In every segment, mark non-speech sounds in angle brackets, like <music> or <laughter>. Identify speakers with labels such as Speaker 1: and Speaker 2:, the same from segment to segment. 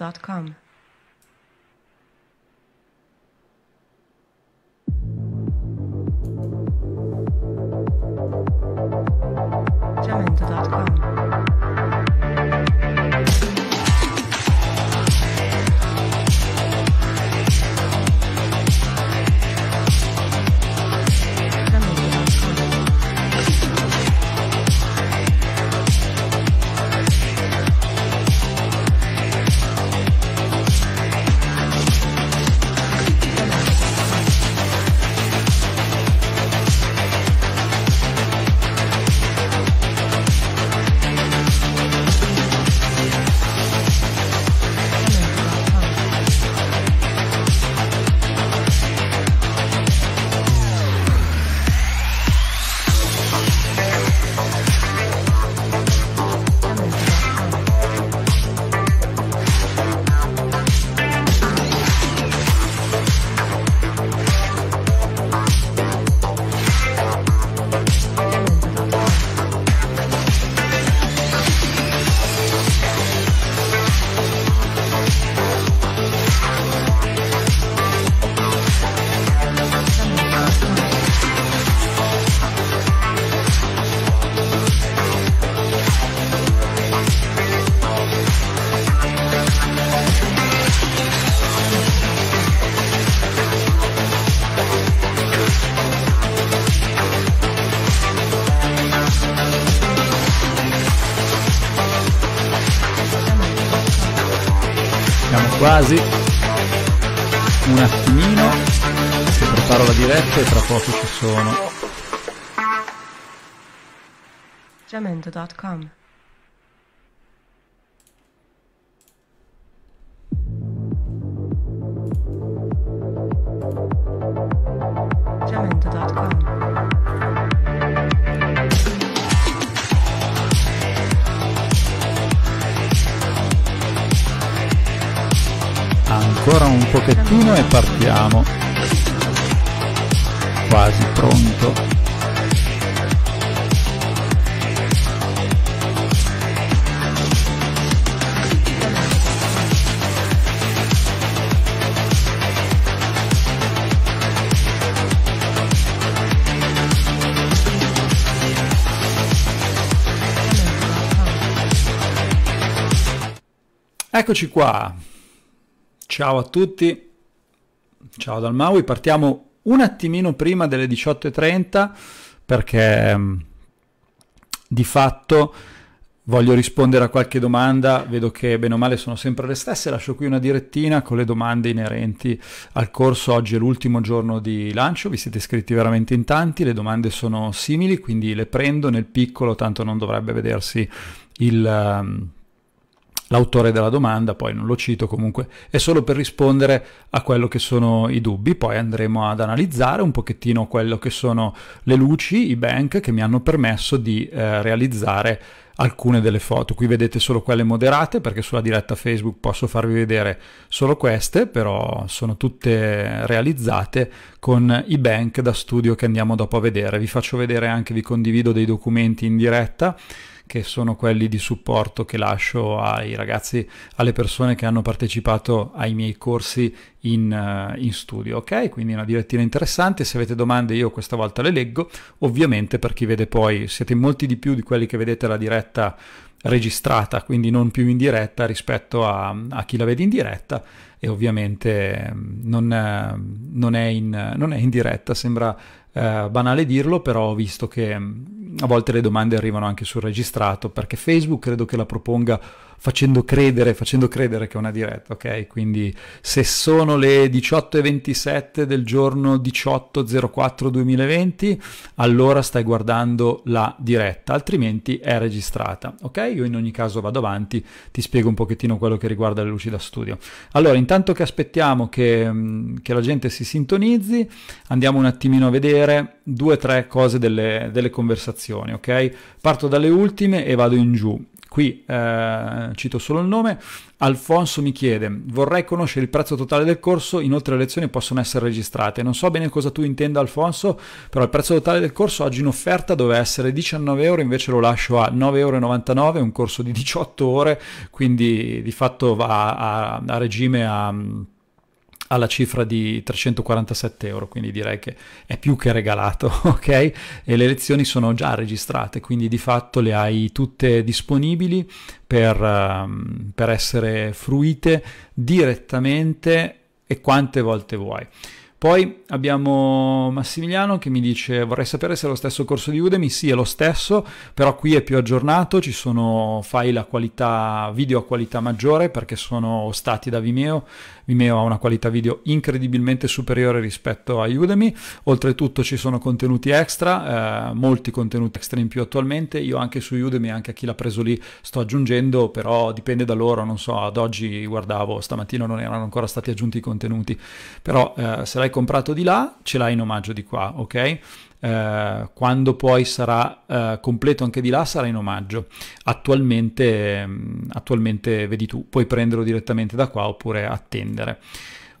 Speaker 1: gmail.com. yahoo.com. Eccoci qua, ciao a tutti, ciao dal Maui, partiamo un attimino prima delle 18.30 perché mm, di fatto voglio rispondere a qualche domanda, vedo che bene o male sono sempre le stesse, lascio qui una direttina con le domande inerenti al corso, oggi è l'ultimo giorno di lancio, vi siete iscritti veramente in tanti, le domande sono simili, quindi le prendo nel piccolo, tanto non dovrebbe vedersi il mm, L'autore della domanda, poi non lo cito comunque, è solo per rispondere a quello che sono i dubbi, poi andremo ad analizzare un pochettino quello che sono le luci, i bank che mi hanno permesso di eh, realizzare alcune delle foto. Qui vedete solo quelle moderate perché sulla diretta Facebook posso farvi vedere solo queste, però sono tutte realizzate con i bank da studio che andiamo dopo a vedere. Vi faccio vedere anche, vi condivido dei documenti in diretta che sono quelli di supporto che lascio ai ragazzi, alle persone che hanno partecipato ai miei corsi in, eh, in studio, ok? Quindi una direttina interessante, se avete domande io questa volta le leggo, ovviamente per chi vede poi, siete molti di più di quelli che vedete la diretta registrata, quindi non più in diretta rispetto a, a chi la vede in diretta e ovviamente mm, non, eh, non, è, in, non è, in, diretta, sembra eh, banale dirlo, però ho visto che mm, a volte le domande arrivano anche sul registrato perché Facebook credo che la proponga facendo credere, facendo credere che è una diretta, ok? Quindi se sono le 18.27 del giorno 18.04.2020, allora stai guardando la diretta, altrimenti è registrata, ok? Io in ogni caso vado avanti, ti spiego un pochettino quello che riguarda le luci da studio. Allora, intanto che aspettiamo che, mm, che la gente si sintonizzi, andiamo un attimino a vedere due o tre cose delle, delle conversazioni, ok? Parto dalle ultime e vado in giù. Qui eh, cito solo il nome. Alfonso mi chiede, vorrei conoscere il prezzo totale del corso, inoltre le lezioni possono essere registrate. Non so bene cosa tu intenda Alfonso, però il prezzo totale del corso oggi in offerta doveva essere 19 euro, invece lo lascio a 9,99 euro, un corso di 18 ore, quindi di fatto va a, a regime a alla cifra di 347 euro, quindi direi che è più che regalato, <laughs> ok? E le lezioni sono già registrate, quindi di fatto le hai tutte disponibili per, ehm, per essere fruite direttamente e quante volte vuoi. Poi abbiamo Massimiliano che mi dice vorrei sapere se è lo stesso corso di Udemy, sì è lo stesso, però qui è più aggiornato, ci sono file a qualità video a qualità maggiore perché sono stati da Vimeo Vimeo ha una qualità video incredibilmente superiore rispetto a Udemy, oltretutto ci sono contenuti extra, eh, molti contenuti extra in più attualmente, io anche su Udemy, anche a chi l'ha preso lì sto aggiungendo, però dipende da loro, non so, ad oggi guardavo, stamattina non erano ancora stati aggiunti i contenuti, però eh, se l'hai comprato di là ce l'hai in omaggio di qua, ok? Eh, quando poi sarà eh, completo anche di là sarà in omaggio. Attualmente, mm, attualmente, vedi tu, puoi prenderlo direttamente da qua oppure attendere.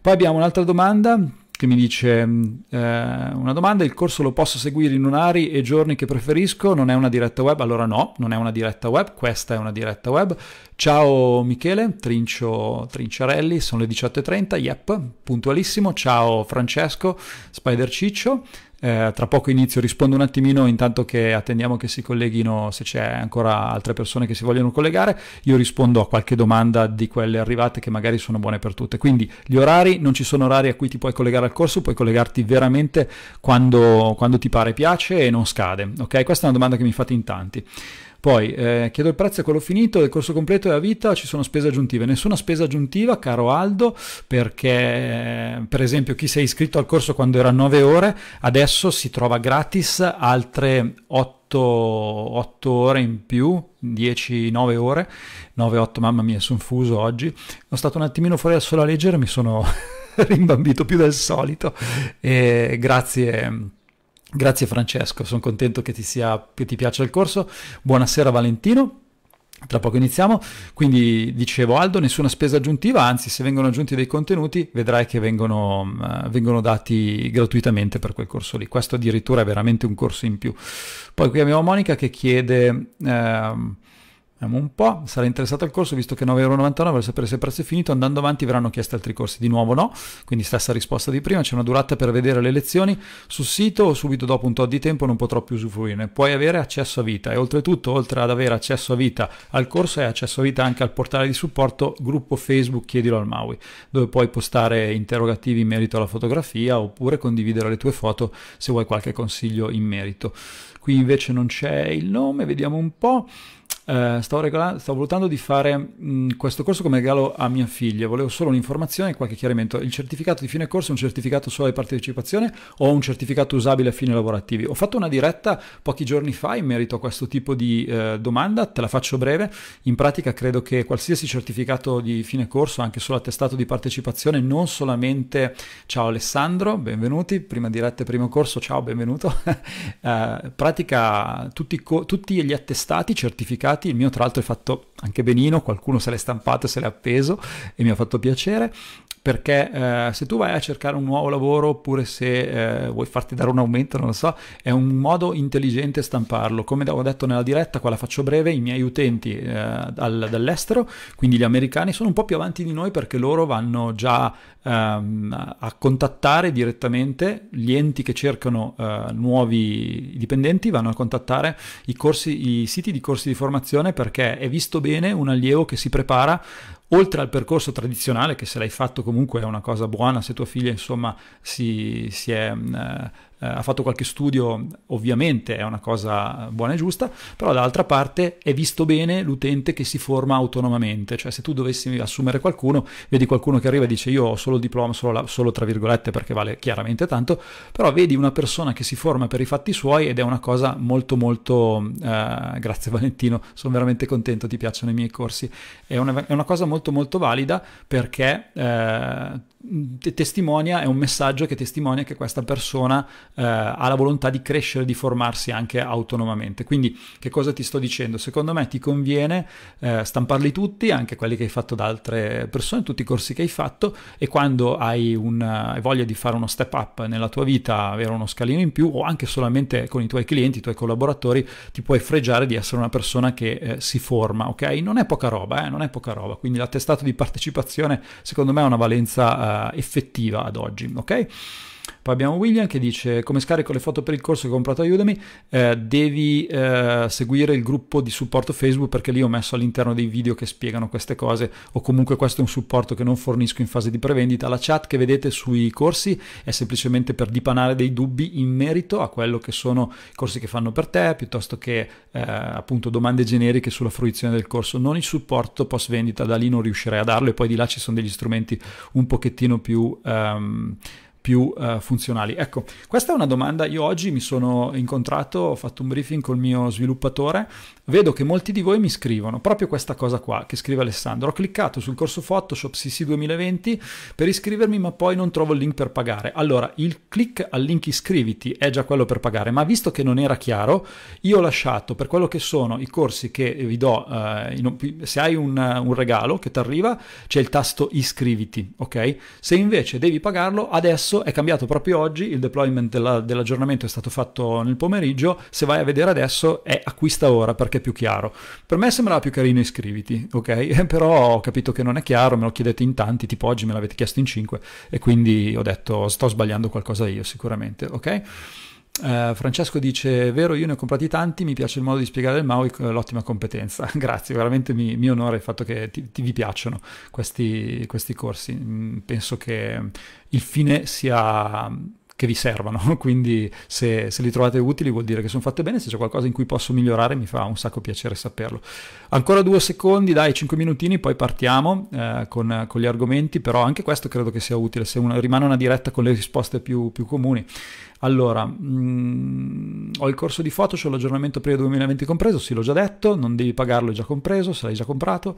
Speaker 1: Poi abbiamo un'altra domanda che mi dice mm, eh, una domanda, il corso lo posso seguire in orari e giorni che preferisco, non è una diretta web? Allora no, non è una diretta web, questa è una diretta web. Ciao Michele, Trincio, Trinciarelli, sono le 18.30, yep, puntualissimo. Ciao Francesco, Spider Ciccio, eh, tra poco inizio, rispondo un attimino intanto che attendiamo che si colleghino, se c'è ancora altre persone che si vogliono collegare, io rispondo a qualche domanda di quelle arrivate che magari sono buone per tutte. Quindi gli orari, non ci sono orari a cui ti puoi collegare al corso, puoi collegarti veramente quando, quando ti pare piace e non scade. Ok, questa è una domanda che mi fate in tanti. Poi eh, chiedo il prezzo e quello finito del corso completo e a vita ci sono spese aggiuntive. Nessuna spesa aggiuntiva, caro Aldo, perché eh, per esempio chi si è iscritto al corso quando era 9 ore, adesso si trova gratis altre 8 8, ore in più, 10, 9 ore, 9, 8, mamma mia, sono fuso oggi. Sono stato un attimino fuori al sola a leggere, mi sono <laughs> rimbambito più del solito. E grazie Grazie Francesco, sono contento che ti, sia, che ti piaccia il corso. Buonasera Valentino. Tra poco iniziamo, quindi dicevo Aldo, nessuna spesa aggiuntiva, anzi se vengono aggiunti dei contenuti vedrai che vengono, uh, vengono, dati gratuitamente per quel corso lì, questo addirittura è veramente un corso in più. Poi qui abbiamo Monica che chiede... Uh, Vediamo un po', sarà interessato al corso visto che 9,99€ per sapere se il prezzo è finito, andando avanti verranno chiesti altri corsi, di nuovo no, quindi stessa risposta di prima, c'è una durata per vedere le lezioni sul sito o subito dopo un tot di tempo non potrò più usufruirne, puoi avere accesso a vita e oltretutto oltre ad avere accesso a vita al corso hai accesso a vita anche al portale di supporto gruppo Facebook Chiedilo al Maui, dove puoi postare interrogativi in merito alla fotografia oppure condividere le tue foto se vuoi qualche consiglio in merito. Qui invece non c'è il nome, vediamo un po'. Uh, stavo, regolando, stavo, valutando di fare mh, mm, questo corso come regalo a mia figlia, volevo solo un'informazione e qualche chiarimento. Il certificato di fine corso è un certificato solo di partecipazione o un certificato usabile a fini lavorativi? Ho fatto una diretta pochi giorni fa in merito a questo tipo di eh, domanda, te la faccio breve. In pratica credo che qualsiasi certificato di fine corso, anche solo attestato di partecipazione, non solamente ciao Alessandro, benvenuti, prima diretta e primo corso, ciao, benvenuto, uh, <laughs> pratica tutti, co- tutti gli attestati certificati pubblicati, il mio tra l'altro è fatto anche benino, qualcuno se l'è stampato, se l'è appeso e mi ha fatto piacere perché eh, se tu vai a cercare un nuovo lavoro oppure se eh, vuoi farti dare un aumento, non lo so, è un modo intelligente stamparlo. Come ho detto nella diretta, qua la faccio breve, i miei utenti eh, dal, dall'estero, quindi gli americani, sono un po' più avanti di noi perché loro vanno già ehm, a contattare direttamente gli enti che cercano eh, nuovi dipendenti, vanno a contattare i, corsi, i siti di corsi di formazione perché è visto bene un allievo che si prepara oltre al percorso tradizionale, che se l'hai fatto comunque è una cosa buona, se tua figlia insomma si, si è... Eh, eh, ha fatto qualche studio, ovviamente è una cosa buona e giusta, però dall'altra parte è visto bene l'utente che si forma autonomamente, cioè se tu dovessi assumere qualcuno, vedi qualcuno che arriva e dice io ho solo il diploma, solo, la, solo tra virgolette perché vale chiaramente tanto, però vedi una persona che si forma per i fatti suoi ed è una cosa molto molto, eh, grazie Valentino, sono veramente contento, ti piacciono i miei corsi, è una, è una cosa molto molto valida perché eh, testimonia, è un messaggio che testimonia che questa persona eh, ha la volontà di crescere, di formarsi anche autonomamente. Quindi che cosa ti sto dicendo? Secondo me ti conviene eh, stamparli tutti, anche quelli che hai fatto da altre persone, tutti i corsi che hai fatto e quando hai, una, hai voglia di fare uno step up nella tua vita, avere uno scalino in più o anche solamente con i tuoi clienti, i tuoi collaboratori, ti puoi fregiare di essere una persona che eh, si forma, ok? Non è poca roba, eh? non è poca roba, quindi l'attestato di partecipazione secondo me ha una valenza eh, effettiva ad oggi, ok? Poi abbiamo William che dice come scarico le foto per il corso che ho comprato aiutami. eh, devi eh, seguire il gruppo di supporto Facebook perché lì ho messo all'interno dei video che spiegano queste cose o comunque questo è un supporto che non fornisco in fase di prevendita. La chat che vedete sui corsi è semplicemente per dipanare dei dubbi in merito a quello che sono i corsi che fanno per te piuttosto che eh, appunto domande generiche sulla fruizione del corso, non il supporto post vendita, da lì non riuscirei a darlo e poi di là ci sono degli strumenti un pochettino più... Um, più uh, funzionali. Ecco, questa è una domanda. Io oggi mi sono incontrato, ho fatto un briefing col mio sviluppatore, vedo che molti di voi mi scrivono proprio questa cosa qua che scrive Alessandro. Ho cliccato sul corso Photoshop CC 2020 per iscrivermi, ma poi non trovo il link per pagare. Allora, il click al link iscriviti è già quello per pagare, ma visto che non era chiaro, io ho lasciato per quello che sono i corsi che vi do, uh, in, se hai un, un regalo che ti arriva, c'è il tasto iscriviti, ok? Se invece devi pagarlo, adesso è cambiato proprio oggi, il deployment della, dell'aggiornamento è stato fatto nel pomeriggio, se vai a vedere adesso è acquista ora perché è più chiaro. Per me sembrava più carino iscriviti, ok? <laughs> Però ho capito che non è chiaro, me lo chiedete in tanti, tipo oggi me l'avete chiesto in 5 e quindi ho detto sto sbagliando qualcosa io sicuramente, ok? Eh, Francesco dice: vero, io ne ho comprati tanti. Mi piace il modo di spiegare il Maui, eh, l'ottima competenza. <laughs> Grazie, veramente mi, mi onora il fatto che ti, ti vi piacciono questi, questi corsi. Mm, penso che il fine sia che vi servano, <laughs> quindi se, se, li trovate utili vuol dire che sono fatte bene, se c'è qualcosa in cui posso migliorare mi fa un sacco piacere saperlo. Ancora due secondi, dai, cinque minutini, poi partiamo eh, con, con, gli argomenti, però anche questo credo che sia utile, se una, rimane una diretta con le risposte più, più comuni. Allora, mh, mm, ho il corso di Photoshop, l'aggiornamento periodo 2020 compreso, sì l'ho già detto, non devi pagarlo, è già compreso, se l'hai già comprato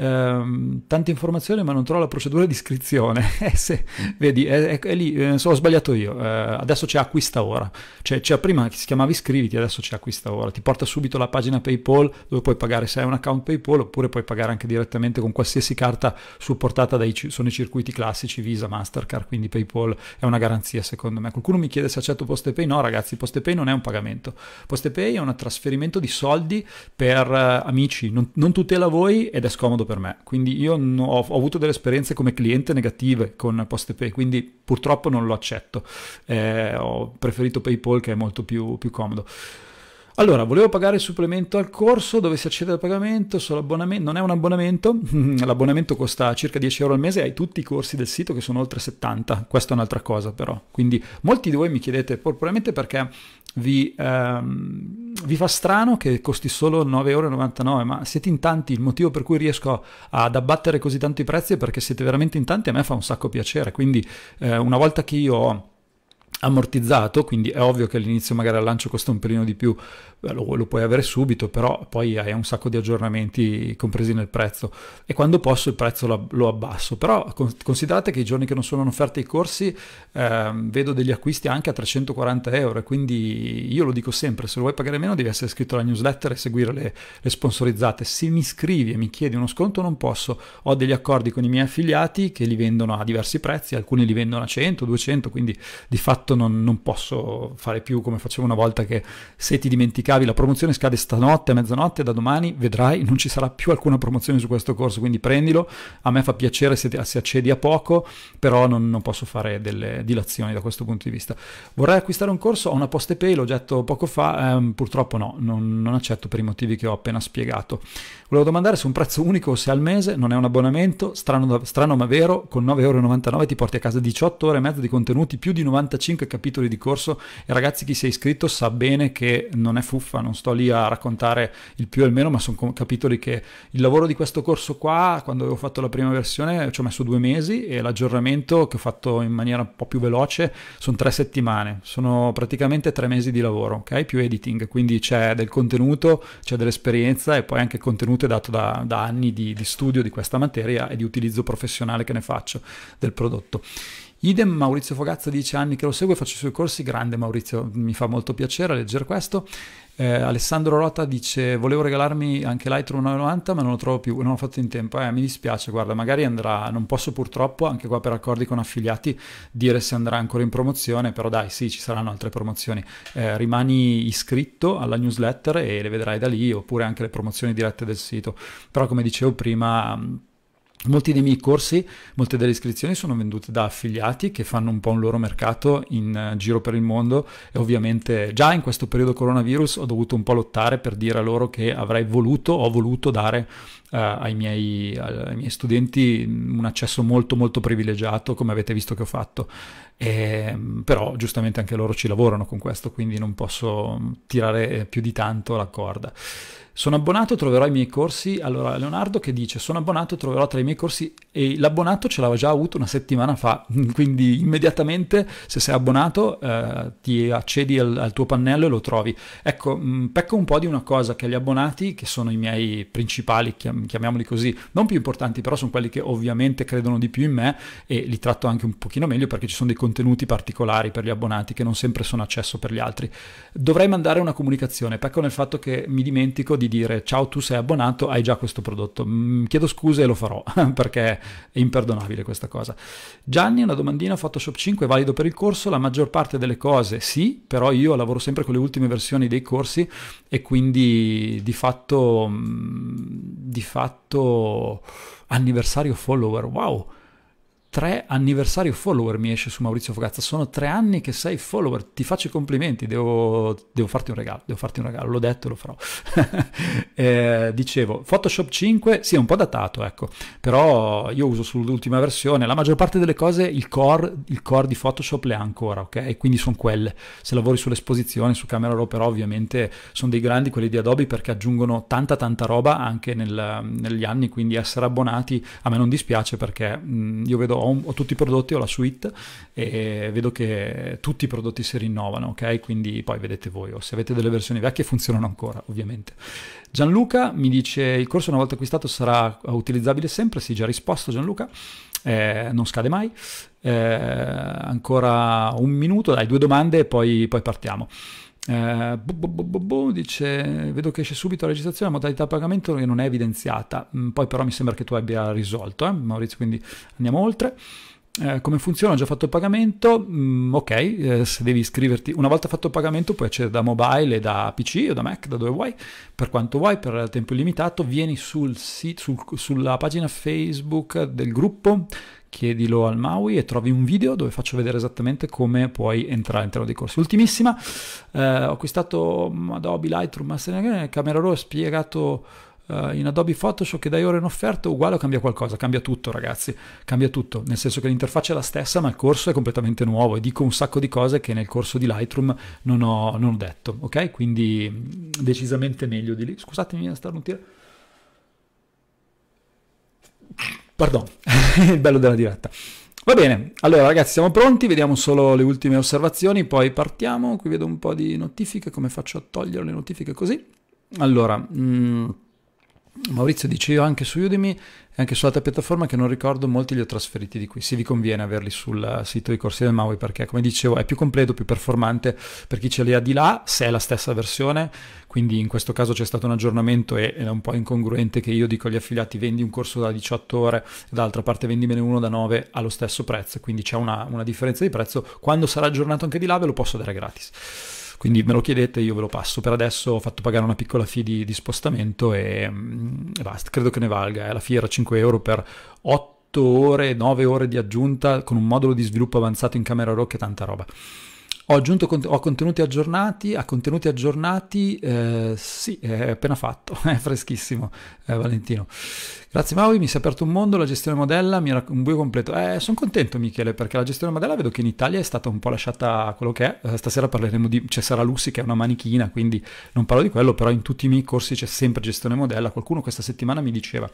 Speaker 1: ehm, tante informazioni ma non trovo la procedura di iscrizione. <laughs> Eh, se, vedi, è, è, è lì, eh, so, ho sbagliato io, eh, adesso c'è acquista ora, cioè, cioè prima si chiamava iscriviti, adesso c'è acquista ora, ti porta subito la pagina PayPal dove puoi pagare se hai un account PayPal oppure puoi pagare anche direttamente con qualsiasi carta supportata dai sono i circuiti classici Visa, Mastercard, quindi PayPal è una garanzia secondo me. Qualcuno mi chiede se accetto PostePay, no ragazzi, PostePay non è un pagamento, PostePay è un trasferimento di soldi per eh, amici, non, non tutela voi ed è scomodo per me. Quindi io no, ho, ho, avuto delle esperienze come cliente negative con PostePay, quindi purtroppo non lo accetto. Eh, ho preferito PayPal che è molto più, più comodo. Allora, volevo pagare il supplemento al corso dove si accede al pagamento, solo abbonamento, non è un abbonamento, <laughs> l'abbonamento costa circa 10 euro al mese, hai tutti i corsi del sito che sono oltre 70, questa è un'altra cosa però, quindi molti di voi mi chiedete, probabilmente perché vi, ehm, vi, fa strano che costi solo 9,99 euro, ma siete in tanti, il motivo per cui riesco ad abbattere così tanto i prezzi è perché siete veramente in tanti, a me fa un sacco piacere, quindi eh, una volta che io ho ammortizzato, quindi è ovvio che all'inizio magari al lancio costa un pelino di più, eh, lo, lo, puoi avere subito, però poi hai un sacco di aggiornamenti compresi nel prezzo e quando posso il prezzo lo, lo abbasso, però considerate che i giorni che non sono in offerta i corsi eh, vedo degli acquisti anche a 340 euro quindi io lo dico sempre, se lo vuoi pagare meno devi essere iscritto alla newsletter e seguire le, le sponsorizzate, se mi iscrivi e mi chiedi uno sconto non posso, ho degli accordi con i miei affiliati che li vendono a diversi prezzi, alcuni li vendono a 100, 200, quindi di fatto fatto non, non, posso fare più come facevo una volta che se ti dimenticavi la promozione scade stanotte a mezzanotte, da domani vedrai non ci sarà più alcuna promozione su questo corso, quindi prendilo, a me fa piacere se, se accedi a poco, però non, non, posso fare delle dilazioni da questo punto di vista. Vorrei acquistare un corso, ho una poste pay, l'ho detto poco fa, ehm, purtroppo no, non, non accetto per i motivi che ho appena spiegato. Volevo domandare se un prezzo unico o se al mese non è un abbonamento, strano, strano ma vero, con 9,99€ ti porti a casa 18 ore e mezza di contenuti, più di 95 capitoli di corso e ragazzi chi si è iscritto sa bene che non è fuffa, non sto lì a raccontare il più e il meno, ma sono capitoli che il lavoro di questo corso qua, quando avevo fatto la prima versione, ci ho messo due mesi e l'aggiornamento che ho fatto in maniera un po' più veloce sono tre settimane, sono praticamente tre mesi di lavoro, ok? Più editing, quindi c'è del contenuto, c'è dell'esperienza e poi anche contenuto contributo è dato da, da anni di, di studio di questa materia e di utilizzo professionale che ne faccio del prodotto. Idem Maurizio Fogazza, 10 anni che lo segue, faccio i suoi corsi, grande Maurizio, mi fa molto piacere leggere questo. Eh, Alessandro Rota dice: Volevo regalarmi anche l'Ightroom 990, ma non lo trovo più, non ho fatto in tempo. Eh, mi dispiace, guarda, magari andrà. Non posso purtroppo, anche qua per accordi con affiliati, dire se andrà ancora in promozione, però dai, sì, ci saranno altre promozioni. Eh, rimani iscritto alla newsletter e le vedrai da lì, oppure anche le promozioni dirette del sito. Però, come dicevo prima Molti dei miei corsi, molte delle iscrizioni sono vendute da affiliati che fanno un po' un loro mercato in eh, giro per il mondo e ovviamente già in questo periodo coronavirus ho dovuto un po' lottare per dire a loro che avrei voluto, ho voluto dare uh, ai, miei, ai, miei, studenti un accesso molto molto privilegiato come avete visto che ho fatto. E, ehm, però giustamente anche loro ci lavorano con questo, quindi non posso mm, tirare eh, più di tanto la corda. Sono abbonato, troverò i miei corsi. Allora, Leonardo che dice: Sono abbonato, troverò tra i miei corsi. E l'abbonato ce l'aveva già avuto una settimana fa. <laughs> Quindi, immediatamente, se sei abbonato, eh, ti accedi al, al, tuo pannello e lo trovi. Ecco, mh, mm, pecco un po' di una cosa che gli abbonati, che sono i miei principali, chiam- chiamiamoli così, non più importanti, però sono quelli che ovviamente credono di più in me e li tratto anche un pochino meglio perché ci sono dei contenuti particolari per gli abbonati che non sempre sono accesso per gli altri. Dovrei mandare una comunicazione. Pecco nel fatto che mi dimentico di dire ciao tu sei abbonato, hai già questo prodotto. Mm, chiedo scuse e lo farò <laughs> perché è imperdonabile questa cosa. Gianni, una domandina, Photoshop 5 è valido per il corso? La maggior parte delle cose sì, però io lavoro sempre con le ultime versioni dei corsi e quindi di fatto, mm, di fatto anniversario follower, wow! tre anniversario follower mi esce su Maurizio Fogazza. Sono tre anni che sei follower. Ti faccio i complimenti. Devo, devo farti un regalo. Devo farti un regalo. L'ho detto, e lo farò. <laughs> eh, dicevo, Photoshop 5 sì, è un po' datato, ecco. Però io uso sull'ultima versione. La maggior parte delle cose il core, il core di Photoshop le ha ancora, ok? E quindi sono quelle. Se lavori sull'esposizione, su Camera Raw, però ovviamente sono dei grandi quelli di Adobe perché aggiungono tanta, tanta roba anche nel, negli anni. Quindi essere abbonati a me non dispiace perché mh, io vedo ho, un, ho tutti i prodotti, ho la suite e vedo che tutti i prodotti si rinnovano, ok? Quindi poi vedete voi, o se avete delle versioni vecchie funzionano ancora, ovviamente. Gianluca mi dice il corso una volta acquistato sarà utilizzabile sempre, sì, già risposto Gianluca, eh, non scade mai. Eh, ancora un minuto, dai, due domande e poi, poi partiamo. Eh, bu, bu, bu, dice, vedo che esce subito la registrazione, la modalità pagamento che non è evidenziata, mm, poi però mi sembra che tu abbia risolto, eh, Maurizio, quindi andiamo oltre. Eh, come funziona? Ho già fatto il pagamento, mm, ok, eh, se devi iscriverti, una volta fatto il pagamento puoi accedere da mobile, da PC o da Mac, da dove vuoi, per quanto vuoi, per tempo illimitato, vieni sul sito, sul, sulla pagina Facebook del gruppo chiedilo al Maui e trovi un video dove faccio vedere esattamente come puoi entrare all'interno dei corsi. Ultimissima, eh, ho acquistato mm, Adobe Lightroom Master Camera Raw, spiegato eh, in Adobe Photoshop che dai ora in offerta uguale o cambia qualcosa, cambia tutto ragazzi, cambia tutto, nel senso che l'interfaccia è la stessa ma il corso è completamente nuovo e dico un sacco di cose che nel corso di Lightroom non ho, non ho detto, ok? Quindi mm, decisamente meglio di lì. Scusatemi, mi stare un tiro. Pardon, <laughs> il bello della diretta. Va bene, allora ragazzi siamo pronti, vediamo solo le ultime osservazioni, poi partiamo. Qui vedo un po' di notifiche, come faccio a togliere le notifiche così? Allora, mh, mm, Maurizio dice io anche su Udemy anche sull'altra piattaforma che non ricordo, molti li ho trasferiti di qui. Se vi conviene averli sul sito di corsi del Maui perché, come dicevo, è più completo, più performante per chi ce li ha di là, se è la stessa versione. Quindi in questo caso c'è stato un aggiornamento e è un po' incongruente che io dico agli affiliati vendi un corso da 18 ore e dall'altra parte vendimene uno da 9 allo stesso prezzo. Quindi c'è una, una differenza di prezzo. Quando sarà aggiornato anche di là ve lo posso dare gratis. Quindi me lo chiedete, io ve lo passo. Per adesso ho fatto pagare una piccola fee di, di spostamento e, mh, mm, basta, credo che ne valga. Eh. La fee era 5 euro per 8 ore, 9 ore di aggiunta con un modulo di sviluppo avanzato in camera RAW che tanta roba. Ho aggiunto ho contenuti aggiornati, a contenuti aggiornati, eh, sì, è appena fatto, <laughs> è freschissimo, eh, Valentino. Grazie Maui, mi si è aperto un mondo, la gestione modella, mi era un buio completo. Eh, sono contento Michele, perché la gestione modella vedo che in Italia è stata un po' lasciata a quello che è. Eh, stasera parleremo di, c'è cioè, Sara Lussi che è una manichina, quindi non parlo di quello, però in tutti i miei corsi c'è sempre gestione modella. Qualcuno questa settimana mi diceva,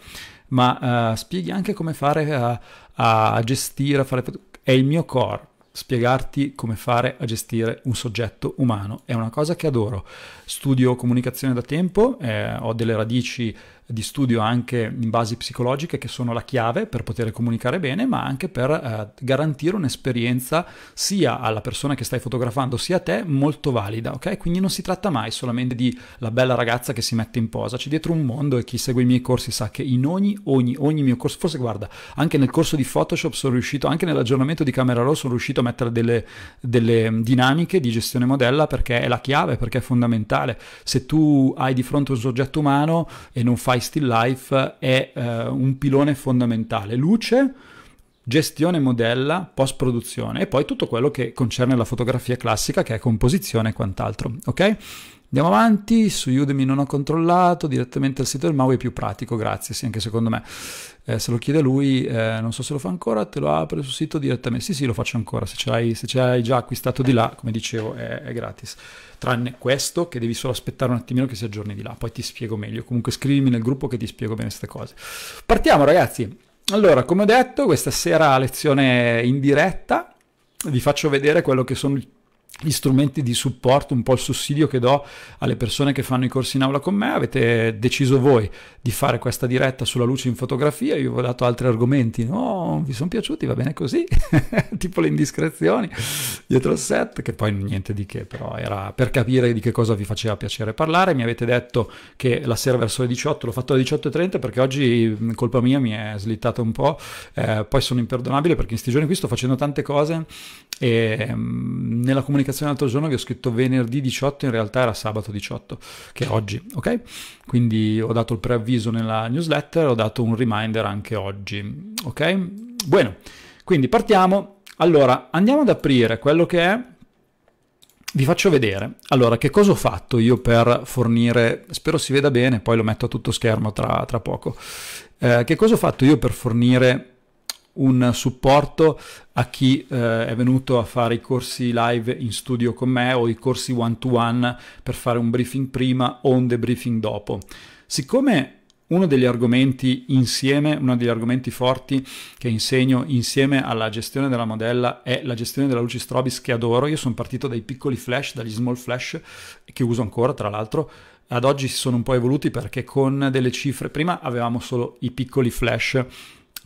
Speaker 1: ma eh, spieghi anche come fare a, a gestire, a fare... È il mio core, spiegarti come fare a gestire un soggetto umano. È una cosa che adoro. Studio comunicazione da tempo, eh, ho delle radici di studio anche in basi psicologiche che sono la chiave per poter comunicare bene, ma anche per eh, garantire un'esperienza sia alla persona che stai fotografando sia a te molto valida, ok? Quindi non si tratta mai solamente di la bella ragazza che si mette in posa, c'è dietro un mondo e chi segue i miei corsi sa che in ogni, ogni, ogni mio corso, forse guarda, anche nel corso di Photoshop sono riuscito, anche nell'aggiornamento di Camera Raw sono riuscito a mettere delle, delle mm, dinamiche di gestione modella perché è la chiave, perché è fondamentale. Se tu hai di fronte un soggetto umano e non fai still life è eh, un pilone fondamentale. Luce, gestione modella, post produzione e poi tutto quello che concerne la fotografia classica che è composizione e quant'altro, ok? Andiamo avanti, su Udemy non ho controllato, direttamente al sito del MAU è più pratico, grazie, sì, anche secondo me. Eh, se lo chiede lui, eh, non so se lo fa ancora, te lo apre sul sito direttamente. Sì, sì, lo faccio ancora, se ce l'hai, se ce l'hai già acquistato di là, come dicevo, è, è, gratis. Tranne questo, che devi solo aspettare un attimino che si aggiorni di là, poi ti spiego meglio. Comunque scrivimi nel gruppo che ti spiego bene queste cose. Partiamo ragazzi. Allora, come ho detto, questa sera lezione in diretta vi faccio vedere quello che sono gli strumenti di supporto, un po' il sussidio che do alle persone che fanno i corsi in aula con me. Avete deciso voi di fare questa diretta sulla luce in fotografia, io vi ho dato altri argomenti, no, vi sono piaciuti, va bene così, <laughs> tipo le indiscrezioni dietro il set, che poi niente di che, però era per capire di che cosa vi faceva piacere parlare. Mi avete detto che la sera verso le 18, l'ho fatto alle 18.30 perché oggi colpa mia mi è slittato un po', eh, poi sono imperdonabile perché in questi giorni qui sto facendo tante cose e, mm, nella comunicazione l'altro giorno vi ho scritto venerdì 18, in realtà era sabato 18, che è oggi, ok? Quindi ho dato il preavviso nella newsletter, ho dato un reminder anche oggi, ok? Bueno, quindi partiamo. Allora, andiamo ad aprire quello che è vi faccio vedere. Allora, che cosa ho fatto io per fornire, spero si veda bene, poi lo metto a tutto schermo tra, tra poco, eh, che cosa ho fatto io per fornire un supporto a chi eh, è venuto a fare i corsi live in studio con me o i corsi one to one per fare un briefing prima o un debriefing dopo. Siccome uno degli argomenti insieme, uno degli argomenti forti che insegno insieme alla gestione della modella è la gestione della luce strobis che adoro. Io sono partito dai piccoli flash, dagli small flash che uso ancora, tra l'altro. Ad oggi si sono un po' evoluti perché con delle cifre, prima avevamo solo i piccoli flash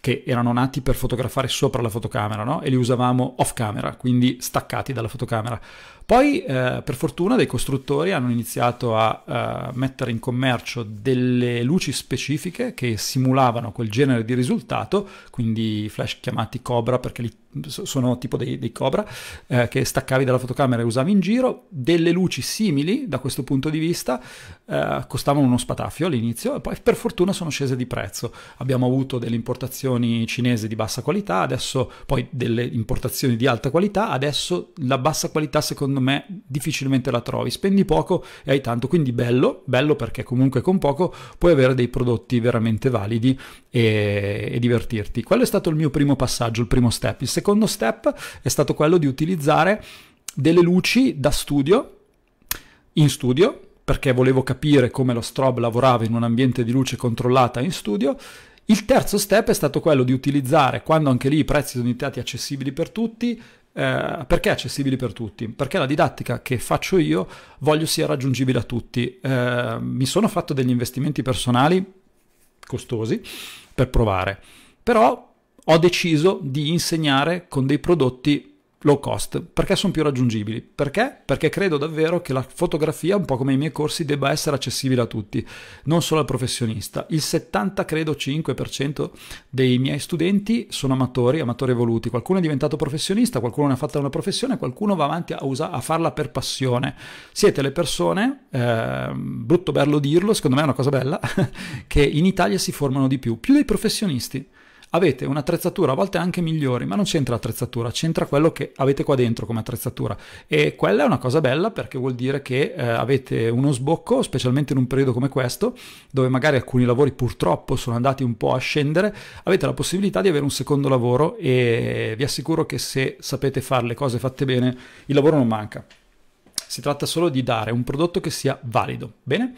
Speaker 1: che erano nati per fotografare sopra la fotocamera, no? E li usavamo off camera, quindi staccati dalla fotocamera. Poi, eh, per fortuna, dei costruttori hanno iniziato a eh, mettere in commercio delle luci specifiche che simulavano quel genere di risultato, quindi flash chiamati Cobra perché li sono tipo dei, dei Cobra, eh, che staccavi dalla fotocamera e usavi in giro, delle luci simili da questo punto di vista, eh, costavano uno spatafio all'inizio e poi per fortuna sono scese di prezzo. Abbiamo avuto delle importazioni cinesi di bassa qualità, adesso poi delle importazioni di alta qualità, adesso la bassa qualità secondo me difficilmente la trovi, spendi poco e hai tanto, quindi bello, bello perché comunque con poco puoi avere dei prodotti veramente validi e, e divertirti. Quello è stato il mio primo passaggio, il primo step. Il secondo step è stato quello di utilizzare delle luci da studio, in studio, perché volevo capire come lo strobe lavorava in un ambiente di luce controllata in studio. Il terzo step è stato quello di utilizzare, quando anche lì i prezzi sono diventati accessibili per tutti, eh, perché accessibili per tutti? Perché la didattica che faccio io voglio sia raggiungibile a tutti. Eh, mi sono fatto degli investimenti personali costosi per provare, però ho deciso di insegnare con dei prodotti low cost perché sono più raggiungibili. Perché? Perché credo davvero che la fotografia, un po' come i miei corsi, debba essere accessibile a tutti, non solo al professionista. Il 70, credo 5% dei miei studenti sono amatori, amatori evoluti. Qualcuno è diventato professionista, qualcuno ne ha fatta una professione, qualcuno va avanti a, usa- a farla per passione. Siete le persone, eh, brutto bello dirlo, secondo me è una cosa bella, <laughs> che in Italia si formano di più, più dei professionisti avete un'attrezzatura a volte anche migliori, ma non c'entra l'attrezzatura, c'entra quello che avete qua dentro come attrezzatura. E quella è una cosa bella perché vuol dire che eh, avete uno sbocco, specialmente in un periodo come questo, dove magari alcuni lavori purtroppo sono andati un po' a scendere, avete la possibilità di avere un secondo lavoro e vi assicuro che se sapete fare le cose fatte bene, il lavoro non manca. Si tratta solo di dare un prodotto che sia valido. Bene?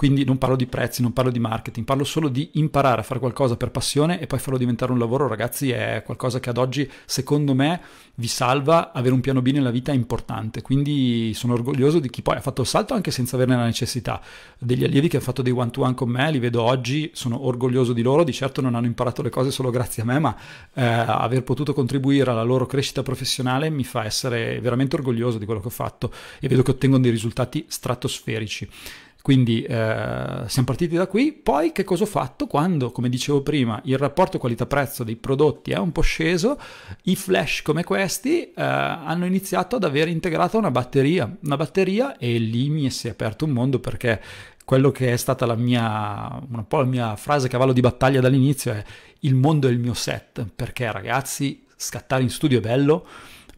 Speaker 1: Quindi non parlo di prezzi, non parlo di marketing, parlo solo di imparare a fare qualcosa per passione e poi farlo diventare un lavoro, ragazzi, è qualcosa che ad oggi, secondo me, vi salva. Avere un piano B nella vita è importante. Quindi sono orgoglioso di chi poi ha fatto il salto anche senza averne la necessità. Degli allievi che hanno fatto dei one-to-one con me, li vedo oggi, sono orgoglioso di loro. Di certo non hanno imparato le cose solo grazie a me, ma eh, aver potuto contribuire alla loro crescita professionale mi fa essere veramente orgoglioso di quello che ho fatto e vedo che ottengono dei risultati stratosferici. Quindi eh, siamo partiti da qui, poi che cosa ho fatto quando, come dicevo prima, il rapporto qualità-prezzo dei prodotti è un po' sceso, i flash come questi eh, hanno iniziato ad avere integrato una batteria, una batteria e lì mi si è aperto un mondo perché quello che è stata la mia, un po' la mia frase cavallo di battaglia dall'inizio è il mondo è il mio set, perché ragazzi scattare in studio è bello,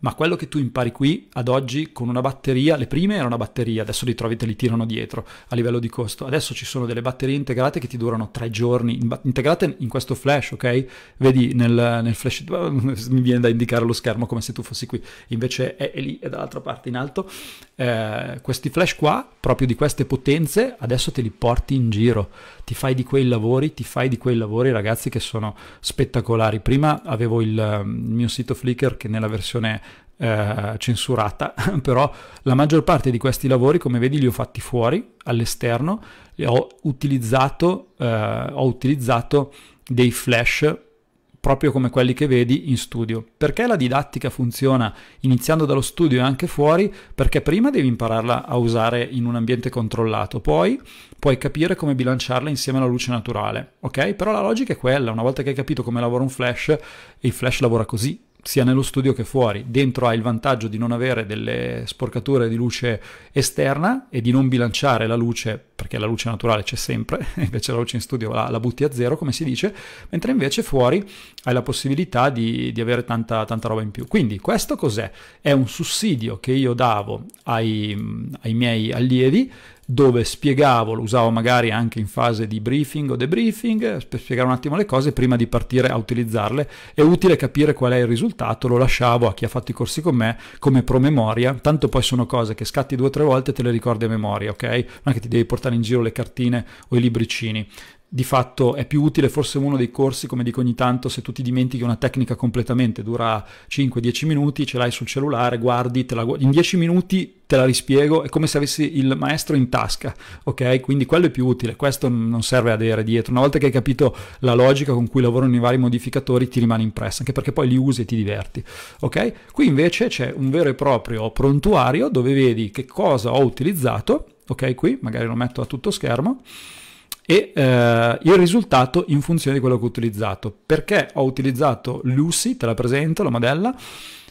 Speaker 1: ma quello che tu impari qui ad oggi con una batteria, le prime erano una batteria, adesso li trovi e te li tirano dietro a livello di costo, adesso ci sono delle batterie integrate che ti durano tre giorni, integrate in questo flash, ok? Vedi nel, nel flash, <laughs> mi viene da indicare lo schermo come se tu fossi qui, invece è, è lì, è dall'altra parte in alto, eh, questi flash qua, proprio di queste potenze, adesso te li porti in giro, ti fai di quei lavori, ti fai di quei lavori ragazzi che sono spettacolari, prima avevo il, mm, il mio sito Flickr che nella versione eh, censurata, <laughs> però la maggior parte di questi lavori, come vedi, li ho fatti fuori, all'esterno, ho utilizzato, eh, ho utilizzato dei flash proprio come quelli che vedi in studio. Perché la didattica funziona iniziando dallo studio e anche fuori? Perché prima devi impararla a usare in un ambiente controllato, poi puoi capire come bilanciarla insieme alla luce naturale, ok? Però la logica è quella, una volta che hai capito come lavora un flash, il flash lavora così, sia nello studio che fuori. Dentro hai il vantaggio di non avere delle sporcature di luce esterna e di non bilanciare la luce, perché la luce naturale c'è sempre, <laughs> invece la luce in studio la, la, butti a zero, come si dice, mentre invece fuori hai la possibilità di, di avere tanta, tanta, roba in più. Quindi questo cos'è? È un sussidio che io davo ai, ai miei allievi dove spiegavo, lo usavo magari anche in fase di briefing o debriefing, eh, per spiegare un attimo le cose prima di partire a utilizzarle. È utile capire qual è il risultato, lo lasciavo a chi ha fatto i corsi con me come promemoria, tanto poi sono cose che scatti due o tre volte e te le ricordi a memoria, ok? Non è che ti devi portare in giro le cartine o i libricini di fatto è più utile forse uno dei corsi, come dico ogni tanto, se tu ti dimentichi una tecnica completamente, dura 5-10 minuti, ce l'hai sul cellulare, guardi, te la, in 10 minuti te la rispiego, è come se avessi il maestro in tasca, ok? Quindi quello è più utile, questo non serve ad avere dietro. Una volta che hai capito la logica con cui lavorano i vari modificatori, ti rimane impressa, anche perché poi li usi e ti diverti, ok? Qui invece c'è un vero e proprio prontuario dove vedi che cosa ho utilizzato, ok? Qui magari lo metto a tutto schermo e eh, il risultato in funzione di quello che ho utilizzato. Perché ho utilizzato Lucy, te la presento, la modella,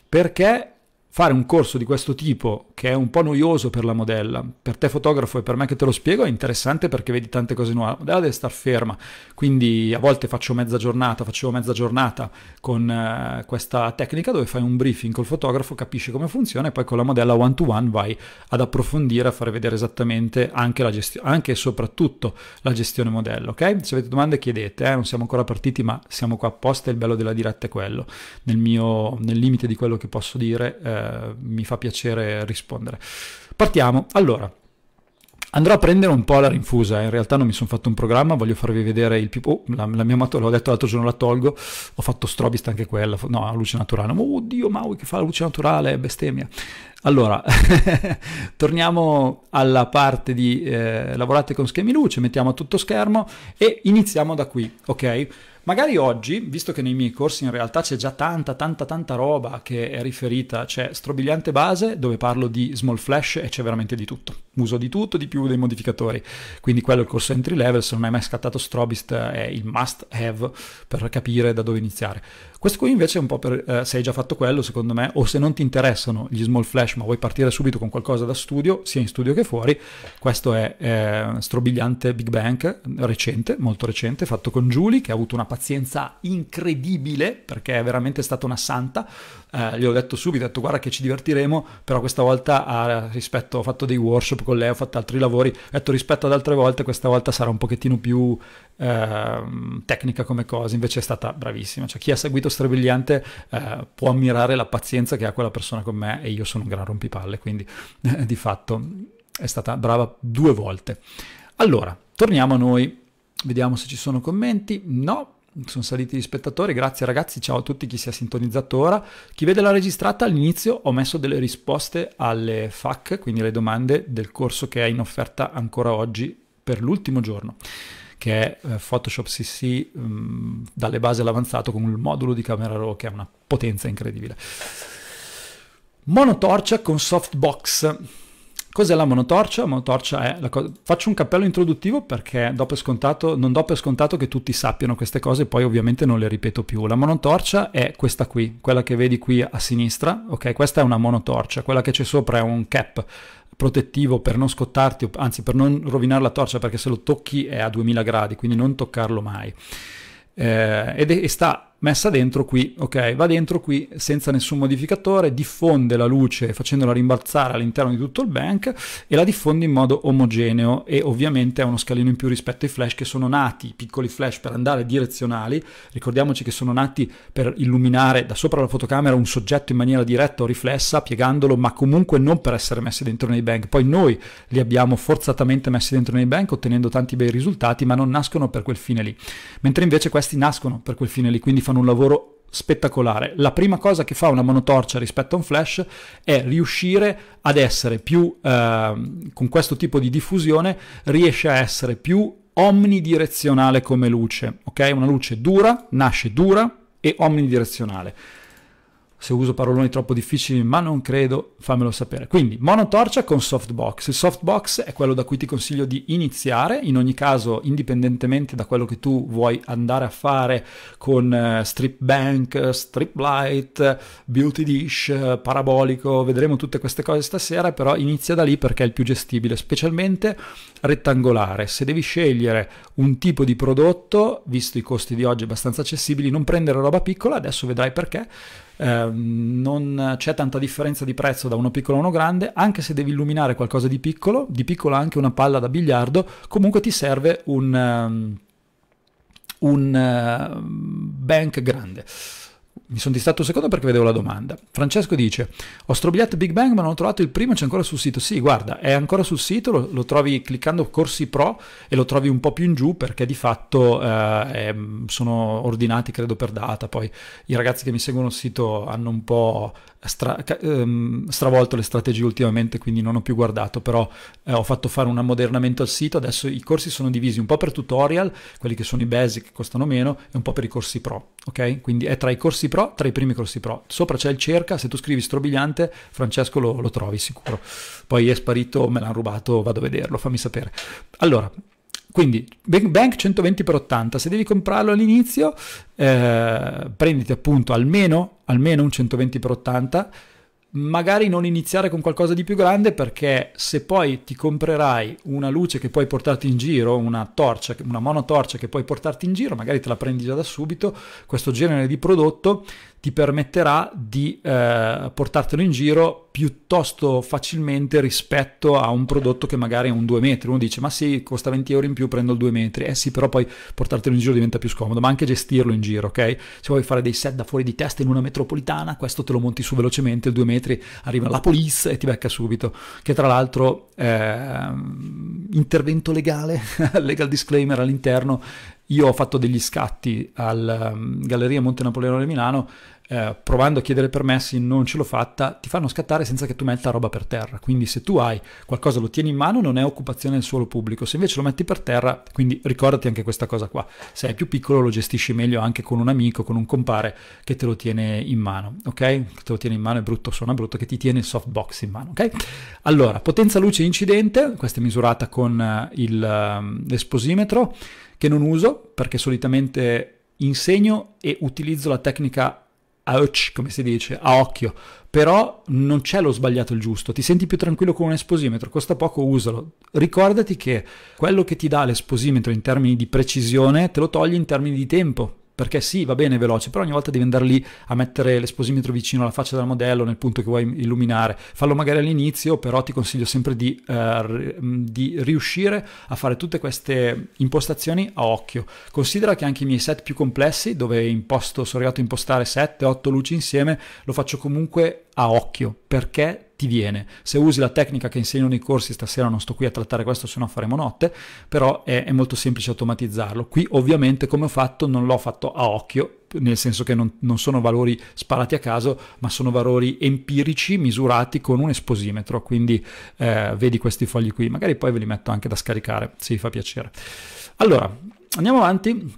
Speaker 1: perché fare un corso di questo tipo che è un po' noioso per la modella. Per te fotografo e per me che te lo spiego è interessante perché vedi tante cose nuove. La modella deve star ferma, quindi a volte faccio mezza giornata, facevo mezza giornata con eh, questa tecnica dove fai un briefing col fotografo, capisci come funziona e poi con la modella one to one vai ad approfondire, a fare vedere esattamente anche, la gestio- anche e soprattutto la gestione modello, ok? Se avete domande chiedete, eh? non siamo ancora partiti ma siamo qua apposta e il bello della diretta è quello. Nel, mio, nel limite di quello che posso dire eh, mi fa piacere rispondere rispondere. Partiamo. Allora, Andrò a prendere un po' la rinfusa, in realtà non mi sono fatto un programma, voglio farvi vedere il più... Oh, la, la mia matto, l'ho detto l'altro giorno, la tolgo, ho fatto strobista anche quella, no, la luce naturale, Ma, oddio Maui che fa la luce naturale, bestemmia. Allora, <laughs> torniamo alla parte di eh, lavorate con schemi luce, mettiamo tutto schermo e iniziamo da qui, ok? Magari oggi, visto che nei miei corsi in realtà c'è già tanta, tanta, tanta roba che è riferita, c'è Strobiliante Base dove parlo di small flash e c'è veramente di tutto. Uso di tutto, di più dei modificatori. Quindi quello è il corso entry level, se non hai mai scattato Strobist è il must have per capire da dove iniziare. Questo qui invece è un po' per eh, se hai già fatto quello, secondo me, o se non ti interessano gli small flash, ma vuoi partire subito con qualcosa da studio, sia in studio che fuori. Questo è eh, Strobigliante Big Bang, recente, molto recente, fatto con Julie, che ha avuto una pazienza incredibile, perché è veramente stata una santa eh, gli ho detto subito, ho detto guarda che ci divertiremo, però questa volta ah, rispetto, ho fatto dei workshop con lei, ho fatto altri lavori, ho detto rispetto ad altre volte questa volta sarà un pochettino più eh, tecnica come cosa, invece è stata bravissima, cioè chi ha seguito Strebigliante eh, può ammirare la pazienza che ha quella persona con me e io sono un gran rompipalle, quindi <laughs> di fatto è stata brava due volte. Allora, torniamo a noi, vediamo se ci sono commenti, no, sono saliti gli spettatori, grazie ragazzi, ciao a tutti chi si è sintonizzato ora. Chi vede la registrata all'inizio ho messo delle risposte alle FAC, quindi alle domande del corso che è in offerta ancora oggi per l'ultimo giorno, che è eh, Photoshop CC mm, dalle basi all'avanzato con il modulo di Camera Raw che è una potenza incredibile. Monotorcia con softbox Cos'è la monotorcia? monotorcia co- Faccio un cappello introduttivo perché do scontato, non do per scontato che tutti sappiano queste cose, poi ovviamente non le ripeto più. La monotorcia è questa qui, quella che vedi qui a sinistra, ok? Questa è una monotorcia, quella che c'è sopra è un cap protettivo per non scottarti, anzi per non rovinare la torcia perché se lo tocchi è a 2000 gradi, quindi non toccarlo mai. Eh, ed è, sta messa dentro qui, ok? Va dentro qui senza nessun modificatore, diffonde la luce facendola rimbalzare all'interno di tutto il bank e la diffonde in modo omogeneo e ovviamente è uno scalino in più rispetto ai flash che sono nati, piccoli flash per andare direzionali, ricordiamoci che sono nati per illuminare da sopra la fotocamera un soggetto in maniera diretta o riflessa, piegandolo, ma comunque non per essere messi dentro nei bank. Poi noi li abbiamo forzatamente messi dentro nei bank ottenendo tanti bei risultati, ma non nascono per quel fine lì. Mentre invece questi nascono per quel fine lì, quindi fanno un lavoro spettacolare. La prima cosa che fa una monotorcia rispetto a un flash è riuscire ad essere più, eh, con questo tipo di diffusione, riesce a essere più omnidirezionale come luce, ok? Una luce dura, nasce dura e omnidirezionale se uso paroloni troppo difficili, ma non credo, fammelo sapere. Quindi, monotorcia con softbox. Il softbox è quello da cui ti consiglio di iniziare, in ogni caso, indipendentemente da quello che tu vuoi andare a fare con eh, strip bank, strip light, beauty dish, parabolico, vedremo tutte queste cose stasera, però inizia da lì perché è il più gestibile, specialmente rettangolare. Se devi scegliere un tipo di prodotto, visto i costi di oggi abbastanza accessibili, non prendere roba piccola, adesso vedrai perché Ehm, non c'è tanta differenza di prezzo da uno piccolo a uno grande, anche se devi illuminare qualcosa di piccolo, di piccolo anche una palla da biliardo, comunque ti serve un, ehm, un eh, bank grande mi sono distratto un secondo perché vedevo la domanda. Francesco dice: Ho strobiliato Big Bang, ma non ho trovato il primo. C'è ancora sul sito. Sì, guarda, è ancora sul sito. Lo, lo, trovi cliccando Corsi Pro e lo trovi un po' più in giù perché di fatto eh, è, sono ordinati, credo, per data. Poi i ragazzi che mi seguono sul sito hanno un po' stra- ehm, stravolto le strategie ultimamente, quindi non ho più guardato, però eh, ho fatto fare un ammodernamento al sito, adesso i corsi sono divisi un po' per tutorial, quelli che sono i basic che costano meno, e un po' per i corsi pro, ok? Quindi è tra i corsi pro, tra i primi corsi pro. Sopra c'è il cerca, se tu scrivi strobiliante, Francesco lo, lo trovi sicuro. Poi è sparito, me l'hanno rubato, vado a vederlo, fammi sapere. Allora, quindi Big Bank 120 per 80, se devi comprarlo all'inizio, eh, prenditi appunto almeno, almeno un 120 per 80, magari non iniziare con qualcosa di più grande perché se poi ti comprerai una luce che puoi portarti in giro, una torcia, una monotorcia che puoi portarti in giro, magari te la prendi già da subito, questo genere di prodotto ti permetterà di eh, portartelo in giro piuttosto facilmente rispetto a un prodotto che magari è un 2 metri. Uno dice, ma sì, costa 20 euro in più, prendo il 2 metri. Eh sì, però poi portartelo in giro diventa più scomodo, ma anche gestirlo in giro, ok? Se vuoi fare dei set da fuori di testa in una metropolitana, questo te lo monti su velocemente, il 2 metri arriva la police e ti becca subito. Che tra l'altro, eh, intervento legale, <laughs> legal disclaimer all'interno, io ho fatto degli scatti al um, Galleria Monte Napoleone di Milano eh, provando a chiedere permessi, non ce l'ho fatta, ti fanno scattare senza che tu metta roba per terra. Quindi se tu hai qualcosa, lo tieni in mano, non è occupazione del suolo pubblico. Se invece lo metti per terra, quindi ricordati anche questa cosa qua. Se è più piccolo lo gestisci meglio anche con un amico, con un compare che te lo tiene in mano, ok? Che te lo tiene in mano è brutto, suona brutto, che ti tiene il softbox in mano, ok? Allora, potenza luce incidente, questa è misurata con eh, il, ehm, l'esposimetro che non uso perché solitamente insegno e utilizzo la tecnica a occh, come si dice, a occhio, però non c'è lo sbagliato il giusto, ti senti più tranquillo con un esposimetro, costa poco, usalo. Ricordati che quello che ti dà l'esposimetro in termini di precisione te lo togli in termini di tempo, perché sì, va bene veloce, però ogni volta devi andare lì a mettere l'esposimetro vicino alla faccia del modello nel punto che vuoi illuminare. Fallo magari all'inizio, però ti consiglio sempre di, eh, mm, di, riuscire a fare tutte queste impostazioni a occhio. Considera che anche i miei set più complessi, dove imposto, sono arrivato a impostare 7-8 luci insieme, lo faccio comunque a occhio, perché ti viene. Se usi la tecnica che insegno nei corsi, stasera non sto qui a trattare questo, se no faremo notte, però è, è molto semplice automatizzarlo. Qui ovviamente come ho fatto non l'ho fatto a occhio, nel senso che non, non, sono valori sparati a caso, ma sono valori empirici misurati con un esposimetro, quindi eh, vedi questi fogli qui, magari poi ve li metto anche da scaricare, se vi fa piacere. Allora, andiamo avanti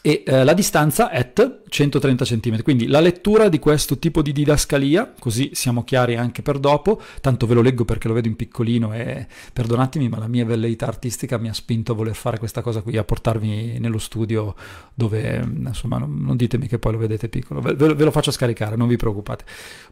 Speaker 1: e eh, la distanza è 130 cm. Quindi la lettura di questo tipo di didascalia, così siamo chiari anche per dopo, tanto ve lo leggo perché lo vedo in piccolino e perdonatemi, ma la mia velleità artistica mi ha spinto a voler fare questa cosa qui, a portarvi nello studio dove, mm, insomma, non, non ditemi che poi lo vedete piccolo, ve, ve, lo faccio scaricare, non vi preoccupate.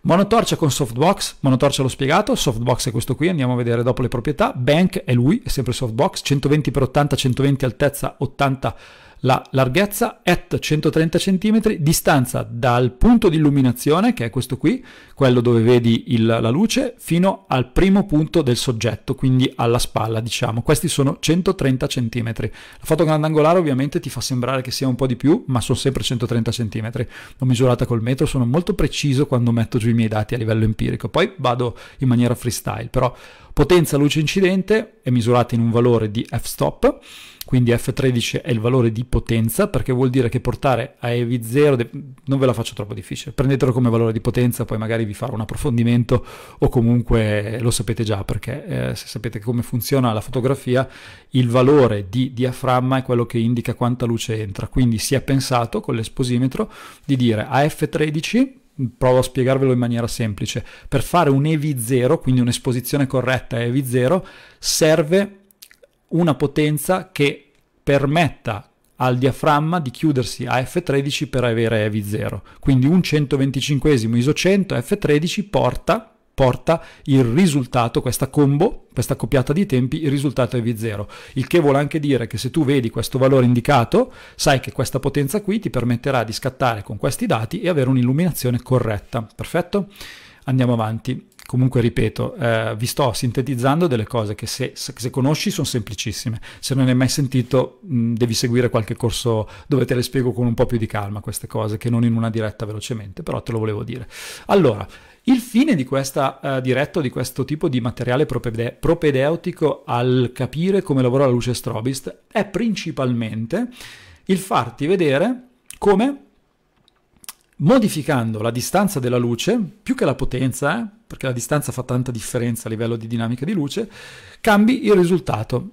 Speaker 1: Monotorcia con softbox, monotorcia l'ho spiegato, softbox è questo qui, andiamo a vedere dopo le proprietà, bank è lui, è sempre softbox, 120x80, 120 altezza, 80 la larghezza at 130 cm, distanza dal punto di illuminazione, che è questo qui, quello dove vedi il, la luce, fino al primo punto del soggetto, quindi alla spalla, diciamo. Questi sono 130 cm. La foto grandangolare ovviamente ti fa sembrare che sia un po' di più, ma sono sempre 130 cm. L'ho misurata col metro, sono molto preciso quando metto giù i miei dati a livello empirico. Poi vado in maniera freestyle, però potenza luce incidente è misurata in un valore di f-stop quindi F13 è il valore di potenza perché vuol dire che portare a EV0, de- non ve la faccio troppo difficile, prendetelo come valore di potenza, poi magari vi farò un approfondimento o comunque lo sapete già perché eh, se sapete come funziona la fotografia, il valore di diaframma è quello che indica quanta luce entra, quindi si è pensato con l'esposimetro di dire a F13 provo a spiegarvelo in maniera semplice, per fare un EV0, quindi un'esposizione corretta a EV0, serve una potenza che permetta al diaframma di chiudersi a F13 per avere EV0. Quindi un 125 ISO 100 F13 porta, porta il risultato, questa combo, questa copiata di tempi, il risultato EV0. Il che vuol anche dire che se tu vedi questo valore indicato, sai che questa potenza qui ti permetterà di scattare con questi dati e avere un'illuminazione corretta. Perfetto? Andiamo avanti. Comunque, ripeto, eh, vi sto sintetizzando delle cose che se, se, se, conosci sono semplicissime. Se non hai mai sentito, mh, mm, devi seguire qualche corso dove te le spiego con un po' più di calma queste cose, che non in una diretta velocemente, però te lo volevo dire. Allora, il fine di questa uh, diretta, di questo tipo di materiale propede propedeutico al capire come lavora la luce strobist è principalmente il farti vedere come modificando la distanza della luce, più che la potenza, eh, perché la distanza fa tanta differenza a livello di dinamica di luce, cambi il risultato.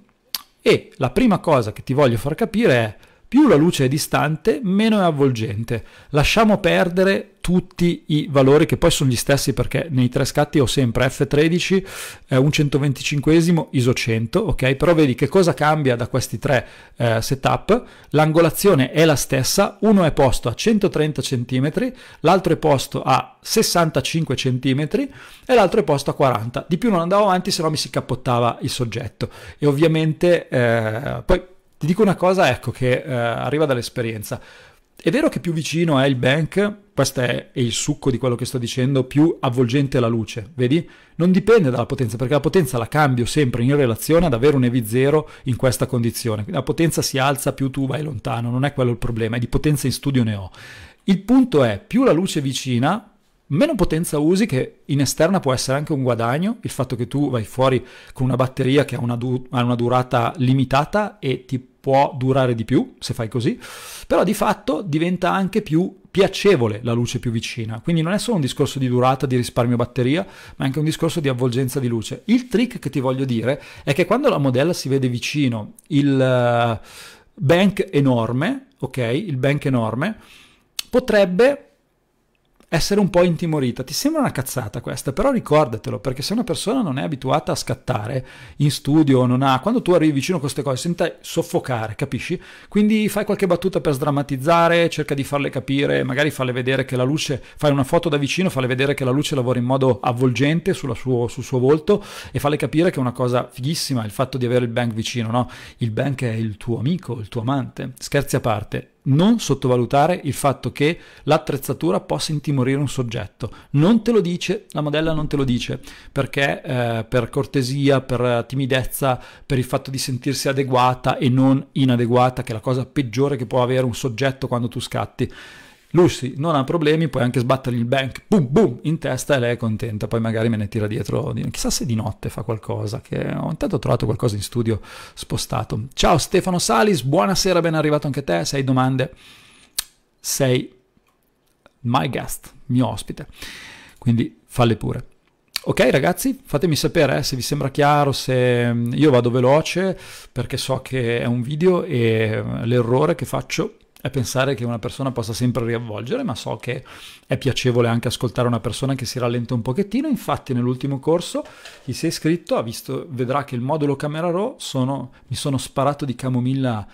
Speaker 1: E la prima cosa che ti voglio far capire è più la luce è distante, meno è avvolgente. Lasciamo perdere tutti i valori che poi sono gli stessi perché nei tre scatti ho sempre F13, eh, un 125 ISO 100, ok? Però vedi che cosa cambia da questi tre eh, setup? L'angolazione è la stessa, uno è posto a 130 cm, l'altro è posto a 65 cm e l'altro è posto a 40. Di più non andavo avanti, se no mi si cappottava il soggetto. E ovviamente eh, poi ti dico una cosa, ecco, che eh, arriva dall'esperienza. È vero che più vicino è il bank, questo è il succo di quello che sto dicendo, più avvolgente è la luce, vedi? Non dipende dalla potenza, perché la potenza la cambio sempre in relazione ad avere un EV0 in questa condizione. La potenza si alza più tu vai lontano, non è quello il problema, è di potenza in studio ne ho. Il punto è, più la luce è vicina, meno potenza usi, che in esterna può essere anche un guadagno, il fatto che tu vai fuori con una batteria che ha una, du- ha una durata limitata e ti può durare di più se fai così, però di fatto diventa anche più piacevole la luce più vicina, quindi non è solo un discorso di durata, di risparmio batteria, ma anche un discorso di avvolgenza di luce. Il trick che ti voglio dire è che quando la modella si vede vicino il eh, bank enorme, ok, il bank enorme, potrebbe essere un po' intimorita. Ti sembra una cazzata questa, però ricordatelo, perché se una persona non è abituata a scattare in studio, non ha, quando tu arrivi vicino a queste cose, senti soffocare, capisci? Quindi fai qualche battuta per sdrammatizzare, cerca di farle capire, magari farle vedere che la luce, fai una foto da vicino, falle vedere che la luce lavora in modo avvolgente suo, sul suo volto e falle capire che è una cosa fighissima il fatto di avere il bank vicino, no? Il bank è il tuo amico, il tuo amante. Scherzi a parte, non sottovalutare il fatto che l'attrezzatura possa intimorire un soggetto. Non te lo dice, la modella non te lo dice, perché eh, per cortesia, per timidezza, per il fatto di sentirsi adeguata e non inadeguata, che è la cosa peggiore che può avere un soggetto quando tu scatti. Lucy non ha problemi, puoi anche sbattergli il bank, boom boom, in testa e lei è contenta, poi magari me ne tira dietro, chissà se di notte fa qualcosa, che ho intanto trovato qualcosa in studio spostato. Ciao Stefano Salis, buonasera, ben arrivato anche a te, sei domande, sei my guest, mio ospite, quindi falle pure. Ok ragazzi, fatemi sapere eh, se vi sembra chiaro, se io vado veloce perché so che è un video e eh, l'errore che faccio è pensare che una persona possa sempre riavvolgere, ma so che è piacevole anche ascoltare una persona che si rallenta un pochettino. Infatti, nell'ultimo corso chi si è iscritto ha visto, vedrà che il modulo Camera Raw sono, mi sono sparato di camomilla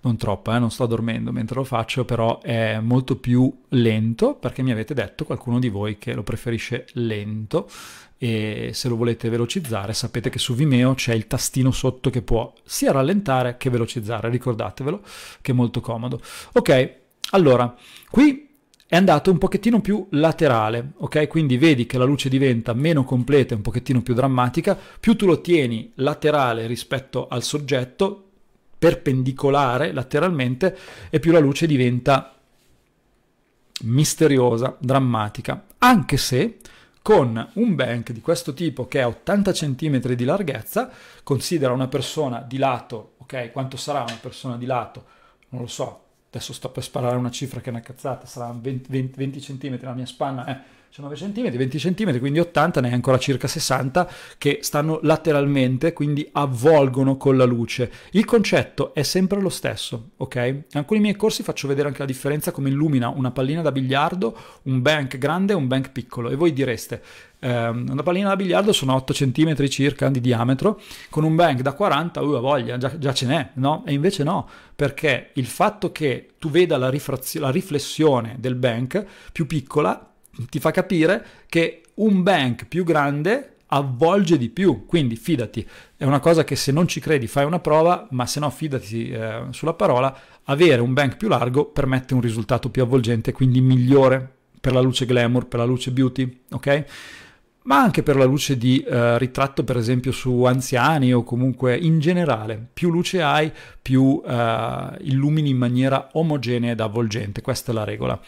Speaker 1: non troppo, eh, non sto dormendo mentre lo faccio, però è molto più lento perché mi avete detto qualcuno di voi che lo preferisce lento e se lo volete velocizzare sapete che su Vimeo c'è il tastino sotto che può sia rallentare che velocizzare, ricordatevelo che è molto comodo. Ok, allora qui è andato un pochettino più laterale, ok? Quindi vedi che la luce diventa meno completa e un pochettino più drammatica, più tu lo tieni laterale rispetto al soggetto, perpendicolare lateralmente, e più la luce diventa misteriosa, drammatica, anche se con un bank di questo tipo che è 80 cm di larghezza, considera una persona di lato, ok? Quanto sarà una persona di lato? Non lo so, adesso sto per sparare una cifra che è una cazzata, sarà 20, 20, 20 cm, la mia spanna è eh. 19 cm, 20 cm, quindi 80, ne hai ancora circa 60 che stanno lateralmente, quindi avvolgono con la luce. Il concetto è sempre lo stesso, ok? In alcuni miei corsi faccio vedere anche la differenza come illumina una pallina da biliardo, un bank grande e un bank piccolo. E voi direste, ehm, una pallina da biliardo sono 8 cm circa di diametro, con un bank da 40, uh, voglia, già, già ce n'è, no? E invece no, perché il fatto che tu veda la, la riflessione del bank più piccola ti fa capire che un bank più grande avvolge di più, quindi fidati, è una cosa che se non ci credi fai una prova, ma se no fidati eh, sulla parola, avere un bank più largo permette un risultato più avvolgente, quindi migliore per la luce glamour, per la luce beauty, ok? ma anche per la luce di eh, ritratto, per esempio, su anziani o comunque in generale. Più luce hai, più eh, illumini in maniera omogenea ed avvolgente. Questa è la regola.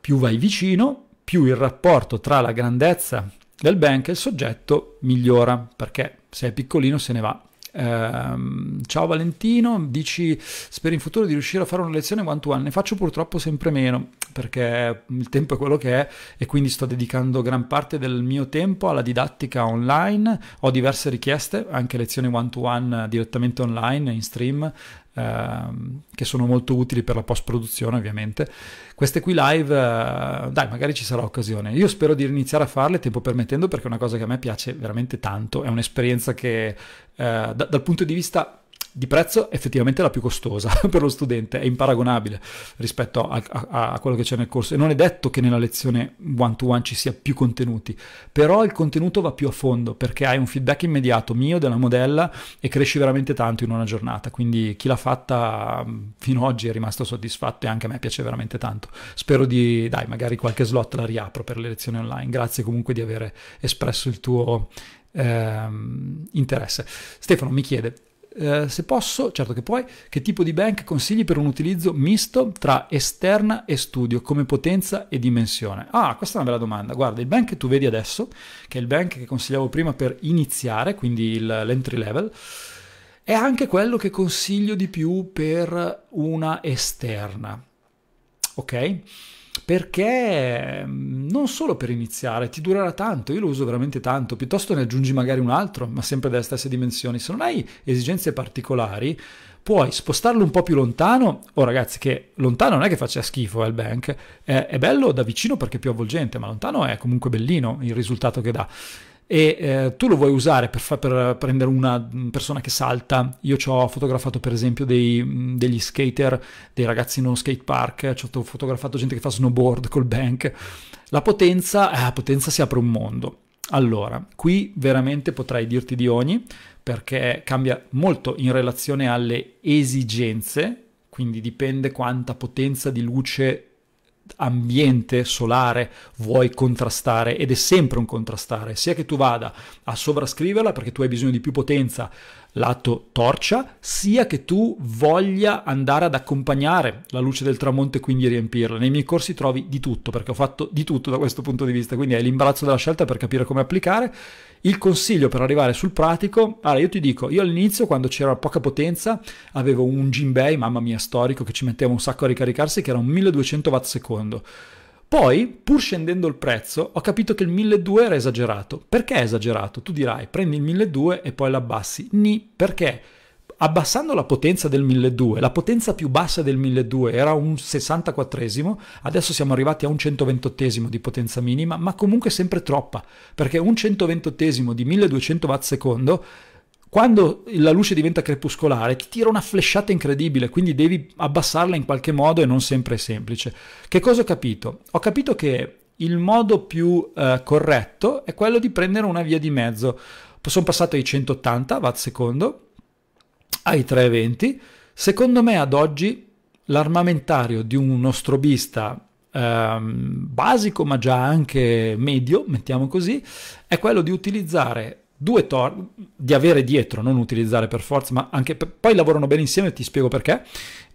Speaker 1: Più vai vicino, più il rapporto tra la grandezza del bank e il soggetto migliora, perché se è piccolino se ne va. Ehm, ciao Valentino, dici spero in futuro di riuscire a fare una lezione one to one, ne faccio purtroppo sempre meno perché il tempo è quello che è e quindi sto dedicando gran parte del mio tempo alla didattica online, ho diverse richieste, anche lezioni one to one direttamente online, in stream, Ehm, che sono molto utili per la post produzione ovviamente. Queste qui live, eh, dai, magari ci sarà occasione. Io spero di iniziare a farle tempo permettendo perché è una cosa che a me piace veramente tanto, è un'esperienza che eh, da, dal punto di vista di prezzo effettivamente la più costosa <laughs> per lo studente, è imparagonabile rispetto a, a, a quello che c'è nel corso. E non è detto che nella lezione one-to-one -one ci sia più contenuti, però il contenuto va più a fondo perché hai un feedback immediato mio, della modella e cresci veramente tanto in una giornata. Quindi chi l'ha fatta mm, fino ad oggi è rimasto soddisfatto e anche a me piace veramente tanto. Spero di, dai, magari qualche slot la riapro per le lezioni online. Grazie comunque di aver espresso il tuo Ehm, interesse. Stefano mi chiede eh, se posso, certo che puoi, che tipo di bank consigli per un utilizzo misto tra esterna e studio come potenza e dimensione? Ah, questa è una bella domanda. Guarda, il bank che tu vedi adesso, che è il bank che consigliavo prima per iniziare, quindi il, l'entry level, è anche quello che consiglio di più per una esterna. Ok? perché mm, non solo per iniziare, ti durerà tanto, io lo uso veramente tanto, piuttosto ne aggiungi magari un altro, ma sempre delle stesse dimensioni. Se non hai esigenze particolari, puoi spostarlo un po' più lontano, oh ragazzi che lontano non è che faccia schifo eh, il bank, è, è bello da vicino perché è più avvolgente, ma lontano è comunque bellino il risultato che dà e eh, tu lo vuoi usare per, fa- per, prendere una mm, persona che salta. Io ci ho fotografato per esempio dei, mm, degli skater, dei ragazzi in uno skate park, ci ho fotografato gente che fa snowboard col bank. La potenza, eh, potenza si apre un mondo. Allora, qui veramente potrei dirti di ogni perché cambia molto in relazione alle esigenze, quindi dipende quanta potenza di luce ambiente solare vuoi contrastare ed è sempre un contrastare, sia che tu vada a sovrascriverla perché tu hai bisogno di più potenza lato torcia, sia che tu voglia andare ad accompagnare la luce del tramonto e quindi riempirla. Nei miei corsi trovi di tutto, perché ho fatto di tutto da questo punto di vista, quindi è l'imbarazzo della scelta per capire come applicare. Il consiglio per arrivare sul pratico, allora io ti dico, io all'inizio quando c'era poca potenza avevo un Jinbei, mamma mia storico, che ci metteva un sacco a ricaricarsi, che era un 1200 watt secondo poi, pur scendendo il prezzo, ho capito che il 1200 era esagerato. Perché è esagerato? Tu dirai, prendi il 1200 e poi l'abbassi. Ni, perché? abbassando la potenza del 1200, la potenza più bassa del 1200 era un 64esimo, adesso siamo arrivati a un 128esimo di potenza minima, ma comunque sempre troppa, perché un 128esimo di 1200 watt secondo quando la luce diventa crepuscolare ti tira una flesciata incredibile, quindi devi abbassarla in qualche modo e non sempre è semplice. Che cosa ho capito? Ho capito che il modo più eh, corretto è quello di prendere una via di mezzo. Sono passato ai 180 watt secondo, ai 320. Secondo me ad oggi l'armamentario di uno strobista ehm, basico ma già anche medio, mettiamo così, è quello di utilizzare due tor di avere dietro, non utilizzare per forza, ma anche poi lavorano bene insieme, ti spiego perché,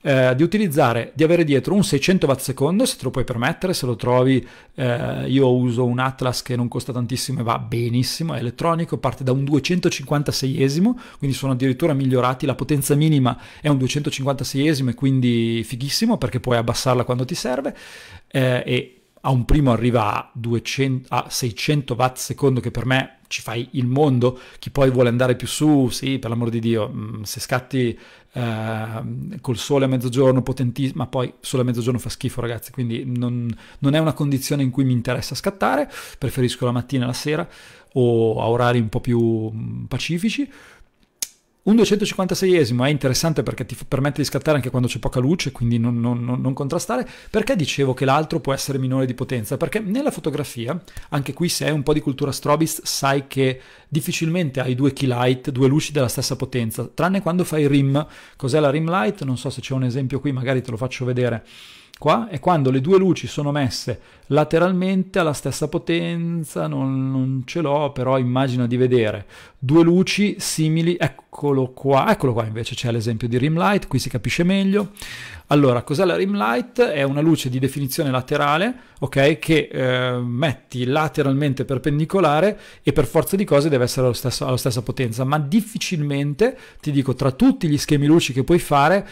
Speaker 1: eh, di utilizzare, di avere dietro un 600 watt secondo, se te lo puoi permettere, se lo trovi, eh, io uso un Atlas che non costa tantissimo e va benissimo, è elettronico, parte da un 256esimo, quindi sono addirittura migliorati, la potenza minima è un 256esimo e quindi fighissimo perché puoi abbassarla quando ti serve eh, e a un primo arriva a, 200, a 600 watt secondo che per me ci fai il mondo, chi poi vuole andare più su, sì, per l'amor di Dio, mm, se scatti eh, col sole a mezzogiorno, potentissimo, ma poi sole a mezzogiorno fa schifo ragazzi, quindi non, non, è una condizione in cui mi interessa scattare, preferisco la mattina e la sera o a orari un po' più mm, pacifici, un 256esimo è interessante perché ti permette di scattare anche quando c'è poca luce, quindi non, non, non, contrastare. Perché dicevo che l'altro può essere minore di potenza? Perché nella fotografia, anche qui se hai un po' di cultura strobist, sai che difficilmente hai due key light, due luci della stessa potenza, tranne quando fai rim. Cos'è la rim light? Non so se c'è un esempio qui, magari te lo faccio vedere qua è quando le due luci sono messe lateralmente alla stessa potenza, non, non ce l'ho, però immagino di vedere due luci simili, eccolo qua, eccolo qua invece c'è l'esempio di rim light, qui si capisce meglio. Allora, cos'è la rim light? È una luce di definizione laterale, ok, che eh, metti lateralmente perpendicolare e per forza di cose deve essere stesso, alla stessa potenza, ma difficilmente, ti dico, tra tutti gli schemi luci che puoi fare,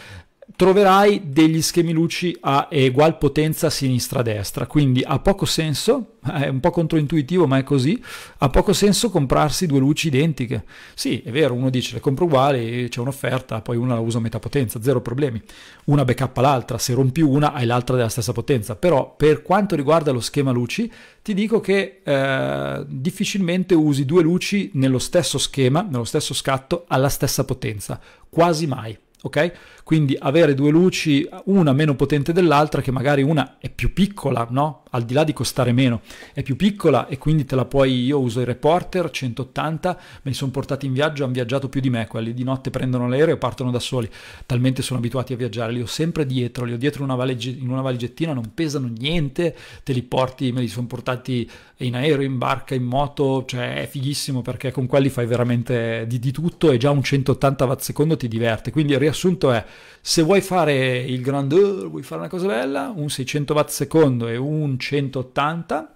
Speaker 1: troverai degli schemi luci a ugual potenza sinistra-destra, quindi ha poco senso, <laughs> è un po' controintuitivo ma è così, ha poco senso comprarsi due luci identiche. Sì, è vero, uno dice le compro uguali, c'è un'offerta, poi una la uso a metà potenza, zero problemi. Una backup l'altra, se rompi una hai l'altra della stessa potenza, però per quanto riguarda lo schema luci ti dico che eh, difficilmente usi due luci nello stesso schema, nello stesso scatto, alla stessa potenza, quasi mai. Ok? Quindi avere due luci, una meno potente dell'altra, che magari una è più piccola, no? Al di là di costare meno, è più piccola e quindi te la puoi, io uso i reporter 180, me li sono portati in viaggio, hanno viaggiato più di me, quelli di notte prendono l'aereo e partono da soli, talmente sono abituati a viaggiare, li ho sempre dietro, li ho dietro una valige, in una valigettina, non pesano niente, te li porti, me li sono portati in aereo, in barca, in moto, cioè è fighissimo perché con quelli fai veramente di, di tutto e già un 180 watt secondo ti diverte. Quindi il riassunto è se vuoi fare il grandeur, vuoi fare una cosa bella, un 600 watt secondo e un 180.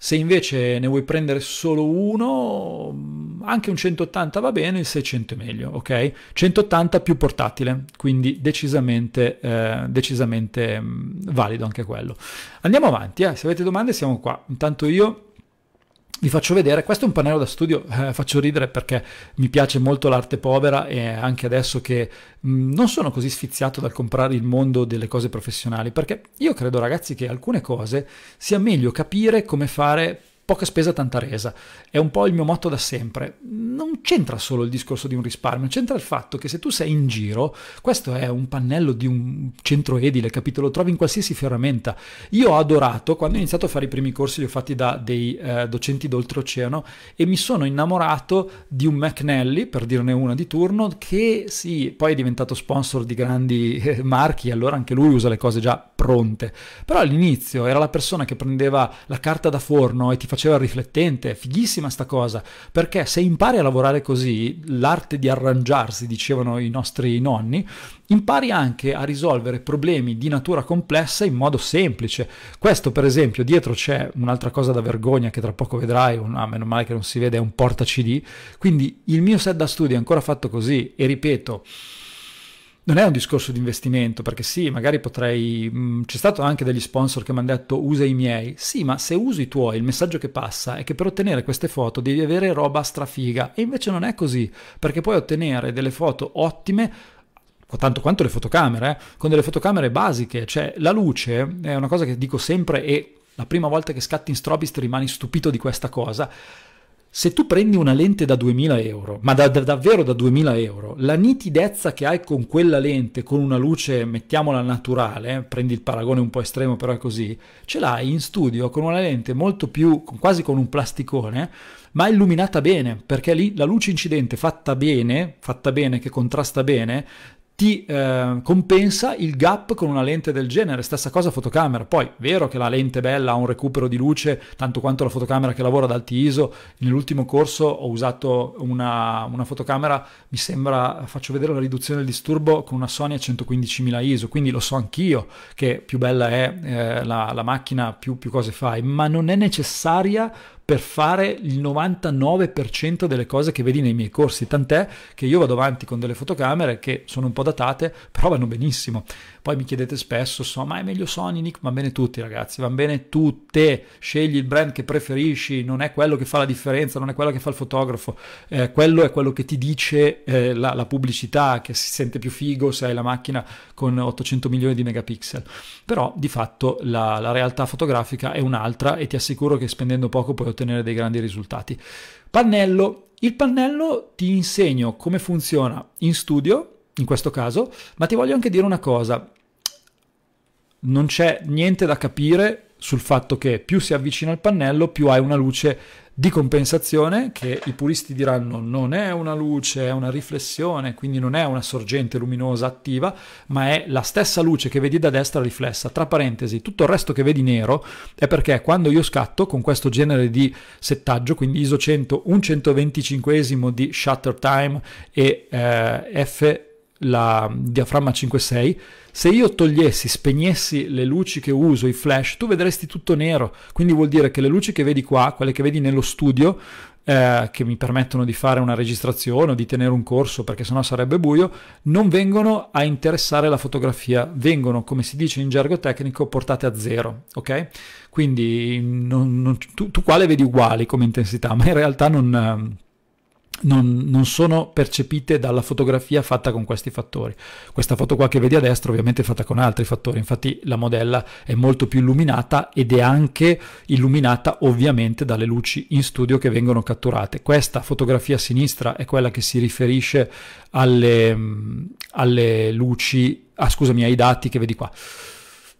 Speaker 1: Se invece ne vuoi prendere solo uno, mm, anche un 180 va bene, il 600 è meglio, ok? 180 più portatile, quindi decisamente, eh, decisamente mm, valido anche quello. Andiamo avanti, eh. se avete domande siamo qua. Intanto io vi faccio vedere, questo è un pannello da studio, eh, faccio ridere perché mi piace molto l'arte povera e anche adesso che mh, mm, non sono così sfiziato dal comprare il mondo delle cose professionali, perché io credo ragazzi che alcune cose sia meglio capire come fare poca spesa tanta resa, è un po' il mio motto da sempre. Non c'entra solo il discorso di un risparmio, c'entra il fatto che se tu sei in giro, questo è un pannello di un centro edile, capito? Lo trovi in qualsiasi ferramenta. Io ho adorato, quando ho iniziato a fare i primi corsi li ho fatti da dei eh, docenti d'oltreoceano e mi sono innamorato di un McNally, per dirne una di turno, che sì, poi è diventato sponsor di grandi eh, marchi, allora anche lui usa le cose già pronte. Però all'inizio era la persona che prendeva la carta da forno e ti faceva faceva il riflettente, fighissima sta cosa, perché se impari a lavorare così, l'arte di arrangiarsi, dicevano i nostri nonni, impari anche a risolvere problemi di natura complessa in modo semplice. Questo per esempio, dietro c'è un'altra cosa da vergogna che tra poco vedrai, una, ah, meno male che non si vede, è un porta CD, quindi il mio set da studio è ancora fatto così e ripeto, non è un discorso di investimento, perché sì, magari potrei... Mh, mm, c'è stato anche degli sponsor che mi hanno detto usa i miei. Sì, ma se usi i tuoi, il messaggio che passa è che per ottenere queste foto devi avere roba strafiga. E invece non è così, perché puoi ottenere delle foto ottime tanto quanto le fotocamere, eh, con delle fotocamere basiche, cioè la luce è una cosa che dico sempre e la prima volta che scatti in strobist rimani stupito di questa cosa, se tu prendi una lente da 2000 euro, ma da, da, davvero da 2000 euro, la nitidezza che hai con quella lente, con una luce, mettiamola naturale, eh, prendi il paragone un po' estremo però è così, ce l'hai in studio con una lente molto più, quasi con un plasticone, ma illuminata bene, perché lì la luce incidente fatta bene, fatta bene, che contrasta bene, ti eh, compensa il gap con una lente del genere, stessa cosa fotocamera, poi vero che la lente bella ha un recupero di luce tanto quanto la fotocamera che lavora ad alti ISO, nell'ultimo corso ho usato una, una fotocamera, mi sembra, faccio vedere la riduzione del disturbo con una Sony a 115.000 ISO, quindi lo so anch'io che più bella è eh, la, la, macchina, più, più cose fai, ma non è necessaria per fare il 99% delle cose che vedi nei miei corsi, tant'è che io vado avanti con delle fotocamere che sono un po' datate, però vanno benissimo. Poi mi chiedete spesso, so, ma è meglio Sony, Nick? Va bene tutti ragazzi, va bene tutte, scegli il brand che preferisci, non è quello che fa la differenza, non è quello che fa il fotografo, eh, quello è quello che ti dice eh, la, la, pubblicità, che si sente più figo se hai la macchina con 800 milioni di megapixel. Però di fatto la, la realtà fotografica è un'altra e ti assicuro che spendendo poco puoi ottenere dei grandi risultati. Pannello, il pannello ti insegno come funziona in studio, in questo caso, ma ti voglio anche dire una cosa non c'è niente da capire sul fatto che più si avvicina al pannello, più hai una luce di compensazione che i puristi diranno non è una luce, è una riflessione, quindi non è una sorgente luminosa attiva, ma è la stessa luce che vedi da destra riflessa. Tra parentesi, tutto il resto che vedi nero è perché quando io scatto con questo genere di settaggio, quindi ISO 100, un 125 di shutter time e eh, F la diaframma 5.6, se io togliessi, spegnessi le luci che uso, i flash, tu vedresti tutto nero. Quindi vuol dire che le luci che vedi qua, quelle che vedi nello studio, eh, che mi permettono di fare una registrazione o di tenere un corso perché sennò sarebbe buio, non vengono a interessare la fotografia, vengono, come si dice in gergo tecnico, portate a zero, ok? Quindi non, non, tu, tu, quale vedi uguali come intensità, ma in realtà non... Eh, non, non, sono percepite dalla fotografia fatta con questi fattori. Questa foto qua che vedi a destra ovviamente è fatta con altri fattori, infatti la modella è molto più illuminata ed è anche illuminata ovviamente dalle luci in studio che vengono catturate. Questa fotografia a sinistra è quella che si riferisce alle, mm, alle luci, ah, scusami, ai dati che vedi qua.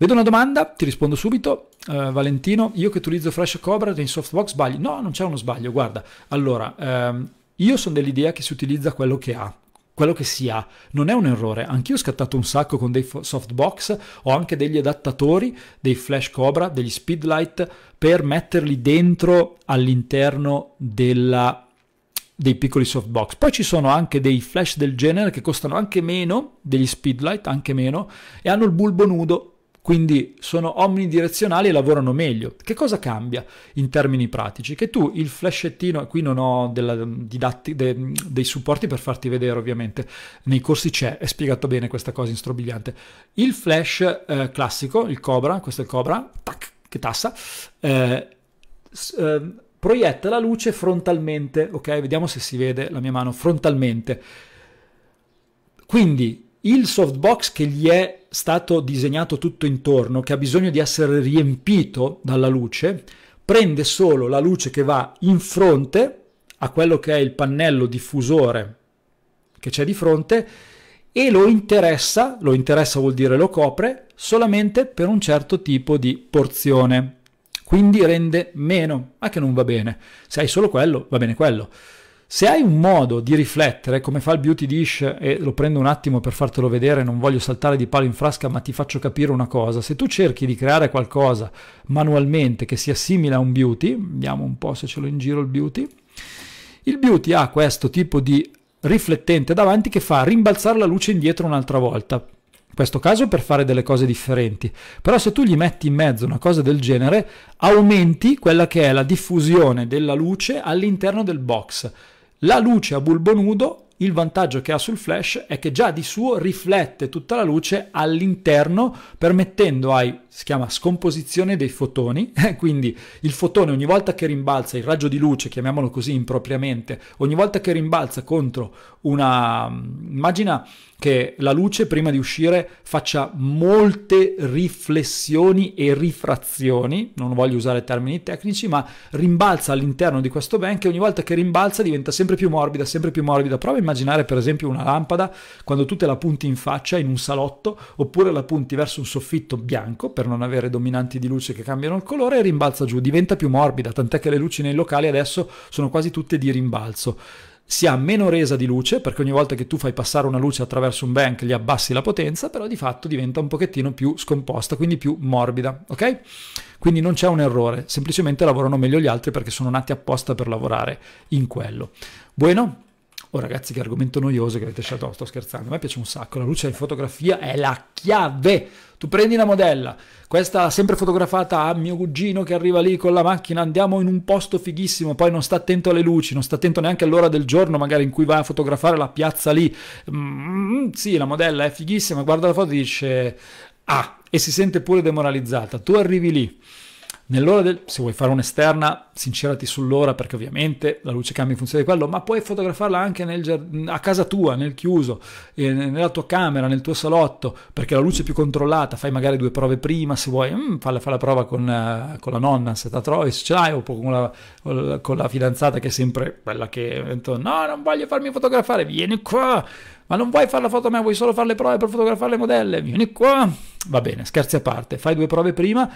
Speaker 1: Vedo una domanda, ti rispondo subito. Uh, Valentino, io che utilizzo Flash Cobra in softbox sbaglio? No, non c'è uno sbaglio, guarda. Allora, um, io sono dell'idea che si utilizza quello che ha, quello che si ha. Non è un errore, anch'io ho scattato un sacco con dei softbox, ho anche degli adattatori, dei flash cobra, degli speedlight per metterli dentro all'interno della, dei piccoli softbox. Poi ci sono anche dei flash del genere che costano anche meno degli speedlight, anche meno, e hanno il bulbo nudo quindi sono omnidirezionali e lavorano meglio. Che cosa cambia in termini pratici? Che tu il flashettino, qui non ho della, didatti, de, dei supporti per farti vedere ovviamente, nei corsi c'è, è spiegato bene questa cosa in strobiliante. Il flash eh, classico, il Cobra, questo è il Cobra, tac, che tassa, eh, eh, proietta la luce frontalmente, ok? Vediamo se si vede la mia mano, frontalmente. Quindi il softbox che gli è stato disegnato tutto intorno, che ha bisogno di essere riempito dalla luce, prende solo la luce che va in fronte a quello che è il pannello diffusore che c'è di fronte e lo interessa, lo interessa vuol dire lo copre, solamente per un certo tipo di porzione. Quindi rende meno, ma che non va bene. Se hai solo quello, va bene quello. Se hai un modo di riflettere, come fa il Beauty Dish, e lo prendo un attimo per fartelo vedere, non voglio saltare di palo in frasca, ma ti faccio capire una cosa. Se tu cerchi di creare qualcosa manualmente che sia simile a un beauty, vediamo un po' se ce l'ho in giro il beauty, il beauty ha questo tipo di riflettente davanti che fa rimbalzare la luce indietro un'altra volta. In questo caso per fare delle cose differenti. Però se tu gli metti in mezzo una cosa del genere, aumenti quella che è la diffusione della luce all'interno del box. La luce a bulbo nudo, il vantaggio che ha sul flash è che già di suo riflette tutta la luce all'interno permettendo ai si chiama scomposizione dei fotoni, <laughs> quindi il fotone ogni volta che rimbalza, il raggio di luce, chiamiamolo così impropriamente, ogni volta che rimbalza contro una... Mm, immagina che la luce prima di uscire faccia molte riflessioni e rifrazioni, non voglio usare termini tecnici, ma rimbalza all'interno di questo bank e ogni volta che rimbalza diventa sempre più morbida, sempre più morbida. Prova a immaginare per esempio una lampada quando tu te la punti in faccia in un salotto oppure la punti verso un soffitto bianco per non avere dominanti di luce che cambiano il colore, rimbalza giù, diventa più morbida, tant'è che le luci nei locali adesso sono quasi tutte di rimbalzo si ha meno resa di luce, perché ogni volta che tu fai passare una luce attraverso un bank gli abbassi la potenza, però di fatto diventa un pochettino più scomposta, quindi più morbida, ok? Quindi non c'è un errore, semplicemente lavorano meglio gli altri perché sono nati apposta per lavorare in quello. Bueno, Oh ragazzi che argomento noioso che avete scelto, no, sto scherzando, a me piace un sacco, la luce in fotografia è la chiave, tu prendi la modella, questa sempre fotografata a mio cugino che arriva lì con la macchina, andiamo in un posto fighissimo, poi non sta attento alle luci, non sta attento neanche all'ora del giorno magari in cui va a fotografare la piazza lì, mm, sì la modella è fighissima, guarda la foto e dice ah, e si sente pure demoralizzata, tu arrivi lì Nell'ora del, se vuoi fare un'esterna, sincerati sull'ora perché ovviamente la luce cambia in funzione di quello, ma puoi fotografarla anche nel, a casa tua, nel chiuso, eh, nella tua camera, nel tuo salotto, perché la luce è più controllata, fai magari due prove prima, se vuoi, mm, fai, fai la prova con, eh, con, la nonna, se la trovi, se ce l'hai, o con la, con la fidanzata che è sempre quella che, detto, no, non voglio farmi fotografare, vieni qua, ma non vuoi fare la foto a me, vuoi solo fare le prove per fotografare le modelle, vieni qua. Va bene, scherzi a parte, fai due prove prima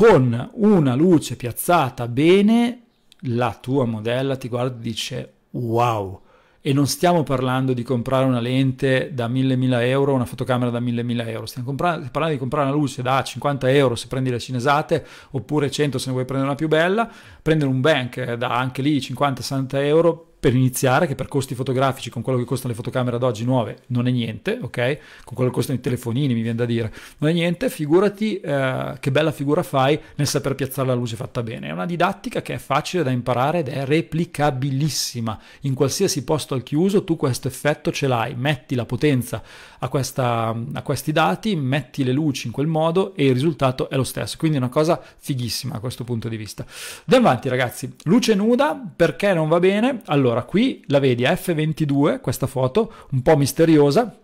Speaker 1: con una luce piazzata bene, la tua modella ti guarda e dice wow. E non stiamo parlando di comprare una lente da 1000-1000 euro, una fotocamera da 1000-1000 euro, stiamo parlando di comprare una luce da 50 euro se prendi le cinesate, oppure 100 se ne vuoi prendere una più bella, prendere un bank da anche lì 50-60 euro per iniziare, che per costi fotografici, con quello che costano le fotocamere ad oggi nuove, non è niente, ok? Con quello che costano i telefonini, mi viene da dire, non è niente, figurati eh, che bella figura fai nel saper piazzare la luce fatta bene. È una didattica che è facile da imparare ed è replicabilissima. In qualsiasi posto al chiuso tu questo effetto ce l'hai, metti la potenza a, questa, a questi dati, metti le luci in quel modo e il risultato è lo stesso. Quindi è una cosa fighissima a questo punto di vista. Da avanti ragazzi, luce nuda perché non va bene? Allora qui la vedi a F22, questa foto un po' misteriosa,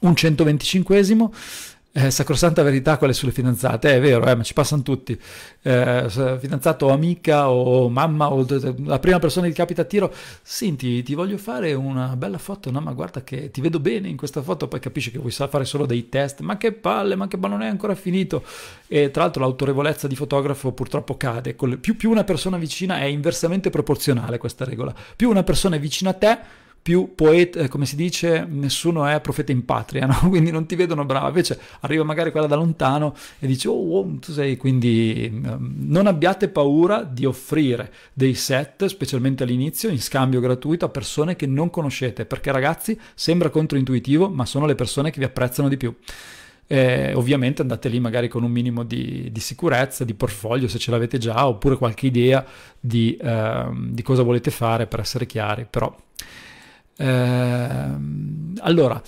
Speaker 1: un 125 eh, sacrosanta verità quelle sulle fidanzate, è vero, eh, ma ci passano tutti, eh, fidanzato o amica o mamma o la prima persona che capita a tiro, senti ti voglio fare una bella foto, no ma guarda che ti vedo bene in questa foto, poi capisci che vuoi fare solo dei test, ma che palle, ma che ma non è ancora finito e tra l'altro l'autorevolezza di fotografo purtroppo cade, più, più una persona vicina è inversamente proporzionale questa regola, più una persona è vicina a te più poeta, eh, come si dice, nessuno è profeta in patria, <laughs> no? quindi non ti vedono bravo, invece arriva magari quella da lontano e dice, oh, wow, tu sei, quindi ehm, non abbiate paura di offrire dei set, specialmente all'inizio, in scambio gratuito a persone che non conoscete, perché ragazzi, sembra controintuitivo, ma sono le persone che vi apprezzano di più. Eh, ovviamente andate lì magari con un minimo di, di sicurezza, di portfolio se ce l'avete già, oppure qualche idea di, eh, di cosa volete fare per essere chiari, però Ehm, allora,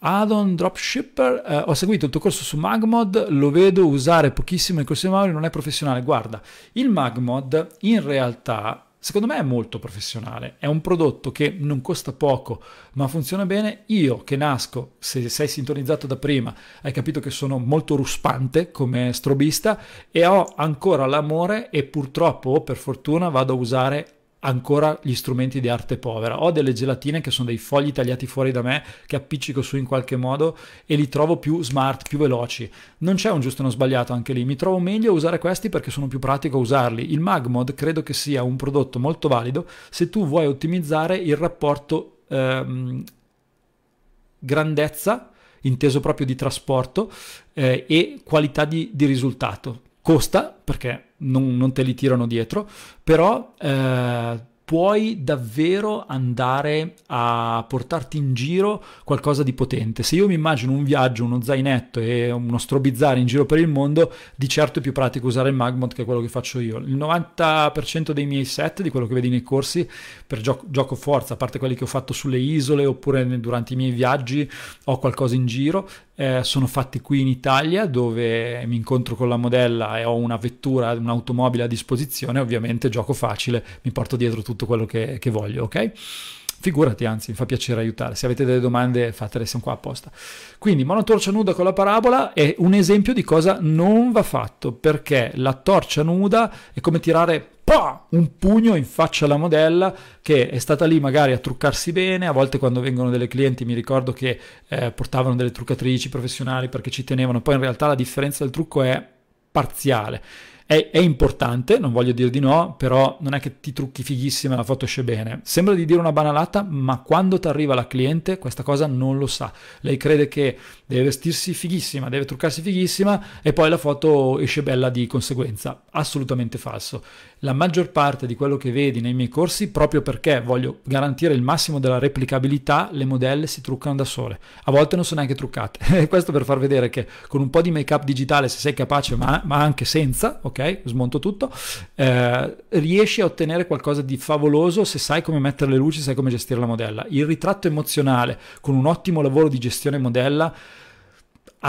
Speaker 1: Adon dropshipper, eh, ho seguito il tuo corso su Magmod, lo vedo usare pochissimo il corso di Mauri, non è professionale. Guarda, il Magmod in realtà secondo me è molto professionale, è un prodotto che non costa poco ma funziona bene, io che nasco, se sei sintonizzato da prima hai capito che sono molto ruspante come strobista e ho ancora l'amore e purtroppo o per fortuna vado a usare ancora gli strumenti di arte povera. Ho delle gelatine che sono dei fogli tagliati fuori da me che appiccico su in qualche modo e li trovo più smart, più veloci. Non c'è un giusto e uno sbagliato anche lì, mi trovo meglio a usare questi perché sono più pratico a usarli. Il Magmod credo che sia un prodotto molto valido se tu vuoi ottimizzare il rapporto ehm, grandezza inteso proprio di trasporto eh, e qualità di, di risultato costa perché non, non, te li tirano dietro, però eh, puoi davvero andare a portarti in giro qualcosa di potente. Se io mi immagino un viaggio, uno zainetto e uno strobizzare in giro per il mondo, di certo è più pratico usare il Magmont che quello che faccio io. Il 90% dei miei set, di quello che vedi nei corsi, per gioco, gioco forza, a parte quelli che ho fatto sulle isole oppure durante i miei viaggi, ho qualcosa in giro, eh, sono fatti qui in Italia dove mi incontro con la modella e ho una vettura, un'automobile a disposizione, ovviamente gioco facile, mi porto dietro tutto quello che, che voglio, ok? Figurati, anzi, mi fa piacere aiutare. Se avete delle domande, fatele, sono qua apposta. Quindi, monotorcia nuda con la parabola è un esempio di cosa non va fatto, perché la torcia nuda è come tirare un pugno in faccia alla modella che è stata lì magari a truccarsi bene, a volte quando vengono delle clienti mi ricordo che eh, portavano delle truccatrici professionali perché ci tenevano, poi in realtà la differenza del trucco è parziale. È, è, importante, non voglio dire di no, però non è che ti trucchi fighissima e la foto esce bene. Sembra di dire una banalata, ma quando ti arriva la cliente questa cosa non lo sa. Lei crede che deve vestirsi fighissima, deve truccarsi fighissima e poi la foto esce bella di conseguenza. Assolutamente falso la maggior parte di quello che vedi nei miei corsi proprio perché voglio garantire il massimo della replicabilità, le modelle si truccano da sole. A volte non sono neanche truccate. <laughs> Questo per far vedere che con un po' di make-up digitale, se sei capace, ma, ma anche senza, ok, smonto tutto, eh, riesci a ottenere qualcosa di favoloso se sai come mettere le luci, sai come gestire la modella. Il ritratto emozionale con un ottimo lavoro di gestione modella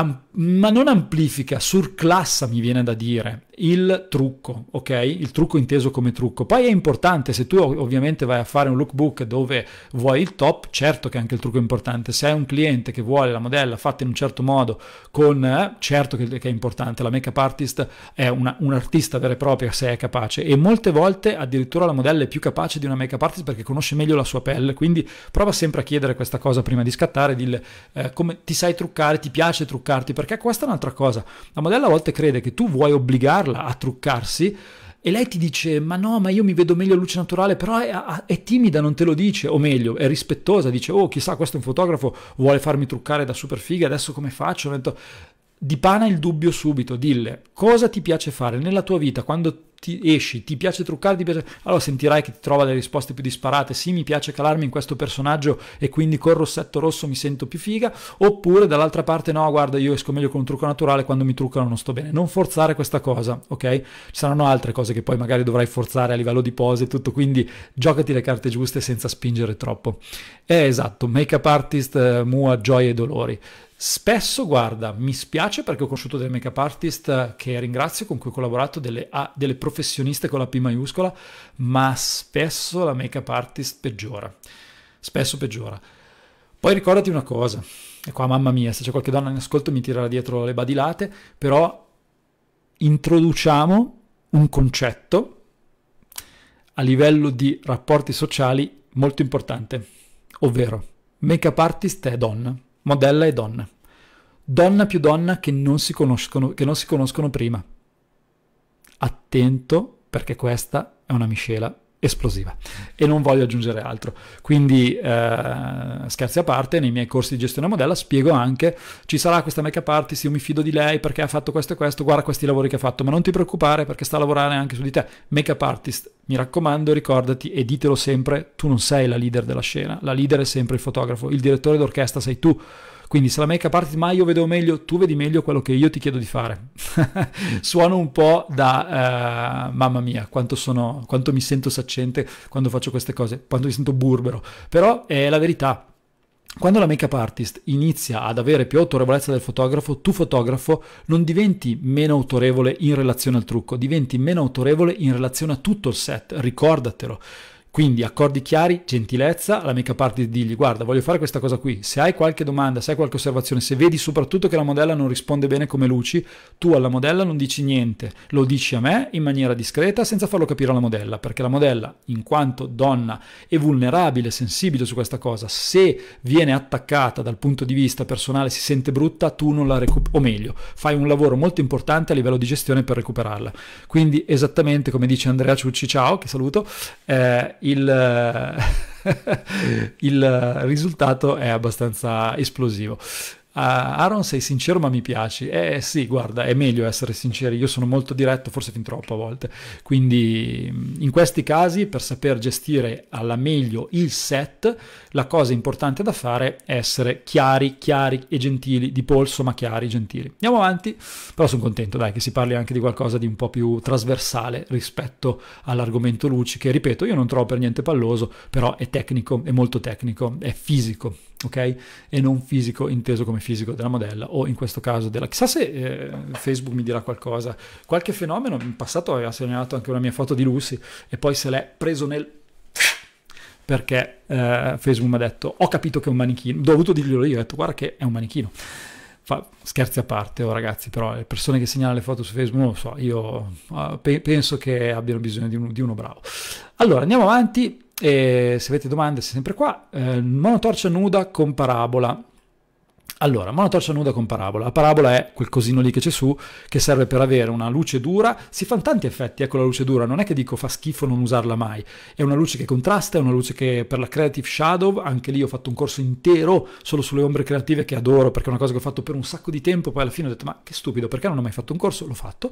Speaker 1: ma non amplifica, surclassa mi viene da dire il trucco, ok? Il trucco inteso come trucco. Poi è importante, se tu ovviamente vai a fare un lookbook dove vuoi il top, certo che anche il trucco è importante. Se hai un cliente che vuole la modella fatta in un certo modo, con, eh, certo che, che, è importante, la makeup artist è una, un artista vera e propria se è capace e molte volte addirittura la modella è più capace di una makeup artist perché conosce meglio la sua pelle, quindi prova sempre a chiedere questa cosa prima di scattare, dille eh, come ti sai truccare, ti piace truccare truccarti, perché questa è un'altra cosa. La modella a volte crede che tu vuoi obbligarla a truccarsi e lei ti dice ma no ma io mi vedo meglio a luce naturale però è, è, timida non te lo dice o meglio è rispettosa dice oh chissà questo è un fotografo vuole farmi truccare da super figa adesso come faccio dipana il dubbio subito, dille cosa ti piace fare nella tua vita, quando ti esci, ti piace truccare, ti piace... allora sentirai che ti trova le risposte più disparate, sì mi piace calarmi in questo personaggio e quindi col rossetto rosso mi sento più figa, oppure dall'altra parte no, guarda io esco meglio con un trucco naturale, quando mi truccano non sto bene, non forzare questa cosa, ok? Ci saranno altre cose che poi magari dovrai forzare a livello di pose e tutto, quindi giocati le carte giuste senza spingere troppo. Eh esatto, make up artist, eh, mua, gioie e dolori. Spesso, guarda, mi spiace perché ho conosciuto delle makeup artist che ringrazio, con cui ho collaborato, delle, a, ah, delle professioniste con la P maiuscola, ma spesso la makeup artist peggiora. Spesso peggiora. Poi ricordati una cosa, e qua mamma mia, se c'è qualche donna in ascolto mi tirerà dietro le badilate, però introduciamo un concetto a livello di rapporti sociali molto importante, ovvero make-up artist è donna modella e donna. Donna più donna che non si conoscono, non si conoscono prima. Attento perché questa è una miscela esplosiva e non voglio aggiungere altro quindi eh, scherzi a parte nei miei corsi di gestione modella spiego anche ci sarà questa make-up artist io mi fido di lei perché ha fatto questo e questo guarda questi lavori che ha fatto ma non ti preoccupare perché sta a lavorare anche su di te make-up artist mi raccomando ricordati e ditelo sempre tu non sei la leader della scena la leader è sempre il fotografo il direttore d'orchestra sei tu quindi se la make up artist, ma io vedo meglio, tu vedi meglio quello che io ti chiedo di fare. <laughs> Suono un po' da uh, mamma mia, quanto, sono, quanto mi sento saccente quando faccio queste cose, quanto mi sento burbero. Però è la verità. Quando la make-up artist inizia ad avere più autorevolezza del fotografo, tu fotografo non diventi meno autorevole in relazione al trucco, diventi meno autorevole in relazione a tutto il set, ricordatelo. Quindi accordi chiari, gentilezza, l'amica parte di digli guarda voglio fare questa cosa qui, se hai qualche domanda, se hai qualche osservazione, se vedi soprattutto che la modella non risponde bene come luci, tu alla modella non dici niente, lo dici a me in maniera discreta senza farlo capire alla modella, perché la modella in quanto donna è vulnerabile, sensibile su questa cosa, se viene attaccata dal punto di vista personale, si sente brutta, tu non la recuperi, o meglio, fai un lavoro molto importante a livello di gestione per recuperarla. Quindi esattamente come dice Andrea Ciucci, ciao, che saluto, eh, il, <laughs> il risultato è abbastanza esplosivo. Ah, Aaron sei sincero ma mi piaci. Eh sì, guarda, è meglio essere sinceri, io sono molto diretto, forse fin troppo a volte. Quindi mm, in questi casi per saper gestire alla meglio il set, la cosa importante da fare è essere chiari, chiari e gentili, di polso ma chiari, e gentili. Andiamo avanti, però sono contento dai che si parli anche di qualcosa di un po' più trasversale rispetto all'argomento luci che ripeto io non trovo per niente palloso, però è tecnico, è molto tecnico, è fisico ok? E non fisico inteso come fisico della modella o in questo caso della... Chissà se eh, Facebook mi dirà qualcosa, qualche fenomeno, in passato aveva segnalato anche una mia foto di Lucy e poi se l'è preso nel... perché eh, Facebook mi ha detto ho capito che è un manichino, ho dovuto dirglielo io, ho detto guarda che è un manichino. Fa, scherzi a parte, oh, ragazzi, però le persone che segnalano le foto su Facebook, non lo so, io uh, pe- penso che abbiano bisogno di, un, di uno bravo. Allora, andiamo avanti e se avete domande, sei sempre qua. Eh, monotorcia nuda con parabola. Allora, monotorcia nuda con parabola. La parabola è quel cosino lì che c'è su, che serve per avere una luce dura. Si fanno tanti effetti, ecco la luce dura. Non è che dico fa schifo non usarla mai. È una luce che contrasta, è una luce che per la Creative Shadow, anche lì ho fatto un corso intero solo sulle ombre creative che adoro, perché è una cosa che ho fatto per un sacco di tempo. Poi alla fine ho detto, ma che stupido, perché non ho mai fatto un corso? L'ho fatto.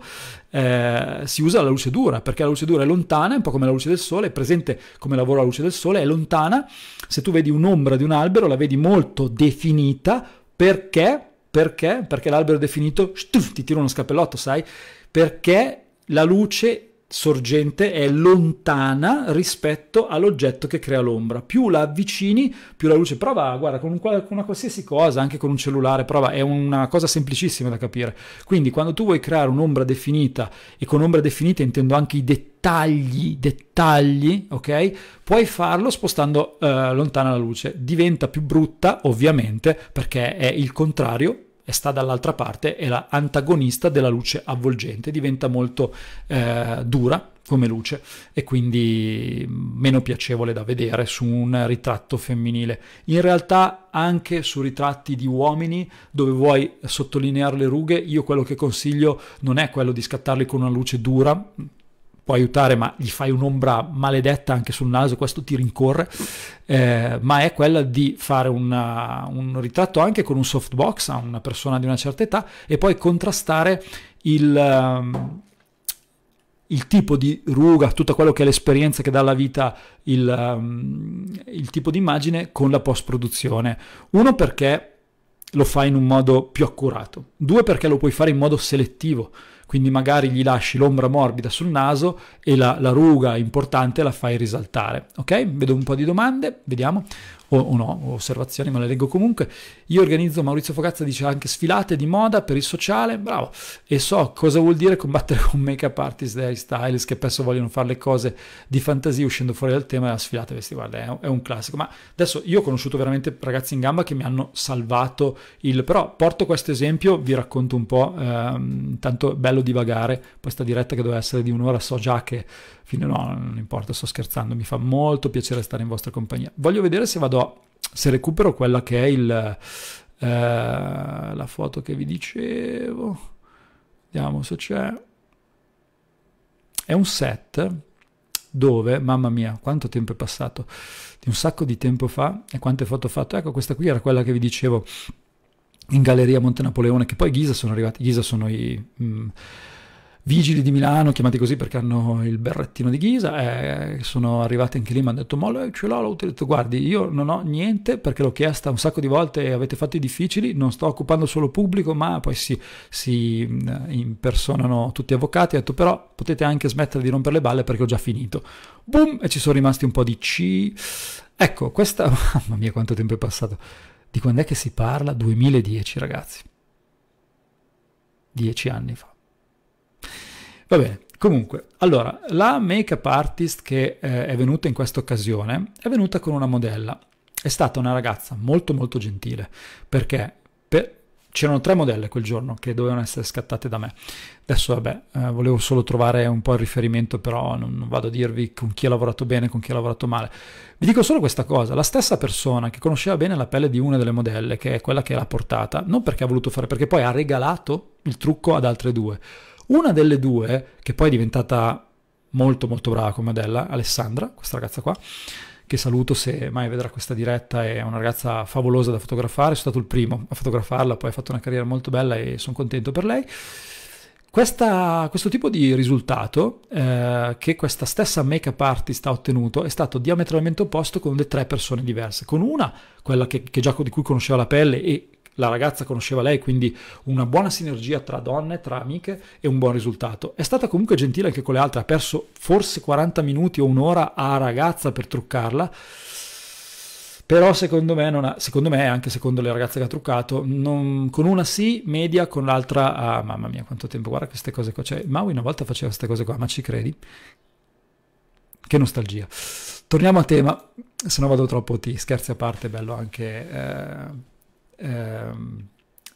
Speaker 1: Eh, si usa la luce dura, perché la luce dura è lontana, è un po' come la luce del sole, è presente come lavoro la luce del sole, è lontana. Se tu vedi un'ombra di un albero, la vedi molto definita perché? Perché? Perché l'albero è definito, stuf, ti tiro uno scappellotto, sai? Perché la luce sorgente è lontana rispetto all'oggetto che crea l'ombra. Più la avvicini, più la luce. Prova, guarda, con, un, con una qualsiasi cosa, anche con un cellulare, prova, è una cosa semplicissima da capire. Quindi quando tu vuoi creare un'ombra definita, e con ombra definita intendo anche i dettagli, dettagli, ok? Puoi farlo spostando eh, lontana la luce. Diventa più brutta, ovviamente, perché è il contrario e sta dall'altra parte, è la antagonista della luce avvolgente, diventa molto eh, dura come luce e quindi meno piacevole da vedere su un ritratto femminile. In realtà anche su ritratti di uomini dove vuoi sottolineare le rughe, io quello che consiglio non è quello di scattarli con una luce dura, può aiutare, ma gli fai un'ombra maledetta anche sul naso, questo ti rincorre, eh, ma è quella di fare una, uh, un ritratto anche con un softbox a una persona di una certa età e poi contrastare il... Um, il tipo di ruga, tutto quello che è l'esperienza che dà alla vita il, um, il tipo di immagine con la post produzione. Uno perché lo fai in un modo più accurato, due perché lo puoi fare in modo selettivo quindi magari gli lasci l'ombra morbida sul naso e la, la ruga importante la fai risaltare. Ok? Vedo un po' di domande, vediamo o, o no, osservazioni, ma le leggo comunque. Io organizzo, Maurizio Fogazza dice anche sfilate di moda per il sociale, bravo, e so cosa vuol dire combattere con make-up artist e stylist che spesso vogliono fare le cose di fantasia uscendo fuori dal tema della sfilata, questi guarda, è un classico. Ma adesso io ho conosciuto veramente ragazzi in gamba che mi hanno salvato il... però porto questo esempio, vi racconto un po', ehm, tanto bello divagare, questa diretta che doveva essere di un'ora so già che fine no, non importa, sto scherzando, mi fa molto piacere stare in vostra compagnia. Voglio vedere se vado, se recupero quella che è il, eh, la foto che vi dicevo, vediamo se c'è, è un set dove, mamma mia, quanto tempo è passato, di un sacco di tempo fa e quante foto ho fatto, ecco questa qui era quella che vi dicevo in Galleria Monte Napoleone, che poi Ghisa sono arrivati, Ghisa sono i... Mh, mm, vigili di Milano, chiamati così perché hanno il berrettino di Ghisa, eh, sono arrivati anche lì, mi hanno detto, ma ce l'ho, l'ho detto, guardi, io non ho niente perché l'ho chiesta un sacco di volte e avete fatto i difficili, non sto occupando solo pubblico, ma poi si, si eh, impersonano tutti gli avvocati, ho detto, però potete anche smettere di rompere le balle perché ho già finito. Boom, e ci sono rimasti un po' di C. Ecco, questa, <laughs> mamma mia quanto tempo è passato, di quando è che si parla? 2010 ragazzi, dieci anni fa. Va bene, comunque, allora, la make-up artist che eh, è venuta in questa occasione è venuta con una modella. È stata una ragazza molto molto gentile, perché per... c'erano tre modelle quel giorno che dovevano essere scattate da me. Adesso vabbè, eh, volevo solo trovare un po' il riferimento, però non, non vado a dirvi con chi ha lavorato bene con chi ha lavorato male. Vi dico solo questa cosa, la stessa persona che conosceva bene la pelle di una delle modelle, che è quella che l'ha portata, non perché ha voluto fare, perché poi ha regalato il trucco ad altre due una delle due, che poi è diventata molto molto brava come modella, Alessandra, questa ragazza qua, che saluto se mai vedrà questa diretta, è una ragazza favolosa da fotografare, sono stato il primo a fotografarla, poi ha fatto una carriera molto bella e sono contento per lei. Questa, questo tipo di risultato eh, che questa stessa make-up artist ha ottenuto è stato diametralmente opposto con le tre persone diverse, con una, quella che, che Giacomo di cui conosceva la pelle e la ragazza conosceva lei, quindi una buona sinergia tra donne, tra amiche e un buon risultato. È stata comunque gentile anche con le altre, ha perso forse 40 minuti o un'ora a ragazza per truccarla. Però secondo me, ha, secondo me anche secondo le ragazze che ha truccato, non, con una sì, media, con l'altra, ah, mamma mia quanto tempo, guarda queste cose qua, cioè Maui una volta faceva queste cose qua, ma ci credi? Che nostalgia. Torniamo a tema, se no vado troppo ti scherzi a parte, è bello anche... Eh Ehm,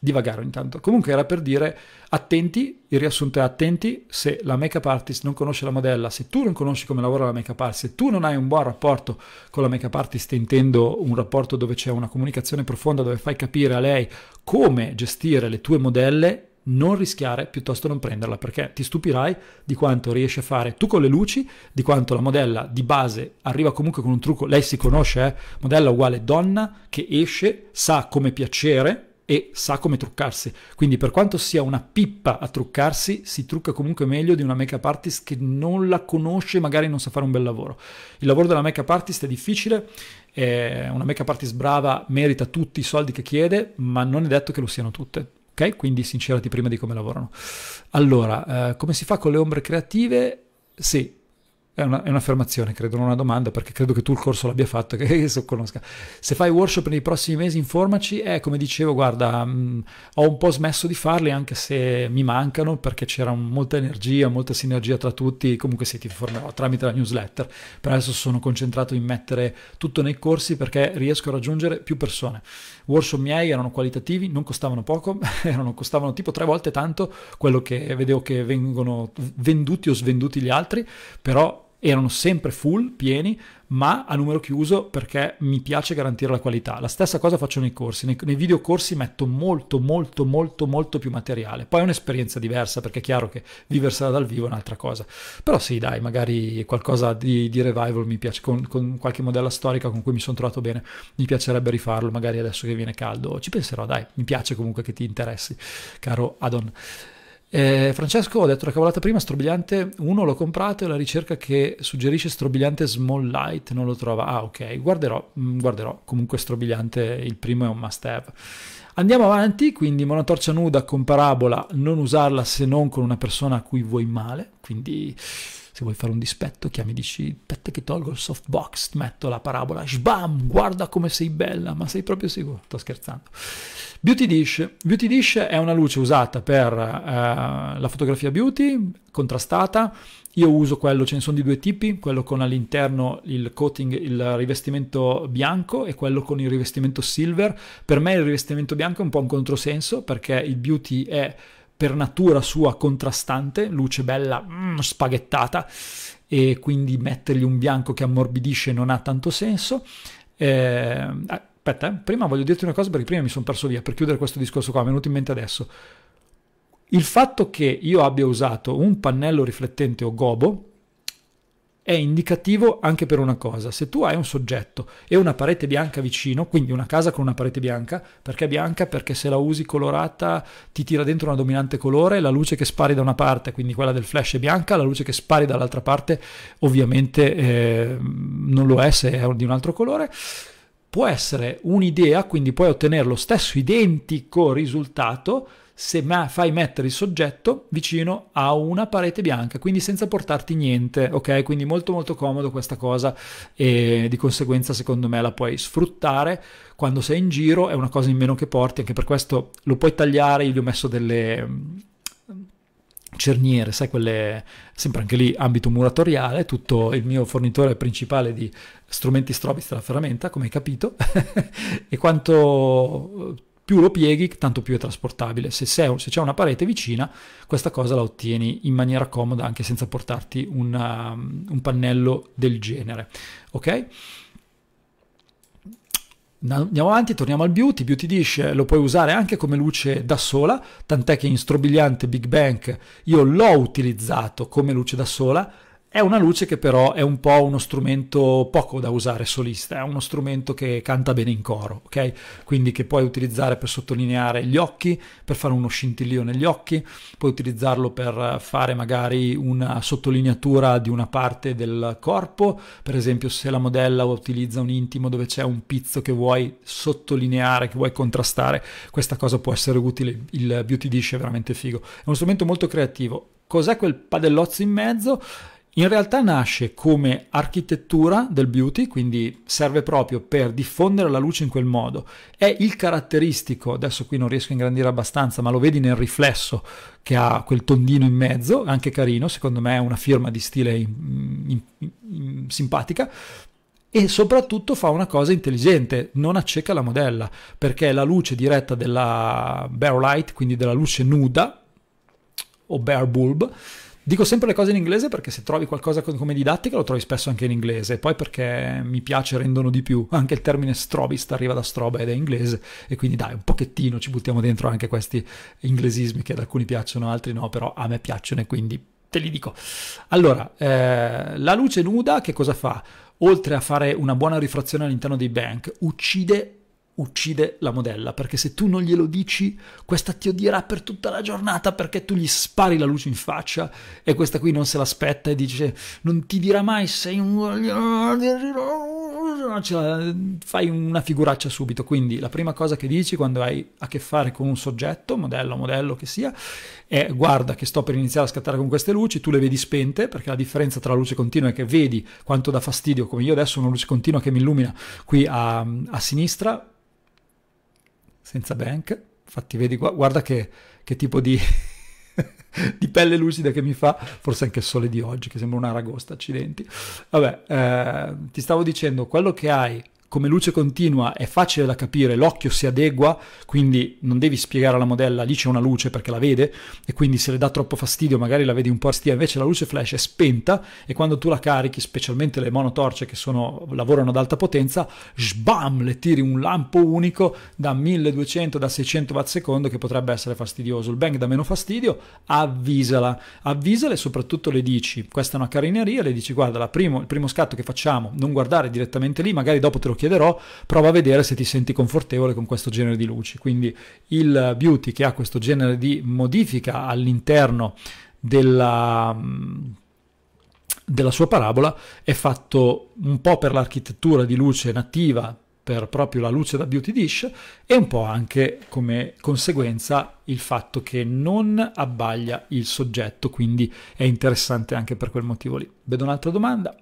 Speaker 1: divagare ogni tanto. Comunque era per dire attenti, il riassunto è attenti, se la make artist non conosce la modella, se tu non conosci come lavora la make artist, se tu non hai un buon rapporto con la make artist, intendo un rapporto dove c'è una comunicazione profonda, dove fai capire a lei come gestire le tue modelle, non rischiare, piuttosto non prenderla, perché ti stupirai di quanto riesci a fare tu con le luci, di quanto la modella di base arriva comunque con un trucco, lei si conosce, eh? modella uguale donna che esce, sa come piacere e sa come truccarsi. Quindi per quanto sia una pippa a truccarsi, si trucca comunque meglio di una make artist che non la conosce e magari non sa fare un bel lavoro. Il lavoro della make artist è difficile, eh, una make artist brava merita tutti i soldi che chiede, ma non è detto che lo siano tutte ok? Quindi sincerati prima di come lavorano. Allora, eh, come si fa con le ombre creative? Sì, è, una, è, un'affermazione, credo, non una domanda, perché credo che tu il corso l'abbia fatto, <laughs> che, so conosca. Se fai workshop nei prossimi mesi, informaci. Eh, come dicevo, guarda, mh, mm, ho un po' smesso di farli, anche se mi mancano, perché c'era un, molta energia, molta sinergia tra tutti. Comunque sì, ti informerò tramite la newsletter. Per adesso sono concentrato in mettere tutto nei corsi, perché riesco a raggiungere più persone workshop miei erano qualitativi, non costavano poco, <laughs> erano, costavano tipo tre volte tanto quello che vedevo che vengono venduti o svenduti gli altri, però erano sempre full, pieni, ma a numero chiuso perché mi piace garantire la qualità. La stessa cosa faccio nei corsi, nei, nei video metto molto molto molto molto più materiale. Poi è un'esperienza diversa perché è chiaro che viversela dal vivo è un'altra cosa. Però sì dai, magari qualcosa di, di revival mi piace, con, con, qualche modella storica con cui mi sono trovato bene, mi piacerebbe rifarlo magari adesso che viene caldo. Ci penserò dai, mi piace comunque che ti interessi, caro Adon. Eh, Francesco, ho detto la cavolata prima, Strobiliante 1 l'ho comprato e la ricerca che suggerisce Strobiliante Small Light non lo trova. Ah ok, guarderò, mm, guarderò. Comunque Strobiliante il primo è un must have. Andiamo avanti, quindi monotorcia nuda con parabola, non usarla se non con una persona a cui vuoi male, quindi se vuoi fare un dispetto chiami e dici aspetta che tolgo il softbox, metto la parabola, sbam, guarda come sei bella, ma sei proprio sicuro, sto scherzando. Beauty Dish, Beauty Dish è una luce usata per eh, la fotografia beauty, contrastata, io uso quello, ce ne sono di due tipi, quello con all'interno il coating, il rivestimento bianco e quello con il rivestimento silver, per me il rivestimento bianco è un po' un controsenso perché il beauty è per natura sua contrastante, luce bella mm, spaghettata e quindi mettergli un bianco che ammorbidisce non ha tanto senso. Eh, aspetta, eh, prima voglio dirti una cosa perché prima mi sono perso via, per chiudere questo discorso qua, mi è venuto in mente adesso. Il fatto che io abbia usato un pannello riflettente o gobo è indicativo anche per una cosa. Se tu hai un soggetto e una parete bianca vicino, quindi una casa con una parete bianca, perché bianca? Perché se la usi colorata ti tira dentro una dominante colore, la luce che spari da una parte, quindi quella del flash è bianca, la luce che spari dall'altra parte ovviamente eh, non lo è se è di un altro colore può essere un'idea, quindi puoi ottenere lo stesso identico risultato se ma fai mettere il soggetto vicino a una parete bianca, quindi senza portarti niente, ok? Quindi molto molto comodo questa cosa e di conseguenza secondo me la puoi sfruttare quando sei in giro, è una cosa in meno che porti, anche per questo lo puoi tagliare, io gli ho messo delle mm, cerniere, sai quelle, sempre anche lì ambito muratoriale, tutto il mio fornitore principale di strumenti strobis della ferramenta, come hai capito, <laughs> e quanto più lo pieghi, tanto più è trasportabile. Se, se c'è una parete vicina, questa cosa la ottieni in maniera comoda anche senza portarti una, um, un pannello del genere. Ok? Andiamo avanti, torniamo al beauty. Beauty dish eh, lo puoi usare anche come luce da sola, tant'è che in strobiliante Big Bang io l'ho utilizzato come luce da sola è una luce che però è un po' uno strumento poco da usare solista, è uno strumento che canta bene in coro, ok? Quindi che puoi utilizzare per sottolineare gli occhi, per fare uno scintillio negli occhi, puoi utilizzarlo per fare magari una sottolineatura di una parte del corpo, per esempio se la modella utilizza un intimo dove c'è un pizzo che vuoi sottolineare, che vuoi contrastare, questa cosa può essere utile, il Beauty Dish è veramente figo. È uno strumento molto creativo. Cos'è quel padellozzo in mezzo? In realtà nasce come architettura del beauty, quindi serve proprio per diffondere la luce in quel modo. È il caratteristico, adesso qui non riesco a ingrandire abbastanza, ma lo vedi nel riflesso che ha quel tondino in mezzo, anche carino, secondo me è una firma di stile in, in, in, simpatica. E soprattutto fa una cosa intelligente, non acceca la modella, perché la luce diretta della bare light, quindi della luce nuda o bare bulb, Dico sempre le cose in inglese perché se trovi qualcosa come didattica lo trovi spesso anche in inglese, poi perché mi piace rendono di più, anche il termine strobist arriva da stroba ed è inglese e quindi dai un pochettino ci buttiamo dentro anche questi inglesismi che ad alcuni piacciono, altri no, però a me piacciono e quindi te li dico. Allora, eh, la luce nuda che cosa fa? Oltre a fare una buona rifrazione all'interno dei bank, uccide uccide la modella, perché se tu non glielo dici, questa ti odierà per tutta la giornata perché tu gli spari la luce in faccia e questa qui non se l'aspetta e dice non ti dirà mai sei un... Cioè, fai una figuraccia subito, quindi la prima cosa che dici quando hai a che fare con un soggetto, modello, modello che sia, è guarda che sto per iniziare a scattare con queste luci, tu le vedi spente perché la differenza tra la luce continua è che vedi quanto dà fastidio, come io adesso una luce continua che mi illumina qui a, a sinistra, senza bank. Infatti, vedi, qua, guarda che, che tipo di, <laughs> di, pelle lucida che mi fa, forse anche il sole di oggi, che sembra una ragosta, accidenti. Vabbè, eh, ti stavo dicendo, quello che hai come luce continua è facile da capire, l'occhio si adegua, quindi non devi spiegare alla modella lì c'è una luce perché la vede e quindi se le dà troppo fastidio magari la vedi un po' stia, invece la luce flash è spenta e quando tu la carichi, specialmente le monotorce che sono, lavorano ad alta potenza, sbam, le tiri un lampo unico da 1200, da 600 watt secondo che potrebbe essere fastidioso. Il bang dà meno fastidio, avvisala, avvisala e soprattutto le dici, questa è una carineria, le dici guarda primo, il primo scatto che facciamo, non guardare direttamente lì, magari dopo te lo chiederò, prova a vedere se ti senti confortevole con questo genere di luci. Quindi il beauty che ha questo genere di modifica all'interno della, mm, della sua parabola è fatto un po' per l'architettura di luce nativa per proprio la luce da beauty dish e un po' anche come conseguenza il fatto che non abbaglia il soggetto, quindi è interessante anche per quel motivo lì. Vedo un'altra domanda.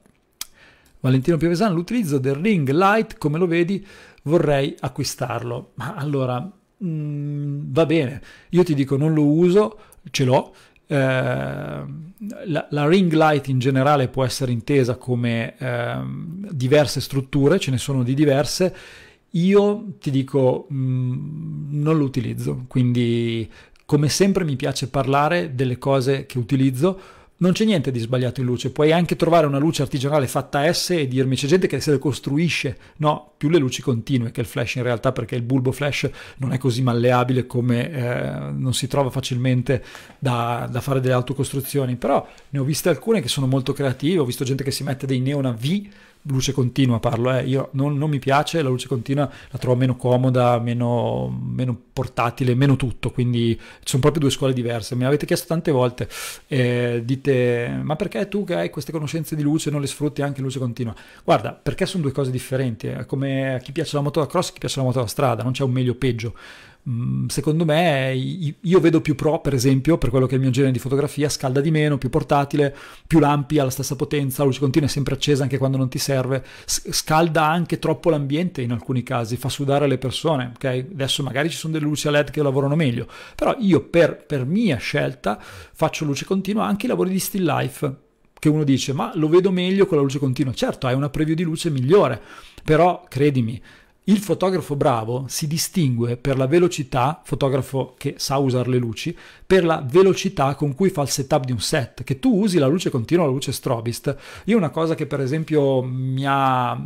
Speaker 1: Valentino Piovesan, l'utilizzo del ring light, come lo vedi, vorrei acquistarlo. Ma allora, mh, mm, va bene, io ti dico non lo uso, ce l'ho. Eh, la, la, ring light in generale può essere intesa come eh, diverse strutture, ce ne sono di diverse. Io ti dico, mh, mm, non lo utilizzo, quindi come sempre mi piace parlare delle cose che utilizzo non c'è niente di sbagliato in luce, puoi anche trovare una luce artigianale fatta S e dirmi c'è gente che se le costruisce, no, più le luci continue che il flash in realtà perché il bulbo flash non è così malleabile come eh, non si trova facilmente da, da, fare delle autocostruzioni, però ne ho viste alcune che sono molto creative, ho visto gente che si mette dei neon a V luce continua parlo, eh. io non, non, mi piace la luce continua, la trovo meno comoda, meno, meno portatile, meno tutto, quindi sono proprio due scuole diverse. Mi avete chiesto tante volte, eh, dite, ma perché tu che hai queste conoscenze di luce non le sfrutti anche in luce continua? Guarda, perché sono due cose differenti, è come a chi piace la moto motocross, a chi piace la moto da strada, non c'è un meglio o peggio. Mm, secondo me io vedo più pro per esempio per quello che è il mio genere di fotografia scalda di meno più portatile più lampi alla stessa potenza la luce continua è sempre accesa anche quando non ti serve scalda anche troppo l'ambiente in alcuni casi fa sudare le persone ok adesso magari ci sono delle luci a led che lavorano meglio però io per, per mia scelta faccio luce continua anche i lavori di still life che uno dice ma lo vedo meglio con la luce continua certo hai una preview di luce migliore però credimi il fotografo bravo si distingue per la velocità, fotografo che sa usare le luci, per la velocità con cui fa il setup di un set, che tu usi la luce continua, la luce strobist. Io una cosa che per esempio mi ha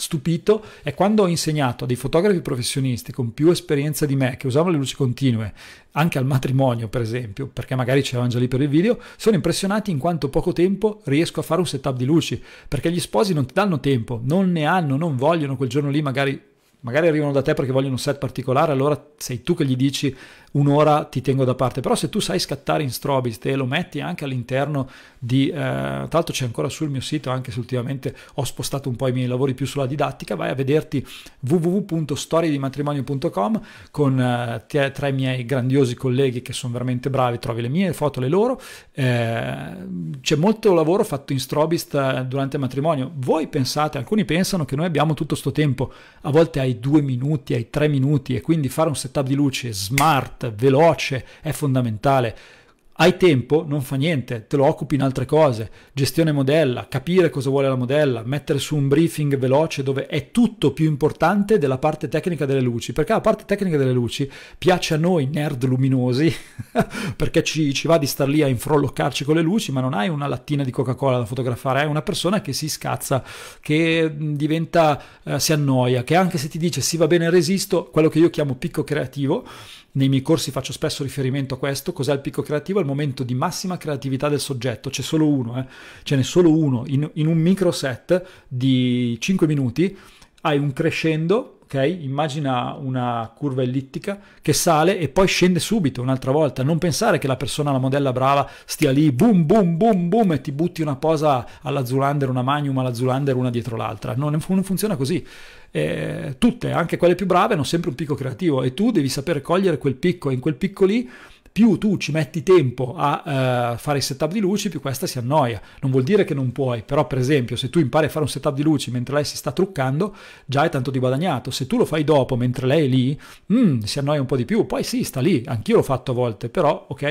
Speaker 1: stupito è quando ho insegnato a dei fotografi professionisti con più esperienza di me che usavano le luci continue anche al matrimonio per esempio perché magari c'erano già lì per il video sono impressionati in quanto poco tempo riesco a fare un setup di luci perché gli sposi non ti danno tempo non ne hanno non vogliono quel giorno lì magari magari arrivano da te perché vogliono un set particolare, allora sei tu che gli dici un'ora ti tengo da parte, però se tu sai scattare in strobis e lo metti anche all'interno di, eh, tra l'altro c'è ancora sul mio sito, anche se ultimamente ho spostato un po' i miei lavori più sulla didattica, vai a vederti www.storiedimatrimonio.com con eh, te, tra i miei grandiosi colleghi che sono veramente bravi, trovi le mie le foto, le loro, eh, c'è molto lavoro fatto in strobis eh, durante il matrimonio, voi pensate, alcuni pensano che noi abbiamo tutto questo tempo, a volte hai ai due minuti, ai tre minuti e quindi fare un setup di luce smart, veloce è fondamentale. Hai tempo? Non fa niente, te lo occupi in altre cose, gestione modella, capire cosa vuole la modella, mettere su un briefing veloce dove è tutto più importante della parte tecnica delle luci, perché la parte tecnica delle luci piace a noi nerd luminosi, <laughs> perché ci, ci, va di star lì a infrolloccarci con le luci, ma non hai una lattina di Coca-Cola da fotografare, hai una persona che si scazza, che mm, diventa, eh, si annoia, che anche se ti dice sì va bene resisto, quello che io chiamo picco creativo, nei miei corsi faccio spesso riferimento a questo, cos'è il picco creativo? È il momento di massima creatività del soggetto, c'è solo uno, eh? ce n'è solo uno, in, in, un micro set di 5 minuti hai un crescendo, ok? Immagina una curva ellittica che sale e poi scende subito un'altra volta, non pensare che la persona, la modella brava, stia lì, boom, boom, boom, boom, e ti butti una posa alla Zulander, una Magnum alla Zulander, una dietro l'altra, non, non funziona così, eh, tutte, anche quelle più brave, hanno sempre un picco creativo e tu devi sapere cogliere quel picco e in quel picco lì più tu ci metti tempo a uh, fare i setup di luci, più questa si annoia. Non vuol dire che non puoi, però per esempio se tu impari a fare un setup di luci mentre lei si sta truccando, già è tanto di guadagnato. Se tu lo fai dopo, mentre lei è lì, mm, si annoia un po' di più. Poi sì, sta lì, anch'io l'ho fatto a volte, però ok.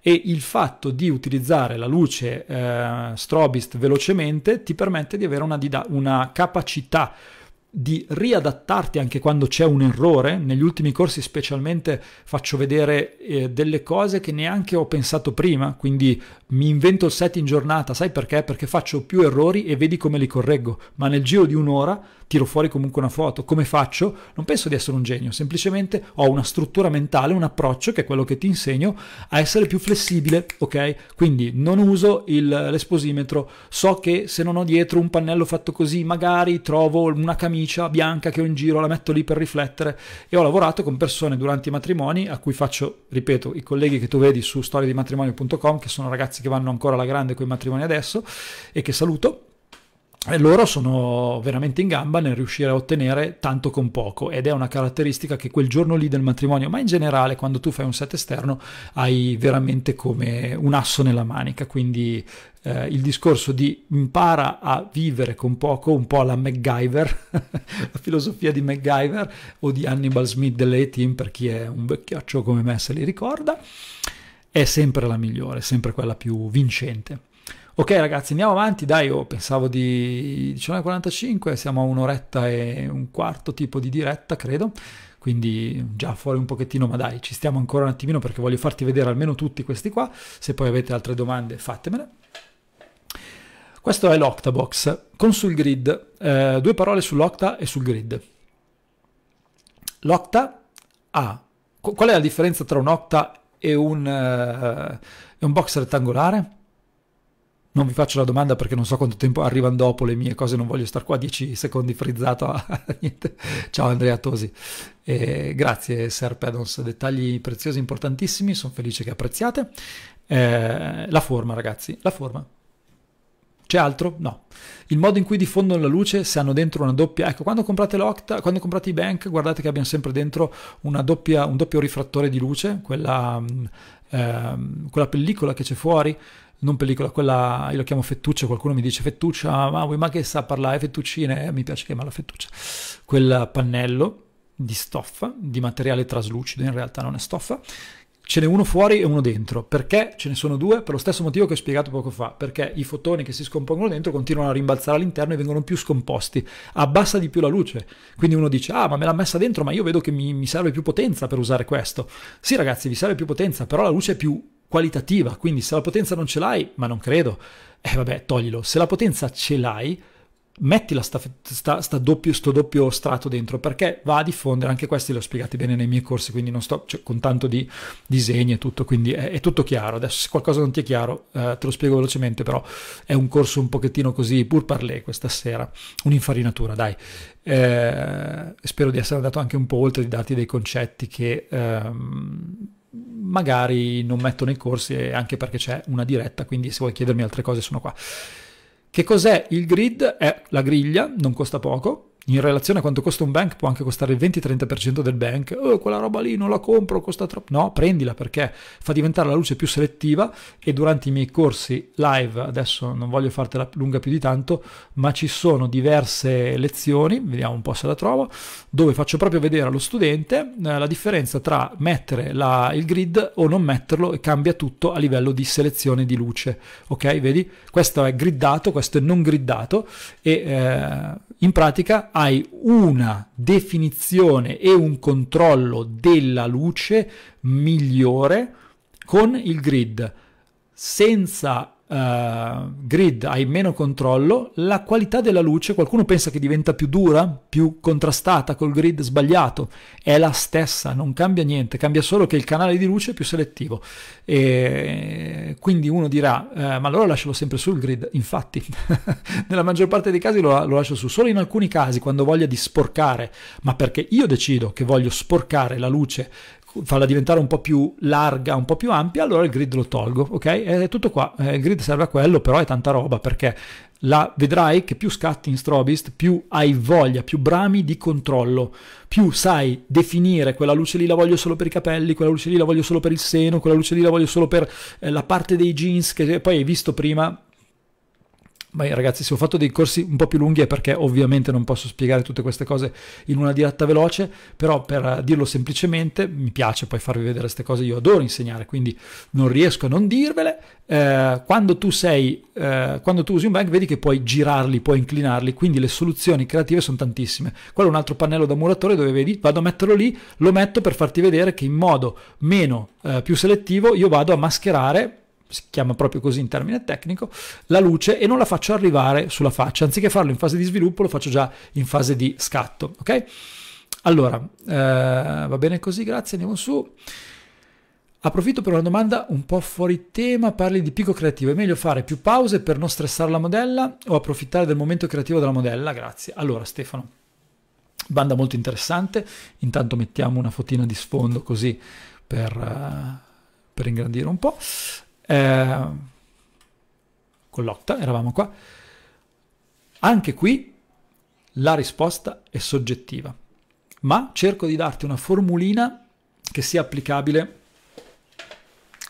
Speaker 1: E il fatto di utilizzare la luce uh, strobist velocemente ti permette di avere una, una capacità di riadattarti anche quando c'è un errore. Negli ultimi corsi specialmente faccio vedere eh, delle cose che neanche ho pensato prima, quindi mi invento il set in giornata, sai perché? Perché faccio più errori e vedi come li correggo, ma nel giro di un'ora tiro fuori comunque una foto. Come faccio? Non penso di essere un genio, semplicemente ho una struttura mentale, un approccio che è quello che ti insegno a essere più flessibile, ok? Quindi non uso il, l'esposimetro, so che se non ho dietro un pannello fatto così, magari trovo una camicia bianca che ho in giro, la metto lì per riflettere e ho lavorato con persone durante i matrimoni a cui faccio, ripeto, i colleghi che tu vedi su storiedimatrimonio.com che sono ragazzi che vanno ancora alla grande con i matrimoni adesso e che saluto loro sono veramente in gamba nel riuscire a ottenere tanto con poco ed è una caratteristica che quel giorno lì del matrimonio, ma in generale quando tu fai un set esterno hai veramente come un asso nella manica, quindi eh, il discorso di impara a vivere con poco, un po' la MacGyver, <laughs> la filosofia di MacGyver o di Hannibal Smith delle team per chi è un vecchiaccio come me se li ricorda, è sempre la migliore, sempre quella più vincente. Ok ragazzi, andiamo avanti, dai, io pensavo di 19.45, siamo a un'oretta e un quarto tipo di diretta, credo, quindi già fuori un pochettino, ma dai, ci stiamo ancora un attimino perché voglio farti vedere almeno tutti questi qua, se poi avete altre domande fatemele. Questo è l'Octabox con sul grid, eh, due parole sull'Octa e sul grid. L'Octa ha, qual è la differenza tra un Octa e un, eh, un box rettangolare? non vi faccio la domanda perché non so quanto tempo arrivano dopo le mie cose, non voglio star qua 10 secondi frizzato. <laughs> Ciao Andrea Tosi, e eh, grazie Ser Pedons, dettagli preziosi, importantissimi, sono felice che apprezziate. Eh, la forma ragazzi, la forma. C'è altro? No. Il modo in cui diffondono la luce, se hanno dentro una doppia... Ecco, quando comprate l'Octa, quando comprate i bank, guardate che abbiano sempre dentro doppia, un doppio rifrattore di luce, quella, mm, ehm, quella pellicola che c'è fuori non pellicola, quella io la chiamo fettuccia, qualcuno mi dice fettuccia, ma vuoi ma che sa parlare fettuccine? Eh, mi piace chiamarla fettuccia. Quel pannello di stoffa, di materiale traslucido, in realtà non è stoffa, ce n'è uno fuori e uno dentro. Perché ce ne sono due? Per lo stesso motivo che ho spiegato poco fa, perché i fotoni che si scompongono dentro continuano a rimbalzare all'interno e vengono più scomposti, abbassa di più la luce. Quindi uno dice, ah ma me l'ha messa dentro, ma io vedo che mi, mi serve più potenza per usare questo. Sì ragazzi, vi serve più potenza, però la luce è più qualitativa, quindi se la potenza non ce l'hai, ma non credo, eh vabbè, toglilo. Se la potenza ce l'hai, mettila questo doppio, doppio strato dentro perché va a diffondere, anche questi l'ho spiegati bene nei miei corsi, quindi non sto cioè, con tanto di disegni e tutto, quindi è, è, tutto chiaro. Adesso se qualcosa non ti è chiaro eh, te lo spiego velocemente, però è un corso un pochettino così, pur parlé questa sera, un'infarinatura, dai. Eh, spero di essere andato anche un po' oltre di darti dei concetti che... Ehm, magari non metto nei corsi anche perché c'è una diretta, quindi se vuoi chiedermi altre cose sono qua. Che cos'è il grid? È la griglia, non costa poco, in relazione a quanto costa un bank può anche costare il 20-30% del bank, oh, quella roba lì non la compro, costa troppo, no, prendila perché fa diventare la luce più selettiva e durante i miei corsi live, adesso non voglio fartela lunga più di tanto, ma ci sono diverse lezioni, vediamo un po' se la trovo, dove faccio proprio vedere allo studente eh, la differenza tra mettere la, il grid o non metterlo e cambia tutto a livello di selezione di luce, ok? Vedi? Questo è gridato, questo è non gridato e eh, in pratica hai una definizione e un controllo della luce migliore con il grid senza uh, grid hai meno controllo, la qualità della luce, qualcuno pensa che diventa più dura, più contrastata col grid sbagliato, è la stessa, non cambia niente, cambia solo che il canale di luce è più selettivo. E quindi uno dirà, eh, ma allora lascialo sempre sul grid, infatti <laughs> nella maggior parte dei casi lo, lo lascio su, solo in alcuni casi quando voglia di sporcare, ma perché io decido che voglio sporcare la luce farla diventare un po' più larga, un po' più ampia, allora il grid lo tolgo, ok? È tutto qua, eh, il grid serve a quello, però è tanta roba perché la, vedrai che più scatti in strobist, più hai voglia, più brami di controllo, più sai definire quella luce lì la voglio solo per i capelli, quella luce lì la voglio solo per il seno, quella luce lì la voglio solo per eh, la parte dei jeans che poi hai visto prima ma ragazzi, se ho fatto dei corsi un po' più lunghi è perché ovviamente non posso spiegare tutte queste cose in una diretta veloce, però per eh, dirlo semplicemente, mi piace poi farvi vedere queste cose, io adoro insegnare, quindi non riesco a non dirvele. Eh, quando tu sei, eh, quando tu usi un bank, vedi che puoi girarli, puoi inclinarli, quindi le soluzioni creative sono tantissime. Quello è un altro pannello da muratore dove vedi, vado a metterlo lì, lo metto per farti vedere che in modo meno, eh, più selettivo, io vado a mascherare si chiama proprio così in termine tecnico, la luce e non la faccio arrivare sulla faccia. Anziché farlo in fase di sviluppo, lo faccio già in fase di scatto. Ok? Allora, eh, va bene così, grazie, andiamo su. Approfitto per una domanda un po' fuori tema, parli di picco creativo, è meglio fare più pause per non stressare la modella o approfittare del momento creativo della modella? Grazie. Allora Stefano, banda molto interessante, intanto mettiamo una fotina di sfondo così per, uh, per ingrandire un po' eh, con l'otta eravamo qua, anche qui la risposta è soggettiva, ma cerco di darti una formulina che sia applicabile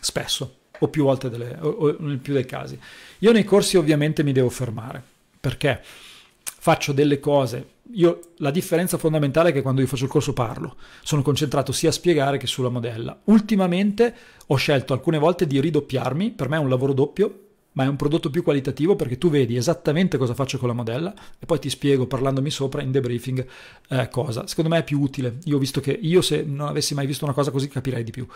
Speaker 1: spesso o più volte delle, o, o nel più dei casi. Io nei corsi ovviamente mi devo fermare perché faccio delle cose io la differenza fondamentale è che quando io faccio il corso parlo, sono concentrato sia a spiegare che sulla modella. Ultimamente ho scelto alcune volte di ridoppiarmi, per me è un lavoro doppio, ma è un prodotto più qualitativo perché tu vedi esattamente cosa faccio con la modella e poi ti spiego parlandomi sopra in debriefing eh, cosa. Secondo me è più utile. Io ho visto che io se non avessi mai visto una cosa così capirei di più.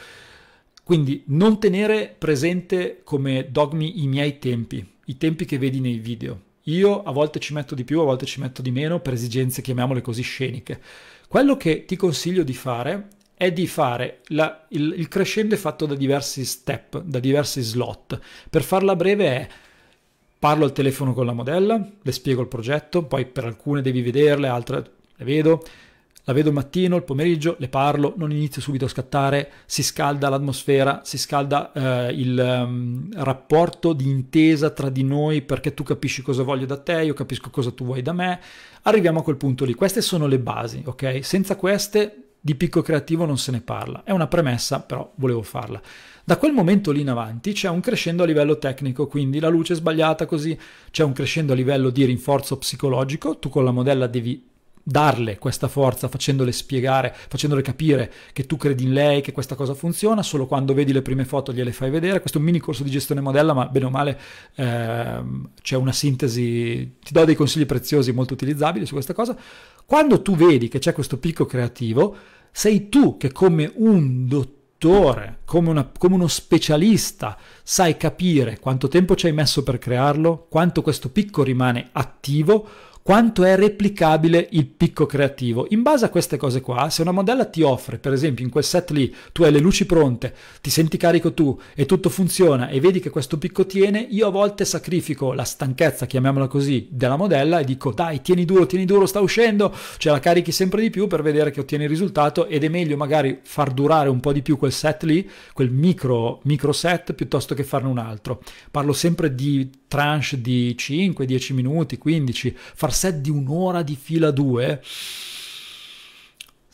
Speaker 1: Quindi non tenere presente come dogmi i miei tempi, i tempi che vedi nei video, io a volte ci metto di più, a volte ci metto di meno, per esigenze, chiamiamole così, sceniche. Quello che ti consiglio di fare è di fare la, il, il crescendo fatto da diversi step, da diversi slot. Per farla breve è parlo al telefono con la modella, le spiego il progetto, poi per alcune devi vederle, altre le vedo, la vedo il mattino, il pomeriggio, le parlo, non inizio subito a scattare, si scalda l'atmosfera, si scalda eh, il um, rapporto di intesa tra di noi perché tu capisci cosa voglio da te, io capisco cosa tu vuoi da me. Arriviamo a quel punto lì. Queste sono le basi, ok? Senza queste di picco creativo non se ne parla. È una premessa, però volevo farla. Da quel momento lì in avanti c'è un crescendo a livello tecnico, quindi la luce è sbagliata così, c'è un crescendo a livello di rinforzo psicologico, tu con la modella devi darle questa forza facendole spiegare, facendole capire che tu credi in lei, che questa cosa funziona, solo quando vedi le prime foto gliele fai vedere. Questo è un mini corso di gestione modella, ma bene o male ehm, c'è una sintesi, ti do dei consigli preziosi molto utilizzabili su questa cosa. Quando tu vedi che c'è questo picco creativo, sei tu che come un dottore come, una, come, uno specialista, sai capire quanto tempo ci hai messo per crearlo, quanto questo picco rimane attivo, quanto è replicabile il picco creativo. In base a queste cose qua, se una modella ti offre, per esempio in quel set lì, tu hai le luci pronte, ti senti carico tu e tutto funziona e vedi che questo picco tiene, io a volte sacrifico la stanchezza, chiamiamola così, della modella e dico dai, tieni duro, tieni duro, sta uscendo, cioè la carichi sempre di più per vedere che ottieni il risultato ed è meglio magari far durare un po' di più quel set lì, quel micro, micro set, piuttosto che farne un altro. Parlo sempre di tranche di 5, 10 minuti, 15, far set di un'ora di fila 2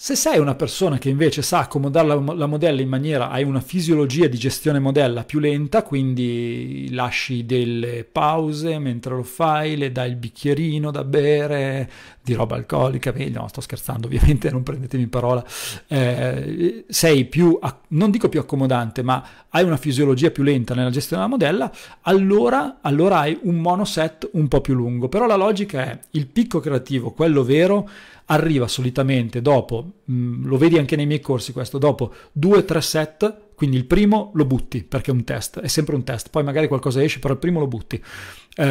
Speaker 1: se sei una persona che invece sa accomodare la, la, modella in maniera, hai una fisiologia di gestione modella più lenta, quindi lasci delle pause mentre lo fai, le dai il bicchierino da bere, di roba alcolica, beh, no sto scherzando ovviamente, non prendetemi in parola, eh, sei più, non dico più accomodante, ma hai una fisiologia più lenta nella gestione della modella, allora, allora hai un monoset un po' più lungo. Però la logica è il picco creativo, quello vero, arriva solitamente dopo, mh, mm, lo vedi anche nei miei corsi questo, dopo 2-3 set, quindi il primo lo butti perché è un test, è sempre un test, poi magari qualcosa esce, però il primo lo butti. Eh,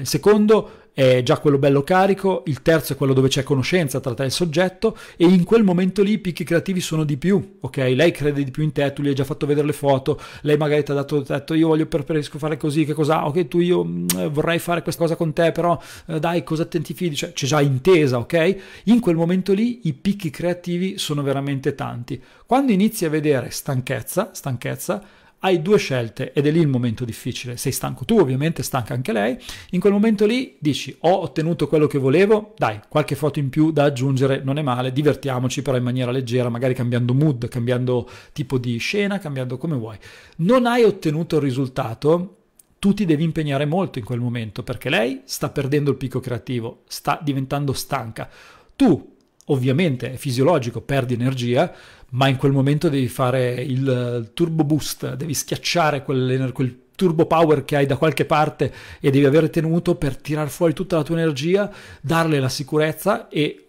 Speaker 1: il secondo è già quello bello carico, il terzo è quello dove c'è conoscenza tra te e il soggetto e in quel momento lì i picchi creativi sono di più, ok? Lei crede di più in te, tu gli hai già fatto vedere le foto, lei magari ti ha dato, detto io voglio preferisco fare così, che cosa, ok tu io mm, vorrei fare questa cosa con te, però eh, dai cosa te fidi, cioè c'è già intesa, ok? In quel momento lì i picchi creativi sono veramente tanti. Quando inizi a vedere stanchezza, stanchezza, hai due scelte ed è lì il momento difficile. Sei stanco tu, ovviamente stanca anche lei. In quel momento lì dici ho ottenuto quello che volevo, dai, qualche foto in più da aggiungere non è male, divertiamoci però in maniera leggera, magari cambiando mood, cambiando tipo di scena, cambiando come vuoi. Non hai ottenuto il risultato, tu ti devi impegnare molto in quel momento perché lei sta perdendo il picco creativo, sta diventando stanca. Tu Ovviamente è fisiologico, perdi energia, ma in quel momento devi fare il eh, turbo boost, devi schiacciare quel, quel turbo power che hai da qualche parte e devi aver tenuto per tirar fuori tutta la tua energia, darle la sicurezza e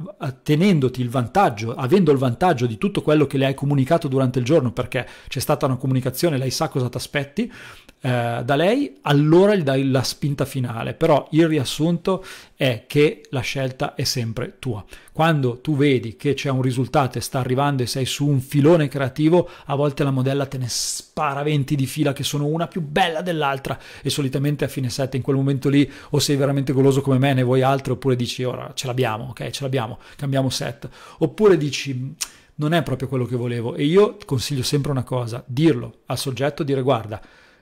Speaker 1: eh, tenendoti il vantaggio, avendo il vantaggio di tutto quello che le hai comunicato durante il giorno, perché c'è stata una comunicazione, lei sa cosa ti aspetti, eh, da lei, allora gli dai la spinta finale. Però il riassunto è che la scelta è sempre tua. Quando tu vedi che c'è un risultato e sta arrivando e sei su un filone creativo, a volte la modella te ne spara 20 di fila che sono una più bella dell'altra e solitamente a fine set in quel momento lì o sei veramente goloso come me, ne vuoi altre oppure dici ora ce l'abbiamo, ok, ce l'abbiamo, cambiamo set. Oppure dici non è proprio quello che volevo e io consiglio sempre una cosa, dirlo al soggetto, dire guarda,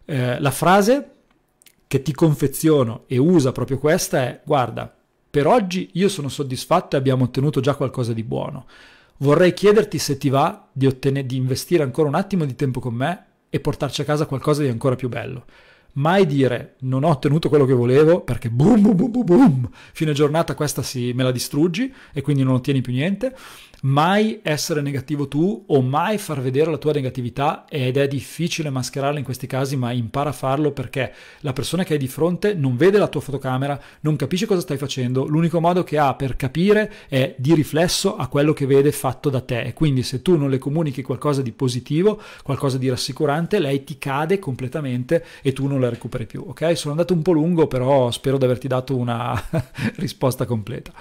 Speaker 1: eh, la frase che ti confeziono e usa proprio questa è guarda, per oggi io sono soddisfatto e abbiamo ottenuto già qualcosa di buono. Vorrei chiederti se ti va di, ottene- di investire ancora un attimo di tempo con me e portarci a casa qualcosa di ancora più bello mai dire non ho ottenuto quello che volevo perché boom boom boom boom, boom fine giornata questa si, me la distruggi e quindi non ottieni più niente mai essere negativo tu o mai far vedere la tua negatività ed è difficile mascherarla in questi casi, ma impara a farlo perché la persona che hai di fronte non vede la tua fotocamera, non capisce cosa stai facendo, l'unico modo che ha per capire è di riflesso a quello che vede fatto da te e quindi se tu non le comunichi qualcosa di positivo, qualcosa di rassicurante, lei ti cade completamente e tu non la recuperi più, ok? Sono andato un po' lungo, però spero di averti dato una <laughs> risposta completa.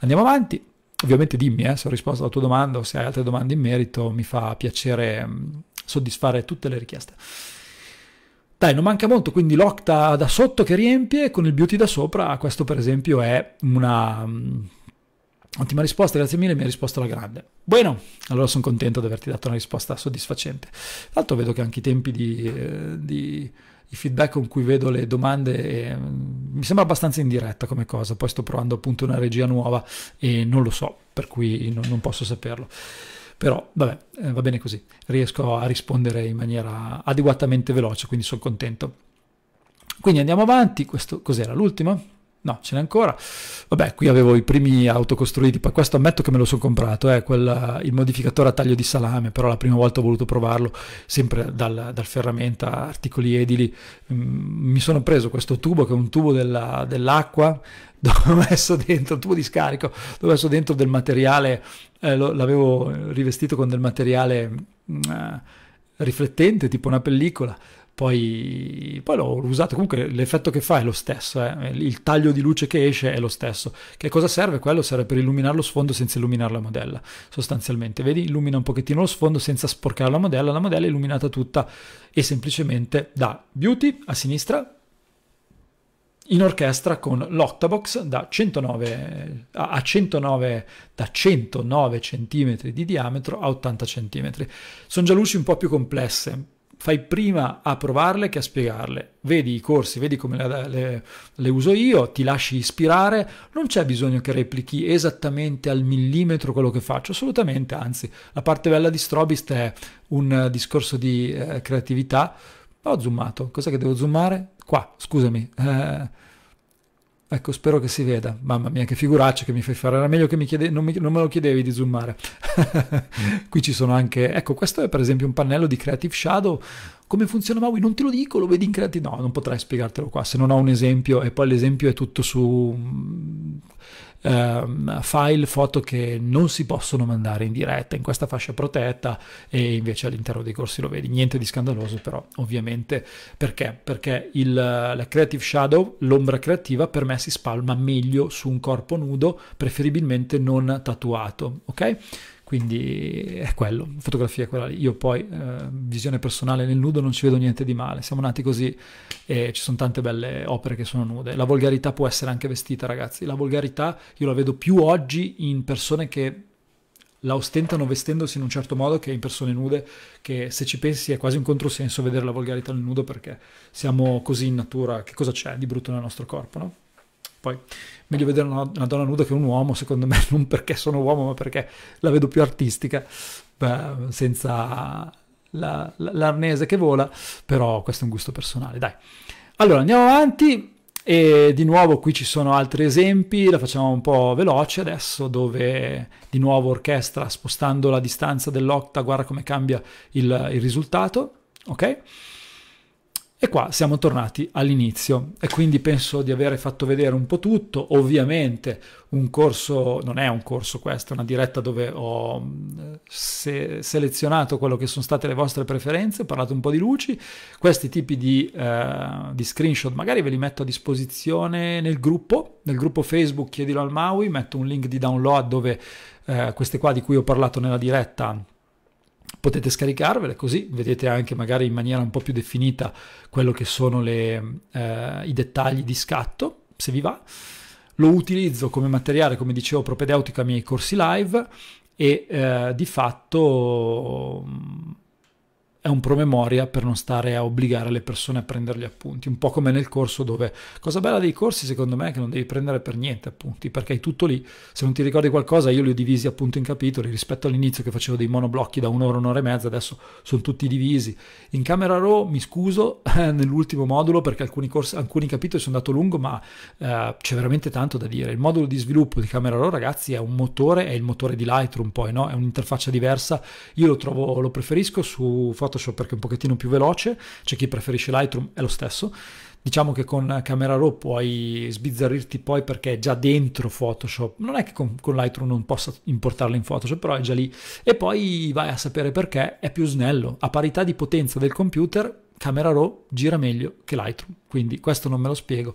Speaker 1: Andiamo avanti. Ovviamente dimmi eh, se ho risposto alla tua domanda o se hai altre domande in merito, mi fa piacere mm, soddisfare tutte le richieste. Dai, non manca molto, quindi l'octa da sotto che riempie con il beauty da sopra, questo per esempio è una um, ottima risposta, grazie mille, mi ha risposto alla grande. Bueno, allora sono contento di averti dato una risposta soddisfacente. Tra l'altro vedo che anche i tempi di, eh, di i feedback con cui vedo le domande eh, mi sembra abbastanza indiretta come cosa, poi sto provando appunto una regia nuova e non lo so, per cui non, non posso saperlo. Però vabbè, eh, va bene così, riesco a rispondere in maniera adeguatamente veloce, quindi sono contento. Quindi andiamo avanti, questo cos'era l'ultimo? No, ce n'è ancora. Vabbè, qui avevo i primi autocostruiti, poi questo ammetto che me lo sono comprato, eh, quel, il modificatore a taglio di salame, però la prima volta ho voluto provarlo, sempre dal, dal ferramenta, articoli edili. Mm, mi sono preso questo tubo che è un tubo della, dell'acqua, <laughs> dove ho messo dentro, un tubo di scarico, dove ho messo dentro del materiale, eh, lo, l'avevo rivestito con del materiale... Mm, eh, riflettente, tipo una pellicola, poi, poi l'ho usato, comunque l'effetto che fa è lo stesso, eh. il taglio di luce che esce è lo stesso. Che cosa serve? Quello serve per illuminare lo sfondo senza illuminare la modella, sostanzialmente. Vedi, illumina un pochettino lo sfondo senza sporcare la modella, la modella è illuminata tutta e semplicemente da beauty a sinistra in orchestra con l'Octabox da 109, a 109, da 109 cm di diametro a 80 cm. Sono già luci un po' più complesse, fai prima a provarle che a spiegarle. Vedi i corsi, vedi come le, le, le uso io, ti lasci ispirare, non c'è bisogno che replichi esattamente al millimetro quello che faccio, assolutamente, anzi, la parte bella di Strobist è un discorso di eh, creatività. Ho zoomato, cos'è che devo zoomare? Qua, scusami. Eh, Ecco, spero che si veda. Mamma mia, che figuraccia che mi fai fare. Era meglio che mi chiede... non, mi... non me lo chiedevi di zoomare. <laughs> Qui ci sono anche... Ecco, questo è per esempio un pannello di Creative Shadow. Come funziona Maui? Non te lo dico, lo vedi in Creative... No, non potrei spiegartelo qua, se non ho un esempio. E poi l'esempio è tutto su ehm, file foto che non si possono mandare in diretta in questa fascia protetta e invece all'interno dei corsi lo vedi. Niente di scandaloso però ovviamente perché? Perché il, la Creative Shadow, l'ombra creativa per me si spalma meglio su un corpo nudo, preferibilmente non tatuato, ok? Quindi è quello, fotografia è quella lì. Io poi, eh, visione personale nel nudo, non ci vedo niente di male. Siamo nati così e ci sono tante belle opere che sono nude. La volgarità può essere anche vestita, ragazzi. La volgarità io la vedo più oggi in persone che la ostentano vestendosi in un certo modo che in persone nude, che se ci pensi è quasi un controsenso vedere la volgarità nel nudo perché siamo così in natura, che cosa c'è di brutto nel nostro corpo, no? Poi meglio vedere una, una, donna nuda che un uomo, secondo me, <laughs> non perché sono uomo, ma perché la vedo più artistica, beh, senza la, la, l'arnese che vola, però questo è un gusto personale, dai. Allora, andiamo avanti e di nuovo qui ci sono altri esempi, la facciamo un po' veloce adesso, dove di nuovo orchestra spostando la distanza dell'octa, guarda come cambia il, il risultato, ok? E qua siamo tornati all'inizio e quindi penso di aver fatto vedere un po' tutto. Ovviamente un corso, non è un corso questo, è una diretta dove ho mm, se selezionato quello che sono state le vostre preferenze, ho parlato un po' di luci. Questi tipi di, eh, di screenshot magari ve li metto a disposizione nel gruppo, nel gruppo Facebook Chiedilo al Maui, metto un link di download dove eh, queste qua di cui ho parlato nella diretta potete scaricarvele così vedete anche magari in maniera un po' più definita quello che sono le, eh, i dettagli di scatto, se vi va. Lo utilizzo come materiale, come dicevo, propedeutico ai miei corsi live e eh, di fatto è un promemoria per non stare a obbligare le persone a prendere gli appunti, un po' come nel corso dove, cosa bella dei corsi secondo me è che non devi prendere per niente appunti, perché hai tutto lì, se non ti ricordi qualcosa io li ho divisi appunto in capitoli, rispetto all'inizio che facevo dei monoblocchi da un'ora, un'ora e mezza, adesso sono tutti divisi. In Camera Raw mi scuso eh, <laughs> nell'ultimo modulo perché alcuni, corsi, alcuni capitoli sono andato lungo, ma eh, c'è veramente tanto da dire. Il modulo di sviluppo di Camera Raw ragazzi è un motore, è il motore di Lightroom poi, no? è un'interfaccia diversa, io lo trovo, lo preferisco su Photoshop Photoshop perché è un pochettino più veloce, c'è chi preferisce Lightroom, è lo stesso. Diciamo che con Camera Raw puoi sbizzarrirti poi perché è già dentro Photoshop. Non è che con, con Lightroom non possa importarlo in Photoshop, però è già lì. E poi vai a sapere perché è più snello. A parità di potenza del computer, Camera Raw gira meglio che Lightroom, quindi questo non me lo spiego.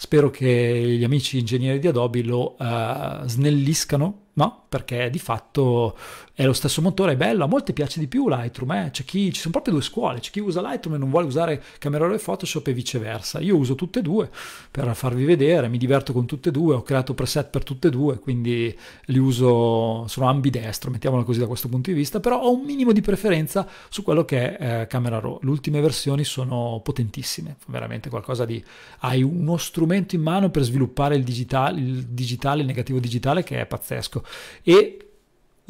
Speaker 1: Spero che gli amici ingegneri di Adobe lo uh, snelliscano, no? Perché di fatto è lo stesso motore, è bello, a molti piace di più Lightroom, eh? chi, ci sono proprio due scuole, c'è chi usa Lightroom e non vuole usare Camera Raw e Photoshop e viceversa. Io uso tutte e due per farvi vedere, mi diverto con tutte e due, ho creato preset per tutte e due, quindi li uso, sono ambidestro, mettiamola così da questo punto di vista, però ho un minimo di preferenza su quello che è eh, Camera Raw. Le ultime versioni sono potentissime, veramente qualcosa di... hai uno strumento in mano per sviluppare il digitale, il, digitale, il negativo digitale che è pazzesco. E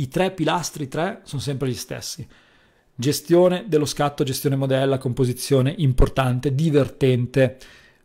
Speaker 1: i tre pilastri, tre, sono sempre gli stessi. Gestione dello scatto, gestione modella, composizione importante, divertente,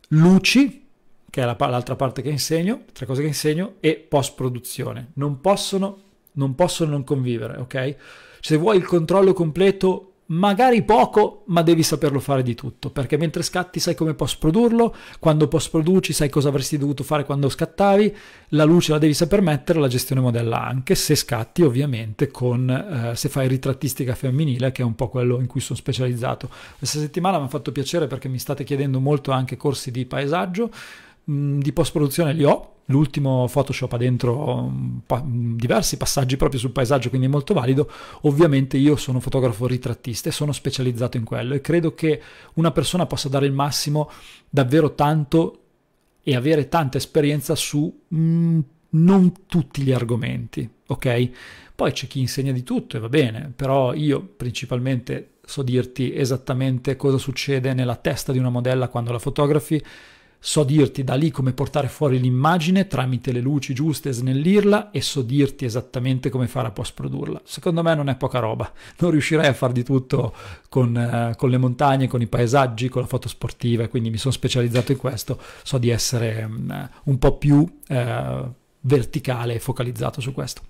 Speaker 1: luci, che è la, l'altra parte che insegno, tre cose che insegno, e post-produzione. Non possono non, possono non convivere, ok? Se vuoi il controllo completo magari poco, ma devi saperlo fare di tutto, perché mentre scatti sai come post produrlo, quando post produci sai cosa avresti dovuto fare quando scattavi, la luce la devi saper mettere, la gestione modella anche, se scatti ovviamente con, eh, se fai ritrattistica femminile, che è un po' quello in cui sono specializzato. Questa settimana mi ha fatto piacere perché mi state chiedendo molto anche corsi di paesaggio, Mm, di post-produzione li ho. L'ultimo Photoshop ha dentro mm, pa- mm, diversi passaggi proprio sul paesaggio, quindi è molto valido. Ovviamente io sono fotografo ritrattista e sono specializzato in quello e credo che una persona possa dare il massimo davvero tanto e avere tanta esperienza su non tutti gli argomenti, ok? Poi c'è chi insegna di tutto e va bene, però io principalmente so dirti esattamente cosa succede nella testa di una modella quando la fotografi, So dirti da lì come portare fuori l'immagine tramite le luci giuste, e snellirla e so dirti esattamente come fare a post produrla. Secondo me non è poca roba, non riuscirei a far di tutto con, eh, con le montagne, con i paesaggi, con la foto sportiva, quindi mi sono specializzato in questo, so di essere um, un po' più eh, verticale e focalizzato su questo.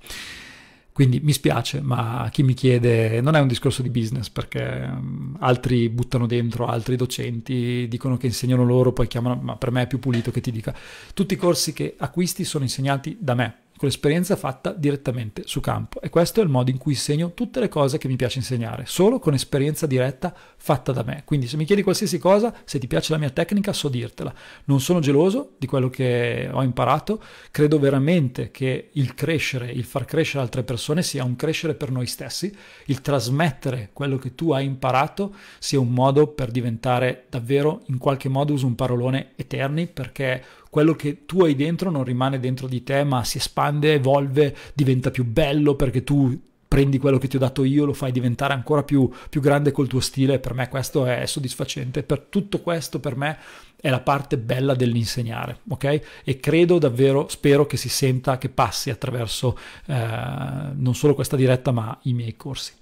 Speaker 1: Quindi mi spiace, ma chi mi chiede non è un discorso di business perché mm, altri buttano dentro, altri docenti dicono che insegnano loro, poi chiamano, ma per me è più pulito che ti dica. Tutti i corsi che acquisti sono insegnati da me, con l'esperienza fatta direttamente su campo. E questo è il modo in cui insegno tutte le cose che mi piace insegnare, solo con esperienza diretta fatta da me. Quindi se mi chiedi qualsiasi cosa, se ti piace la mia tecnica, so dirtela. Non sono geloso di quello che ho imparato, credo veramente che il crescere, il far crescere altre persone sia un crescere per noi stessi, il trasmettere quello che tu hai imparato sia un modo per diventare davvero, in qualche modo uso un parolone, eterni, perché quello che tu hai dentro non rimane dentro di te, ma si espande, evolve, diventa più bello perché tu prendi quello che ti ho dato io, lo fai diventare ancora più, più grande col tuo stile. Per me questo è soddisfacente. Per tutto questo, per me, è la parte bella dell'insegnare, ok? E credo davvero, spero che si senta, che passi attraverso eh, non solo questa diretta, ma i miei corsi.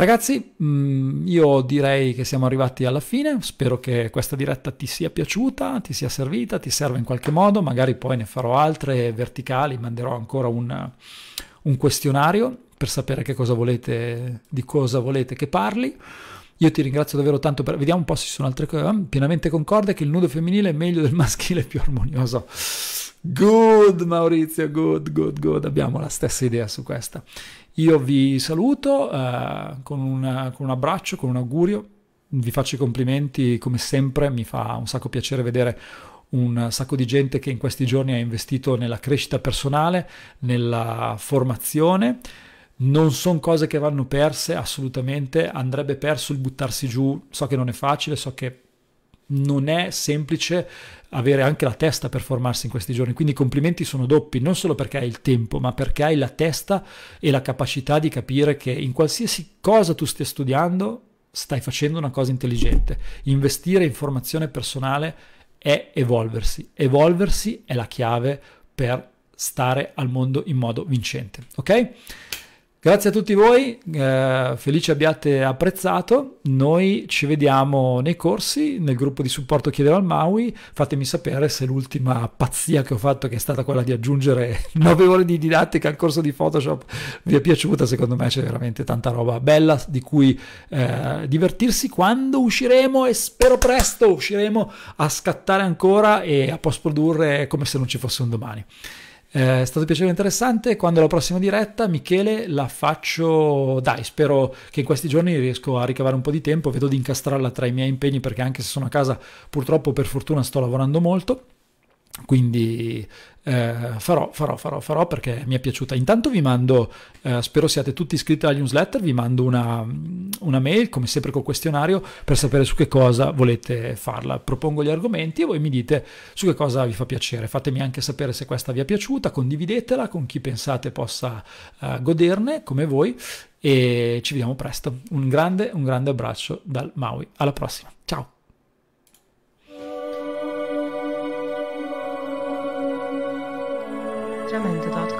Speaker 1: Ragazzi, mm, io direi che siamo arrivati alla fine, spero che questa diretta ti sia piaciuta, ti sia servita, ti serva in qualche modo, magari poi ne farò altre verticali, manderò ancora un, un questionario per sapere che cosa volete, di cosa volete che parli. Io ti ringrazio davvero tanto per... Vediamo un po' se ci sono altre cose. Eh, pienamente concorde che il nudo femminile è meglio del maschile, più armonioso. Good Maurizio, good, good, good. Abbiamo la stessa idea su questa. Io vi saluto eh, con, una, con un abbraccio, con un augurio, vi faccio i complimenti come sempre, mi fa un sacco piacere vedere un sacco di gente che in questi giorni ha investito nella crescita personale, nella formazione. Non sono cose che vanno perse assolutamente, andrebbe perso il buttarsi giù, so che non è facile, so che non è semplice avere anche la testa per formarsi in questi giorni, quindi i complimenti sono doppi, non solo perché hai il tempo, ma perché hai la testa e la capacità di capire che in qualsiasi cosa tu stia studiando stai facendo una cosa intelligente. Investire in formazione personale è evolversi, evolversi è la chiave per stare al mondo in modo vincente, ok? Grazie a tutti voi, eh, felice abbiate apprezzato. Noi ci vediamo nei corsi, nel gruppo di supporto Chiedevo al Maui. Fatemi sapere se l'ultima pazzia che ho fatto, che è stata quella di aggiungere 9 <laughs> ore di didattica al corso di Photoshop, vi è piaciuta. Secondo me c'è veramente tanta roba bella di cui eh, divertirsi quando usciremo e spero presto usciremo a scattare ancora e a post produrre come se non ci fosse un domani. Eh, è stato piacevole e interessante. Quando la prossima diretta, Michele, la faccio. Dai, spero che in questi giorni riesco a ricavare un po' di tempo. Vedo di incastrarla tra i miei impegni perché, anche se sono a casa, purtroppo per fortuna sto lavorando molto quindi eh, farò, farò, farò, farò perché mi è piaciuta. Intanto vi mando, eh, spero siate tutti iscritti alla newsletter, vi mando una, una, mail, come sempre col questionario, per sapere su che cosa volete farla. Propongo gli argomenti e voi mi dite su che cosa vi fa piacere. Fatemi anche sapere se questa vi è piaciuta, condividetela con chi pensate possa eh, goderne, come voi, e ci vediamo presto. Un grande, un grande abbraccio dal Maui. Alla prossima, ciao! 专门得到。